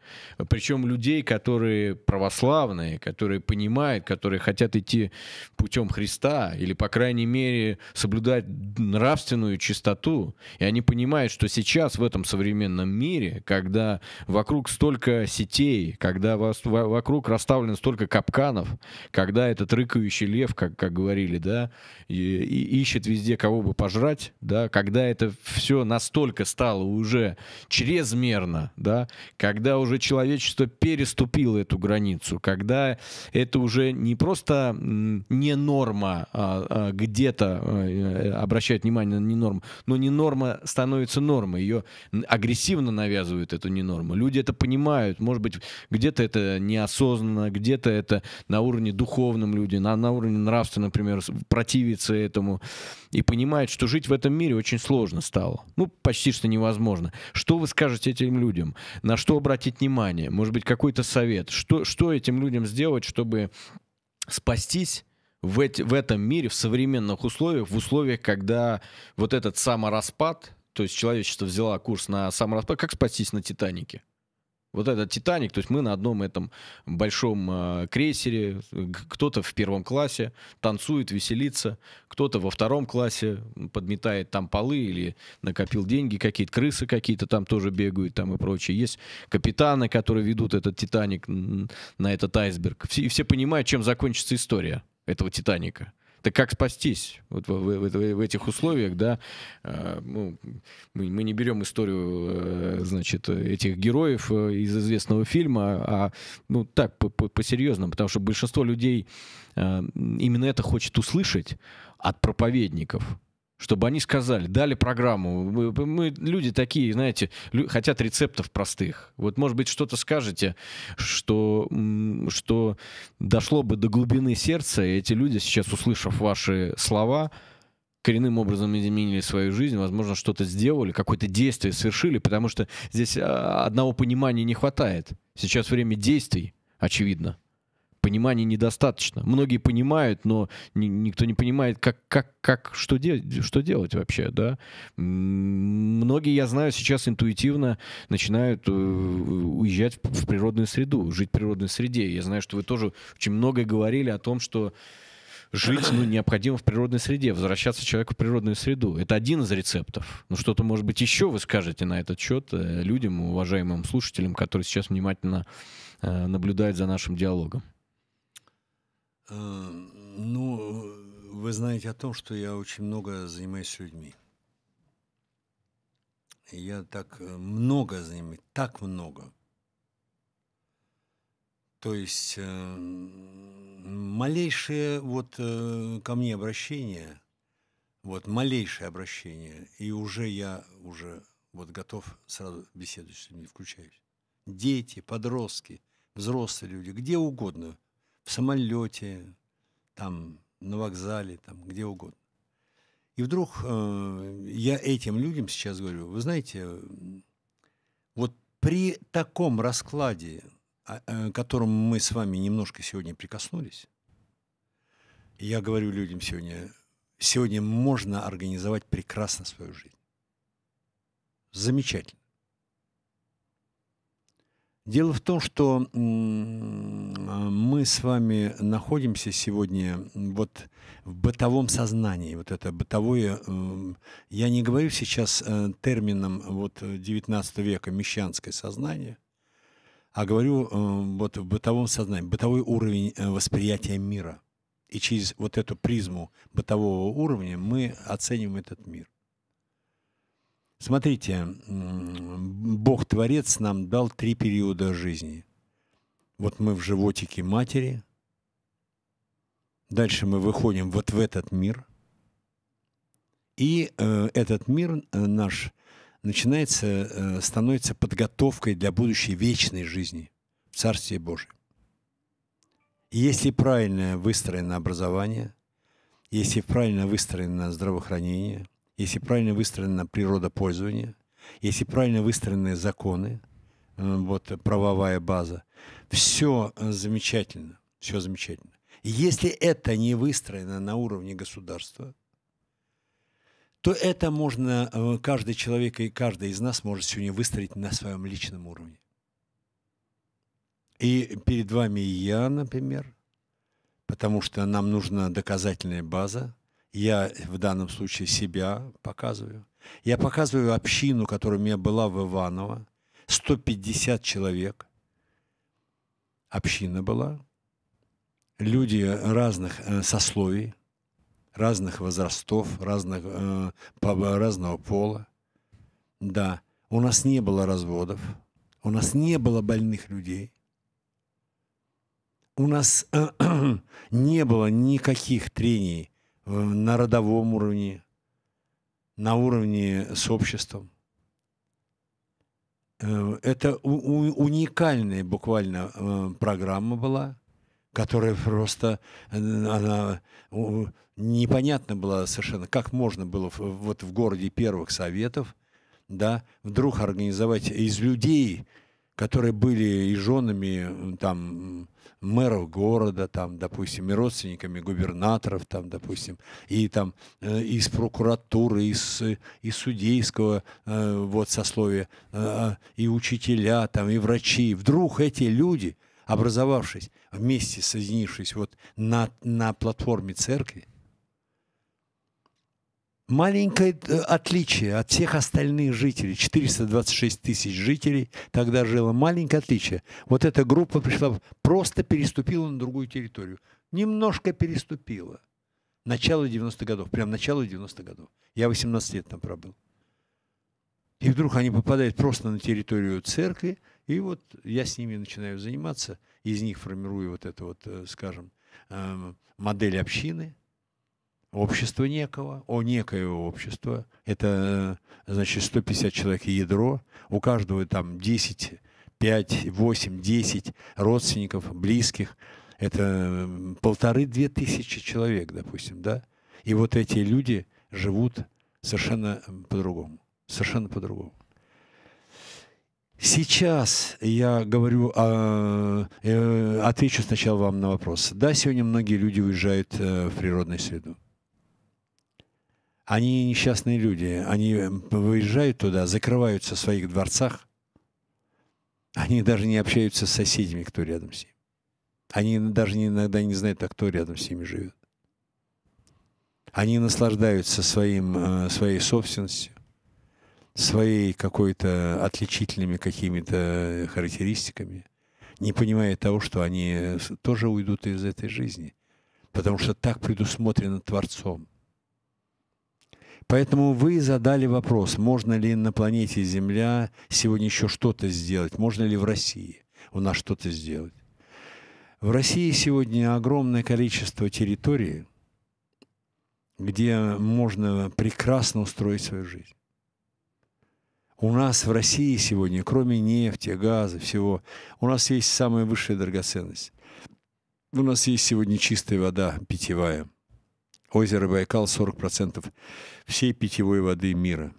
Причем людей, которые православные, которые понимают, которые хотят идти путем Христа или, по крайней мере, соблюдать нравственную чистоту. И они понимают, что сейчас в этом современном мире, когда вокруг столько сетей, когда вокруг расставлено столько капканов, когда этот рыкающий лев, как, как говорили, да, и, и ищет везде кого бы пожрать, да, когда это все настолько стало уже чрезмерно, да, когда уже человечество переступило эту границу, когда это уже не просто не норма а, а, где-то а, обращать внимание на не норм, но не норма становится нормой, ее агрессивно навязывают эту не норму. Люди это понимают, может быть, где-то это неосознанно, где-то это на уровне духовном люди, на, на уровне нравственном, например, противятся этому и понимают, что жить в этом мире очень сложно стало. Ну, почти что невозможно возможно. Что вы скажете этим людям? На что обратить внимание? Может быть, какой-то совет? Что, что этим людям сделать, чтобы спастись в, эти, в этом мире, в современных условиях, в условиях, когда вот этот самораспад, то есть человечество взяло курс на самораспад, как спастись на Титанике? Вот этот «Титаник», то есть мы на одном этом большом э, крейсере, кто-то в первом классе танцует, веселится, кто-то во втором классе подметает там полы или накопил деньги какие-то, крысы какие-то там тоже бегают там и прочее. Есть капитаны, которые ведут этот «Титаник» на этот айсберг. И все понимают, чем закончится история этого «Титаника». Так как спастись вот в, в, в, в этих условиях, да? А, ну, мы, мы не берем историю, э, значит, этих героев э, из известного фильма, а ну так по-серьезному, -по -по потому что большинство людей э, именно это хочет услышать от проповедников чтобы они сказали, дали программу. Мы, мы люди такие, знаете, лю, хотят рецептов простых. Вот, может быть, что-то скажете, что, что дошло бы до глубины сердца, и эти люди, сейчас услышав ваши слова, коренным образом изменили свою жизнь, возможно, что-то сделали, какое-то действие совершили, потому что здесь а, одного понимания не хватает. Сейчас время действий, очевидно понимания недостаточно. Многие понимают, но никто не понимает, как, как, как что, де, что делать вообще, да. Многие, я знаю, сейчас интуитивно начинают э, уезжать в природную среду, жить в природной среде. Я знаю, что вы тоже очень многое говорили о том, что жить ну, необходимо в природной среде, возвращаться человеку в природную среду. Это один из рецептов. Ну, что-то, может быть, еще вы скажете на этот счет э, людям, уважаемым слушателям, которые сейчас внимательно э, наблюдают за нашим диалогом. Э, ну, вы знаете о том, что я очень много занимаюсь людьми. Я так э, много занимаюсь, так много. То есть э, малейшее вот ко мне обращение, вот малейшее обращение, и уже я уже вот готов сразу беседу с людьми, включаюсь. Дети, подростки, взрослые люди, где угодно – в самолете, там, на вокзале, там, где угодно. И вдруг э, я этим людям сейчас говорю, вы знаете, вот при таком раскладе, а, э, к которому мы с вами немножко сегодня прикоснулись, я говорю людям сегодня, сегодня можно организовать прекрасно свою жизнь. Замечательно. Дело в том, что мы с вами находимся сегодня вот в бытовом сознании, вот это бытовое, эм, я не говорю сейчас э, термином вот 19 века мещанское сознание, а говорю эм, вот в бытовом сознании, бытовой уровень э, восприятия мира. И через вот эту призму бытового уровня мы оцениваем этот мир. Смотрите, Бог-творец нам дал три периода жизни. Вот мы в животике матери, дальше мы выходим вот в этот мир, и э, этот мир э, наш начинается, э, становится подготовкой для будущей вечной жизни в Царстве Божьем. если правильно выстроено образование, если правильно выстроено здравоохранение – если правильно выстроена природа пользования, если правильно выстроены законы, э, вот правовая база, все э, замечательно, все замечательно. Если это не выстроено на уровне государства, то это можно, э, каждый человек и каждый из нас может сегодня выстроить на своем личном уровне. И перед вами я, например, потому что нам нужна доказательная база, я в данном случае себя показываю. Я показываю общину, которая у меня была в Иваново. 150 человек. Община была. Люди разных э, сословий, разных возрастов, разных, э, разного пола. Да, у нас не было разводов, у нас не было больных людей, у нас э, не было никаких трений Э, на родовом уровне, на уровне с обществом. Э, это уникальная буквально э, программа была, которая просто она непонятно была совершенно, как можно было вот в городе первых советов, да, вдруг организовать из людей которые были и женами там, мэров города, там, допустим, и родственниками губернаторов, там, допустим, и там э, из прокуратуры, из, из судейского э, вот сословия, э, э, и учителя, там, и врачи. Вдруг эти люди, образовавшись, вместе соединившись вот на, на платформе церкви, маленькое э, отличие от всех остальных жителей. 426 тысяч жителей тогда жило. Маленькое отличие. Вот эта группа пришла, просто переступила на другую территорию. Немножко переступила. Начало 90-х годов. Прям начало 90-х годов. Я 18 лет там пробыл. И вдруг они попадают просто на территорию церкви. И вот я с ними начинаю заниматься. Из них формирую вот это вот, э, скажем, эм, модель общины – общества некого, о некое общество, Это, э, значит, 150 человек ядро, у каждого там 10, 5, 8, 10 родственников, близких. Это полторы-две тысячи человек, допустим, да? И вот эти люди живут совершенно по-другому. Совершенно по-другому. Сейчас я говорю, а, э, отвечу сначала вам на вопрос. Да, сегодня многие люди уезжают э, в природную среду. Они несчастные люди. Они эм, выезжают туда, закрываются в своих дворцах. Они даже не общаются с соседями, кто рядом с ним. Они даже иногда не знают, а кто рядом с ними живет. Они наслаждаются своим, э, своей собственностью, своей какой-то отличительными какими-то характеристиками, не понимая того, что они э, тоже уйдут из этой жизни. Потому что так предусмотрено Творцом – Поэтому вы задали вопрос, можно ли на планете Земля сегодня еще что-то сделать, можно ли в России у нас что-то сделать. В России сегодня огромное количество территории, где можно прекрасно устроить свою жизнь. У нас в России сегодня, кроме нефти, газа, всего, у нас есть самая высшая драгоценность. У нас есть сегодня чистая вода питьевая – Озеро Байкал 40% всей питьевой воды мира.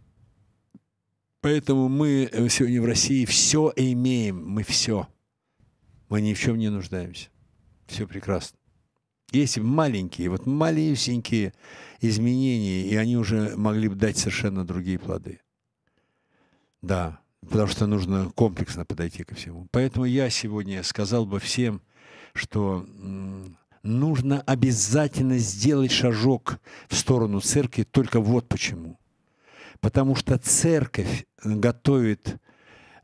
Поэтому мы сегодня в России все имеем, мы все. Мы ни в чем не нуждаемся. Все прекрасно. Есть маленькие, вот малюсенькие изменения, и они уже могли бы дать совершенно другие плоды. Да, потому что нужно комплексно подойти ко всему. Поэтому я сегодня сказал бы всем, что нужно обязательно сделать шажок в сторону церкви только вот почему. Потому что церковь готовит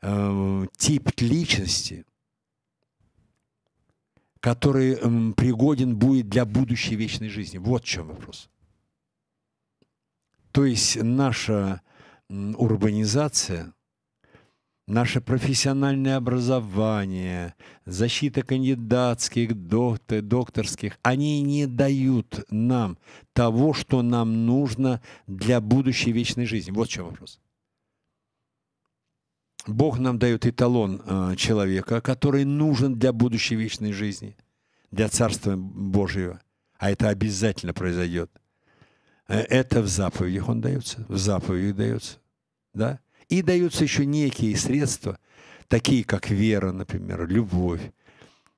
э, тип личности, который э, пригоден будет для будущей вечной жизни. Вот в чем вопрос. То есть наша урбанизация, наше профессиональное образование, защита кандидатских, доктор, докторских, они не дают нам того, что нам нужно для будущей вечной жизни. Вот в чем вопрос. Бог нам дает эталон э, человека, который нужен для будущей вечной жизни, для Царства Божьего. А это обязательно произойдет. Э, это в заповедях он дается, в заповедях дается. Да? И даются еще некие средства, такие как вера, например, любовь.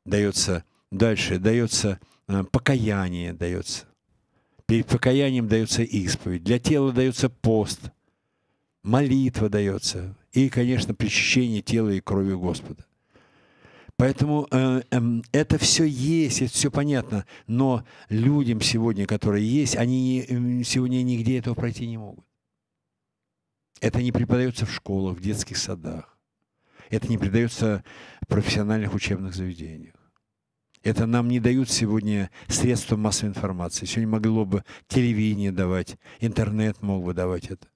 Дается дальше, дается э, покаяние, дается. Перед покаянием дается исповедь. Для тела дается пост, молитва дается. И, конечно, причащение тела и крови Господа. Поэтому э, э, это все есть, это все понятно. Но людям сегодня, которые есть, они не, сегодня нигде этого пройти не могут. Это не преподается в школах, в детских садах. Это не преподается в профессиональных учебных заведениях. Это нам не дают сегодня средства массовой информации. Сегодня могло бы телевидение давать, интернет мог бы давать это.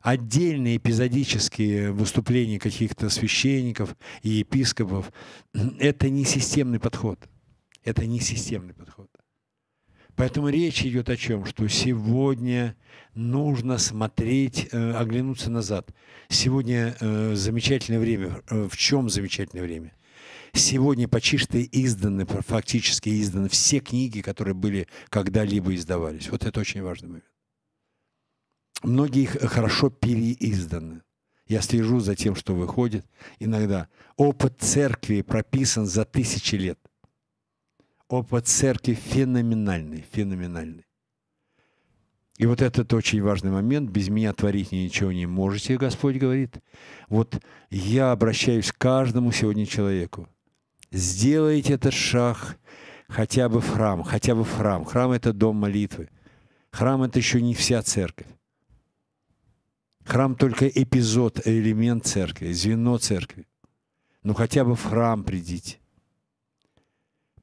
Отдельные эпизодические выступления каких-то священников и епископов – это не системный подход. Это не системный подход. Поэтому речь идет о чем? Что сегодня нужно смотреть, э, оглянуться назад. Сегодня э, замечательное время. Э, в чем замечательное время? Сегодня почти что изданы, фактически изданы все книги, которые были когда-либо издавались. Вот это очень важный момент. Многие их хорошо переизданы. Я слежу за тем, что выходит. Иногда опыт церкви прописан за тысячи лет опыт церкви феноменальный, феноменальный. И вот этот очень важный момент. Без меня творить ничего не можете, Господь говорит. Вот я обращаюсь к каждому сегодня человеку. Сделайте этот шаг хотя бы в храм, хотя бы в храм. Храм – это дом молитвы. Храм – это еще не вся церковь. Храм – только эпизод, элемент церкви, звено церкви. Но хотя бы в храм придите.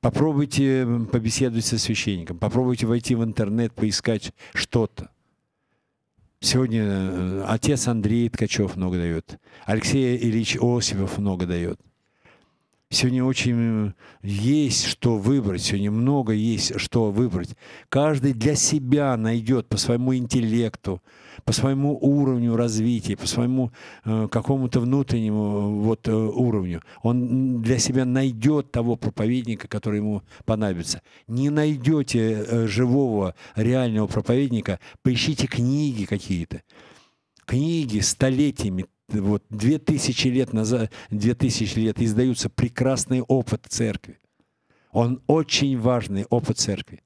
Попробуйте побеседовать со священником, попробуйте войти в интернет, поискать что-то. Сегодня э, отец Андрей Ткачев много дает, Алексей Ильич Осипов много дает. Сегодня очень э, есть что выбрать, сегодня много есть что выбрать. Каждый для себя найдет по своему интеллекту, по своему уровню развития, по своему э, какому-то внутреннему э, вот, э, уровню. Он для себя найдет того проповедника, который ему понадобится. Не найдете э, живого, реального проповедника, поищите книги какие-то. Книги столетиями, вот две тысячи лет назад, две тысячи лет издаются прекрасный опыт церкви. Он очень важный опыт церкви.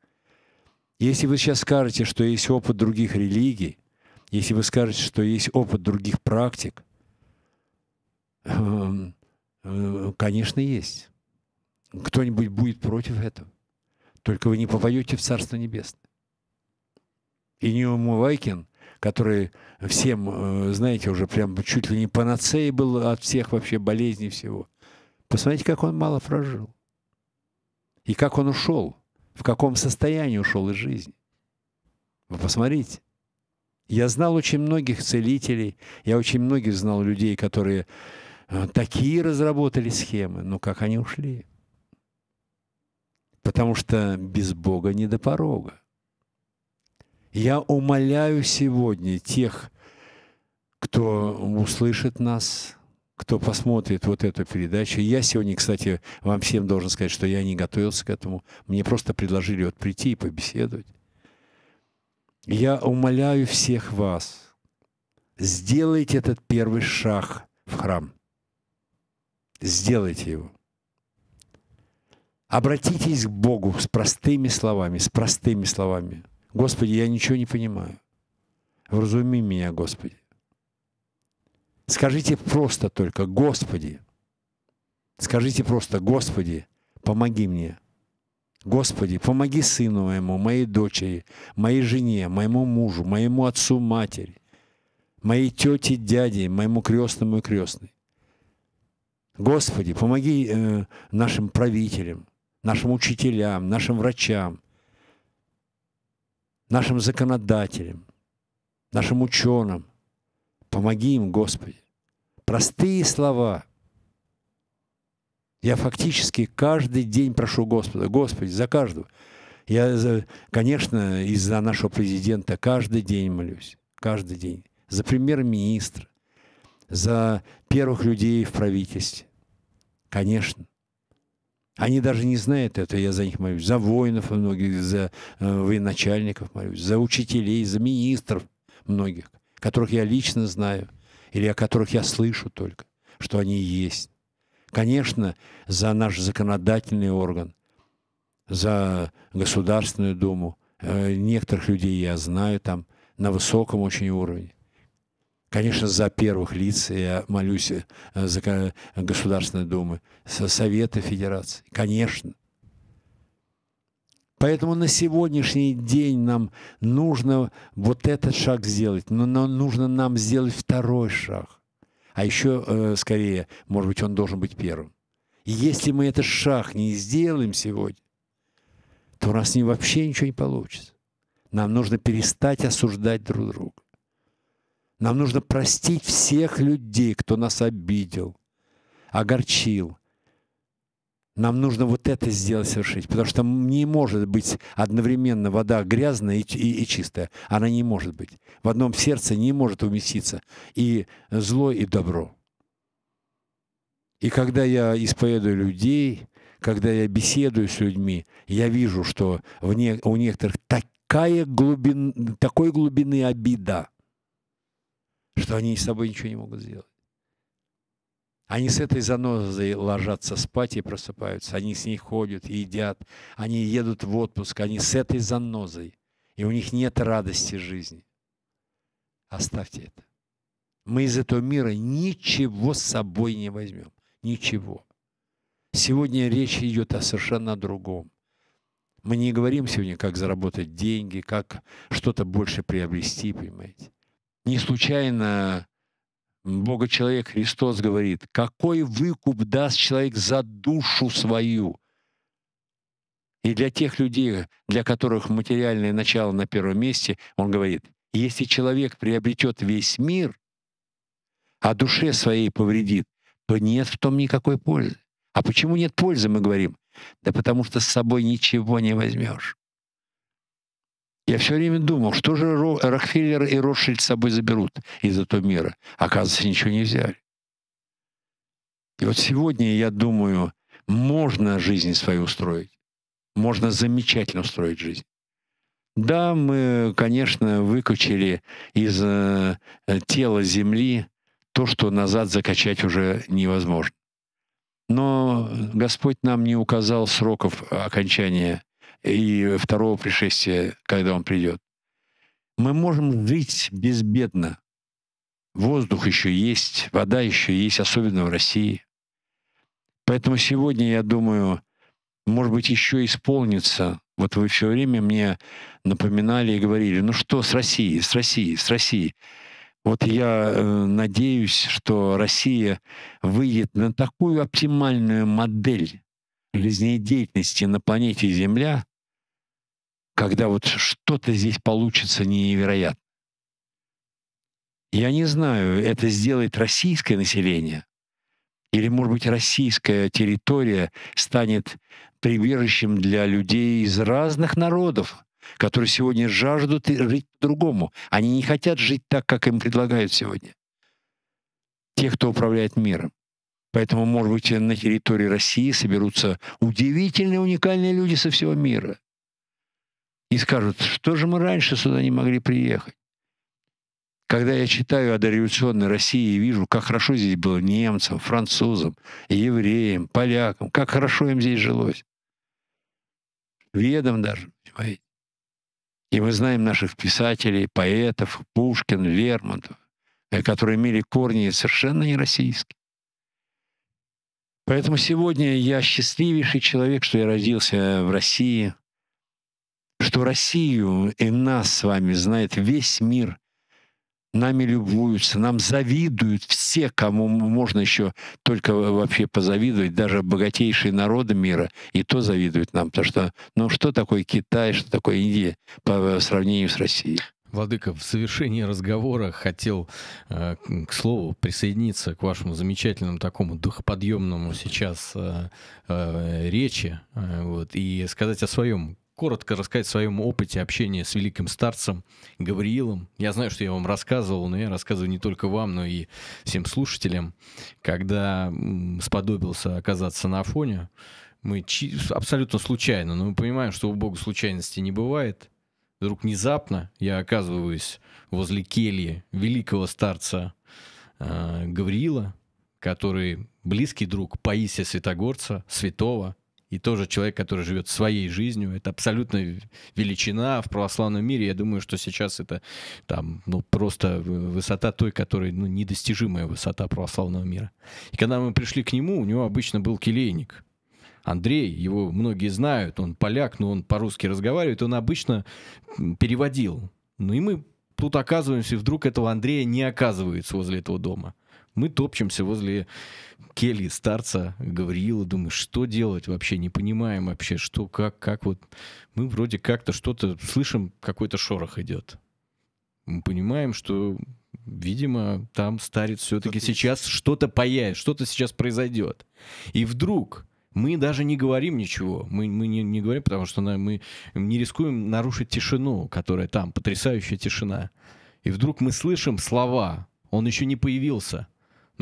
Если вы сейчас скажете, что есть опыт других религий, если вы скажете, что есть опыт других практик, эм, э, конечно, есть. Кто-нибудь будет против этого. Только вы не попадете в Царство Небесное. И не Вайкин, который всем, э, знаете, уже прям чуть ли не панацеей был от всех вообще болезней всего. Посмотрите, как он мало прожил. И как он ушел, в каком состоянии ушел из жизни. Вы посмотрите. Я знал очень многих целителей, я очень многих знал людей, которые э, такие разработали схемы, но как они ушли? Потому что без Бога не до порога. Я умоляю сегодня тех, кто услышит нас, кто посмотрит вот эту передачу. Я сегодня, кстати, вам всем должен сказать, что я не готовился к этому. Мне просто предложили вот прийти и побеседовать. Я умоляю всех вас, сделайте этот первый шаг в храм. Сделайте его. Обратитесь к Богу с простыми словами, с простыми словами. Господи, я ничего не понимаю. Вразуми меня, Господи. Скажите просто только, Господи. Скажите просто, Господи, помоги мне. Господи, помоги сыну моему, моей дочери, моей жене, моему мужу, моему отцу, матери, моей тете, дяде, моему крестному и крестной. Господи, помоги э, нашим правителям, нашим учителям, нашим врачам, нашим законодателям, нашим ученым. Помоги им, Господи. Простые слова – я фактически каждый день прошу Господа, Господи, за каждого. Я, конечно, из-за нашего президента каждый день молюсь, каждый день. За премьер-министра, за первых людей в правительстве. Конечно. Они даже не знают это, я за них молюсь. За воинов многих, за э, военачальников молюсь, за учителей, за министров многих, которых я лично знаю или о которых я слышу только, что они есть. Конечно, за наш законодательный орган, за Государственную Думу. Э, некоторых людей я знаю там на высоком очень уровне. Конечно, за первых лиц я молюсь э, за Государственной Думы, со Совета Федерации. Конечно. Поэтому на сегодняшний день нам нужно вот этот шаг сделать, но нам нужно нам сделать второй шаг. А еще, э, скорее, может быть, он должен быть первым. И если мы этот шаг не сделаем сегодня, то у нас с ним вообще ничего не получится. Нам нужно перестать осуждать друг друга. Нам нужно простить всех людей, кто нас обидел, огорчил – нам нужно вот это сделать, совершить. Потому что не может быть одновременно вода грязная и, и, и чистая. Она не может быть. В одном сердце не может уместиться и зло, и добро. И когда я исповедую людей, когда я беседую с людьми, я вижу, что в не, у некоторых такая глубин, такой глубины обида, что они с собой ничего не могут сделать. Они с этой занозой ложатся спать и просыпаются. Они с ней ходят, и едят. Они едут в отпуск. Они с этой занозой. И у них нет радости жизни. Оставьте это. Мы из этого мира ничего с собой не возьмем. Ничего. Сегодня речь идет о совершенно другом. Мы не говорим сегодня, как заработать деньги, как что-то больше приобрести, понимаете. Не случайно Бога-человек Христос говорит, какой выкуп даст человек за душу свою? И для тех людей, для которых материальное начало на первом месте, он говорит, если человек приобретет весь мир, а душе своей повредит, то нет в том никакой пользы. А почему нет пользы, мы говорим? Да потому что с собой ничего не возьмешь. Я все время думал, что же Рокфеллер и Ротшильд с собой заберут из этого мира. Оказывается, ничего не взяли. И вот сегодня я думаю, можно жизнь свою устроить. Можно замечательно устроить жизнь. Да, мы, конечно, выкачали из э, тела Земли то, что назад закачать уже невозможно. Но Господь нам не указал сроков окончания и второго пришествия, когда он придет. Мы можем жить безбедно. Воздух еще есть, вода еще есть, особенно в России. Поэтому сегодня, я думаю, может быть, еще исполнится. Вот вы все время мне напоминали и говорили, ну что с Россией, с Россией, с Россией. Вот я э, надеюсь, что Россия выйдет на такую оптимальную модель жизнедеятельности на планете Земля, когда вот что-то здесь получится невероятно. Я не знаю, это сделает российское население, или, может быть, российская территория станет прибежищем для людей из разных народов, которые сегодня жаждут жить по-другому. Они не хотят жить так, как им предлагают сегодня. Те, кто управляет миром. Поэтому, может быть, на территории России соберутся удивительные, уникальные люди со всего мира и скажут, что же мы раньше сюда не могли приехать. Когда я читаю о дореволюционной России и вижу, как хорошо здесь было немцам, французам, евреям, полякам, как хорошо им здесь жилось. Ведом даже, понимаете. И мы знаем наших писателей, поэтов, Пушкин, Лермонтов, э, которые имели корни совершенно не российские. Поэтому сегодня я счастливейший человек, что я родился в России, что Россию и нас с вами знает весь мир. Нами любуются, нам завидуют все, кому можно еще только вообще позавидовать, даже богатейшие народы мира, и то завидуют нам, потому что, ну что такое Китай, что такое Индия по э, сравнению с Россией? Владыка, в завершении разговора хотел, э, к слову, присоединиться к вашему замечательному такому духоподъемному сейчас э, речи вот, и сказать о своем коротко рассказать о своем опыте общения с великим старцем Гавриилом. Я знаю, что я вам рассказывал, но я рассказываю не только вам, но и всем слушателям. Когда сподобился оказаться на Афоне, мы абсолютно случайно, но мы понимаем, что у Бога случайности не бывает. Вдруг внезапно я оказываюсь возле кельи великого старца э, Гавриила, который близкий друг Паисия Святогорца, святого, и тоже человек, который живет своей жизнью. Это абсолютно величина в православном мире. Я думаю, что сейчас это там, ну, просто высота той, которой ну, недостижимая высота православного мира. И когда мы пришли к нему, у него обычно был келейник. Андрей, его многие знают, он поляк, но он по-русски разговаривает, он обычно переводил. Ну и мы тут оказываемся, и вдруг этого Андрея не оказывается возле этого дома. Мы топчемся возле кельи старца Гавриила, думаю, что делать вообще, не понимаем вообще, что, как, как вот. Мы вроде как-то что-то слышим, какой-то шорох идет. Мы понимаем, что, видимо, там старец все-таки сейчас что-то появится, что-то сейчас произойдет. И вдруг мы даже не говорим ничего. Мы, мы не, не говорим, потому что мы не рискуем нарушить тишину, которая там, потрясающая тишина. И вдруг мы слышим слова. Он еще не появился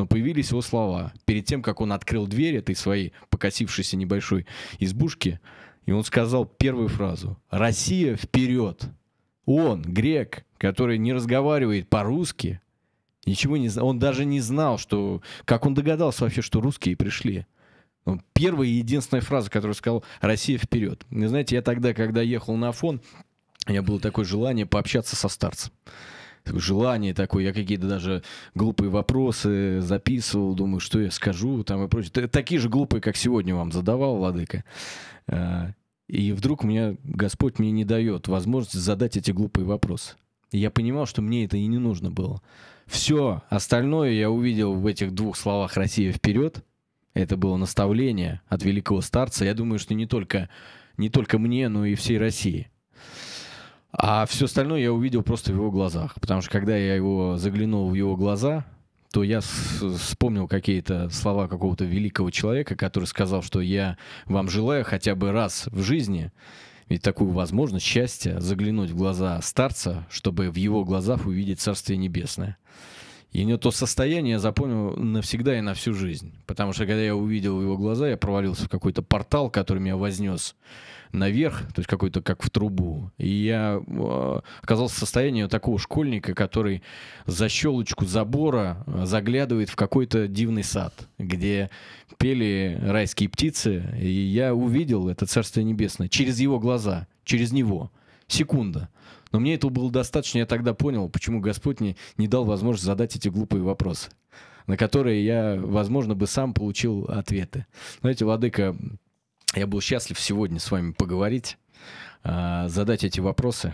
но появились его слова. Перед тем, как он открыл дверь этой своей покосившейся небольшой избушки, и он сказал первую фразу «Россия вперед!» Он, грек, который не разговаривает по-русски, ничего не знал, он даже не знал, что, как он догадался вообще, что русские пришли. Ну, первая и единственная фраза, которую сказал «Россия вперед». И знаете, я тогда, когда ехал на фон, у меня было такое желание пообщаться со старцем желание такое, я какие-то даже глупые вопросы записывал, думаю, что я скажу там и прочее. Такие же глупые, как сегодня вам задавал, Владыка. А, и вдруг меня Господь мне не дает возможность задать эти глупые вопросы. И я понимал, что мне это и не нужно было. Все остальное я увидел в этих двух словах «Россия вперед». Это было наставление от великого старца. Я думаю, что не только, не только мне, но и всей России. А все остальное я увидел просто в его глазах. Потому что когда я его заглянул в его глаза, то я вспомнил какие-то слова какого-то великого человека, который сказал, что я вам желаю хотя бы раз в жизни ведь такую возможность счастья заглянуть в глаза старца, чтобы в его глазах увидеть Царствие Небесное. И не то состояние я запомнил навсегда и на всю жизнь. Потому что когда я увидел его глаза, я провалился в какой-то портал, который меня вознес наверх, то есть какой-то как в трубу. И я а, оказался в состоянии такого школьника, который за щелочку забора а, заглядывает в какой-то дивный сад, где пели райские птицы. И я увидел это Царство Небесное через его глаза, через него. Секунда. Но мне этого было достаточно, я тогда понял, почему Господь мне не дал возможность задать эти глупые вопросы, на которые я, возможно, бы сам получил ответы. Знаете, Владыка, я был счастлив сегодня с вами поговорить, а, задать эти вопросы,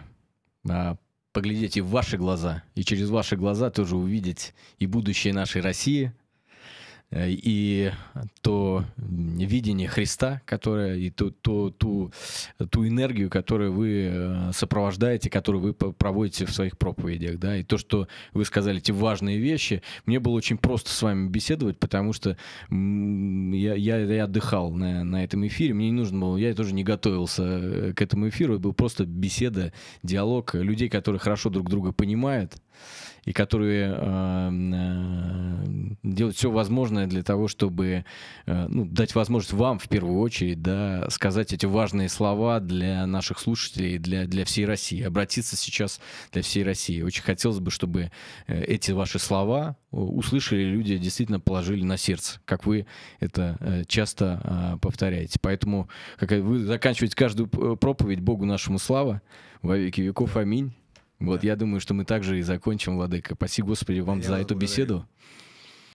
а, поглядеть и в ваши глаза, и через ваши глаза тоже увидеть и будущее нашей России – Э, и то видение Христа, которое, и ту, ту, ту, ту энергию, которую вы э, сопровождаете, которую вы проводите в своих проповедях, да, и то, что вы сказали, эти важные вещи, мне было очень просто с вами беседовать, потому что я, я, я отдыхал на, на этом эфире, мне не нужно было, я тоже не готовился э, к этому эфиру, это была просто беседа, диалог людей, которые хорошо друг друга понимают, и которые эм, э, делают все возможное для того, чтобы э, ну, дать возможность вам в первую очередь да, сказать эти важные слова для наших слушателей, для, для всей России, обратиться сейчас для всей России. Очень хотелось бы, чтобы э, эти ваши слова услышали люди, действительно положили на сердце, как вы это часто повторяете. Поэтому как вы заканчиваете каждую проповедь Богу нашему слава во веки веков. Аминь. Вот да. я думаю, что мы также и закончим, Владыка. Спасибо, Господи, вам я за эту благодарю. беседу.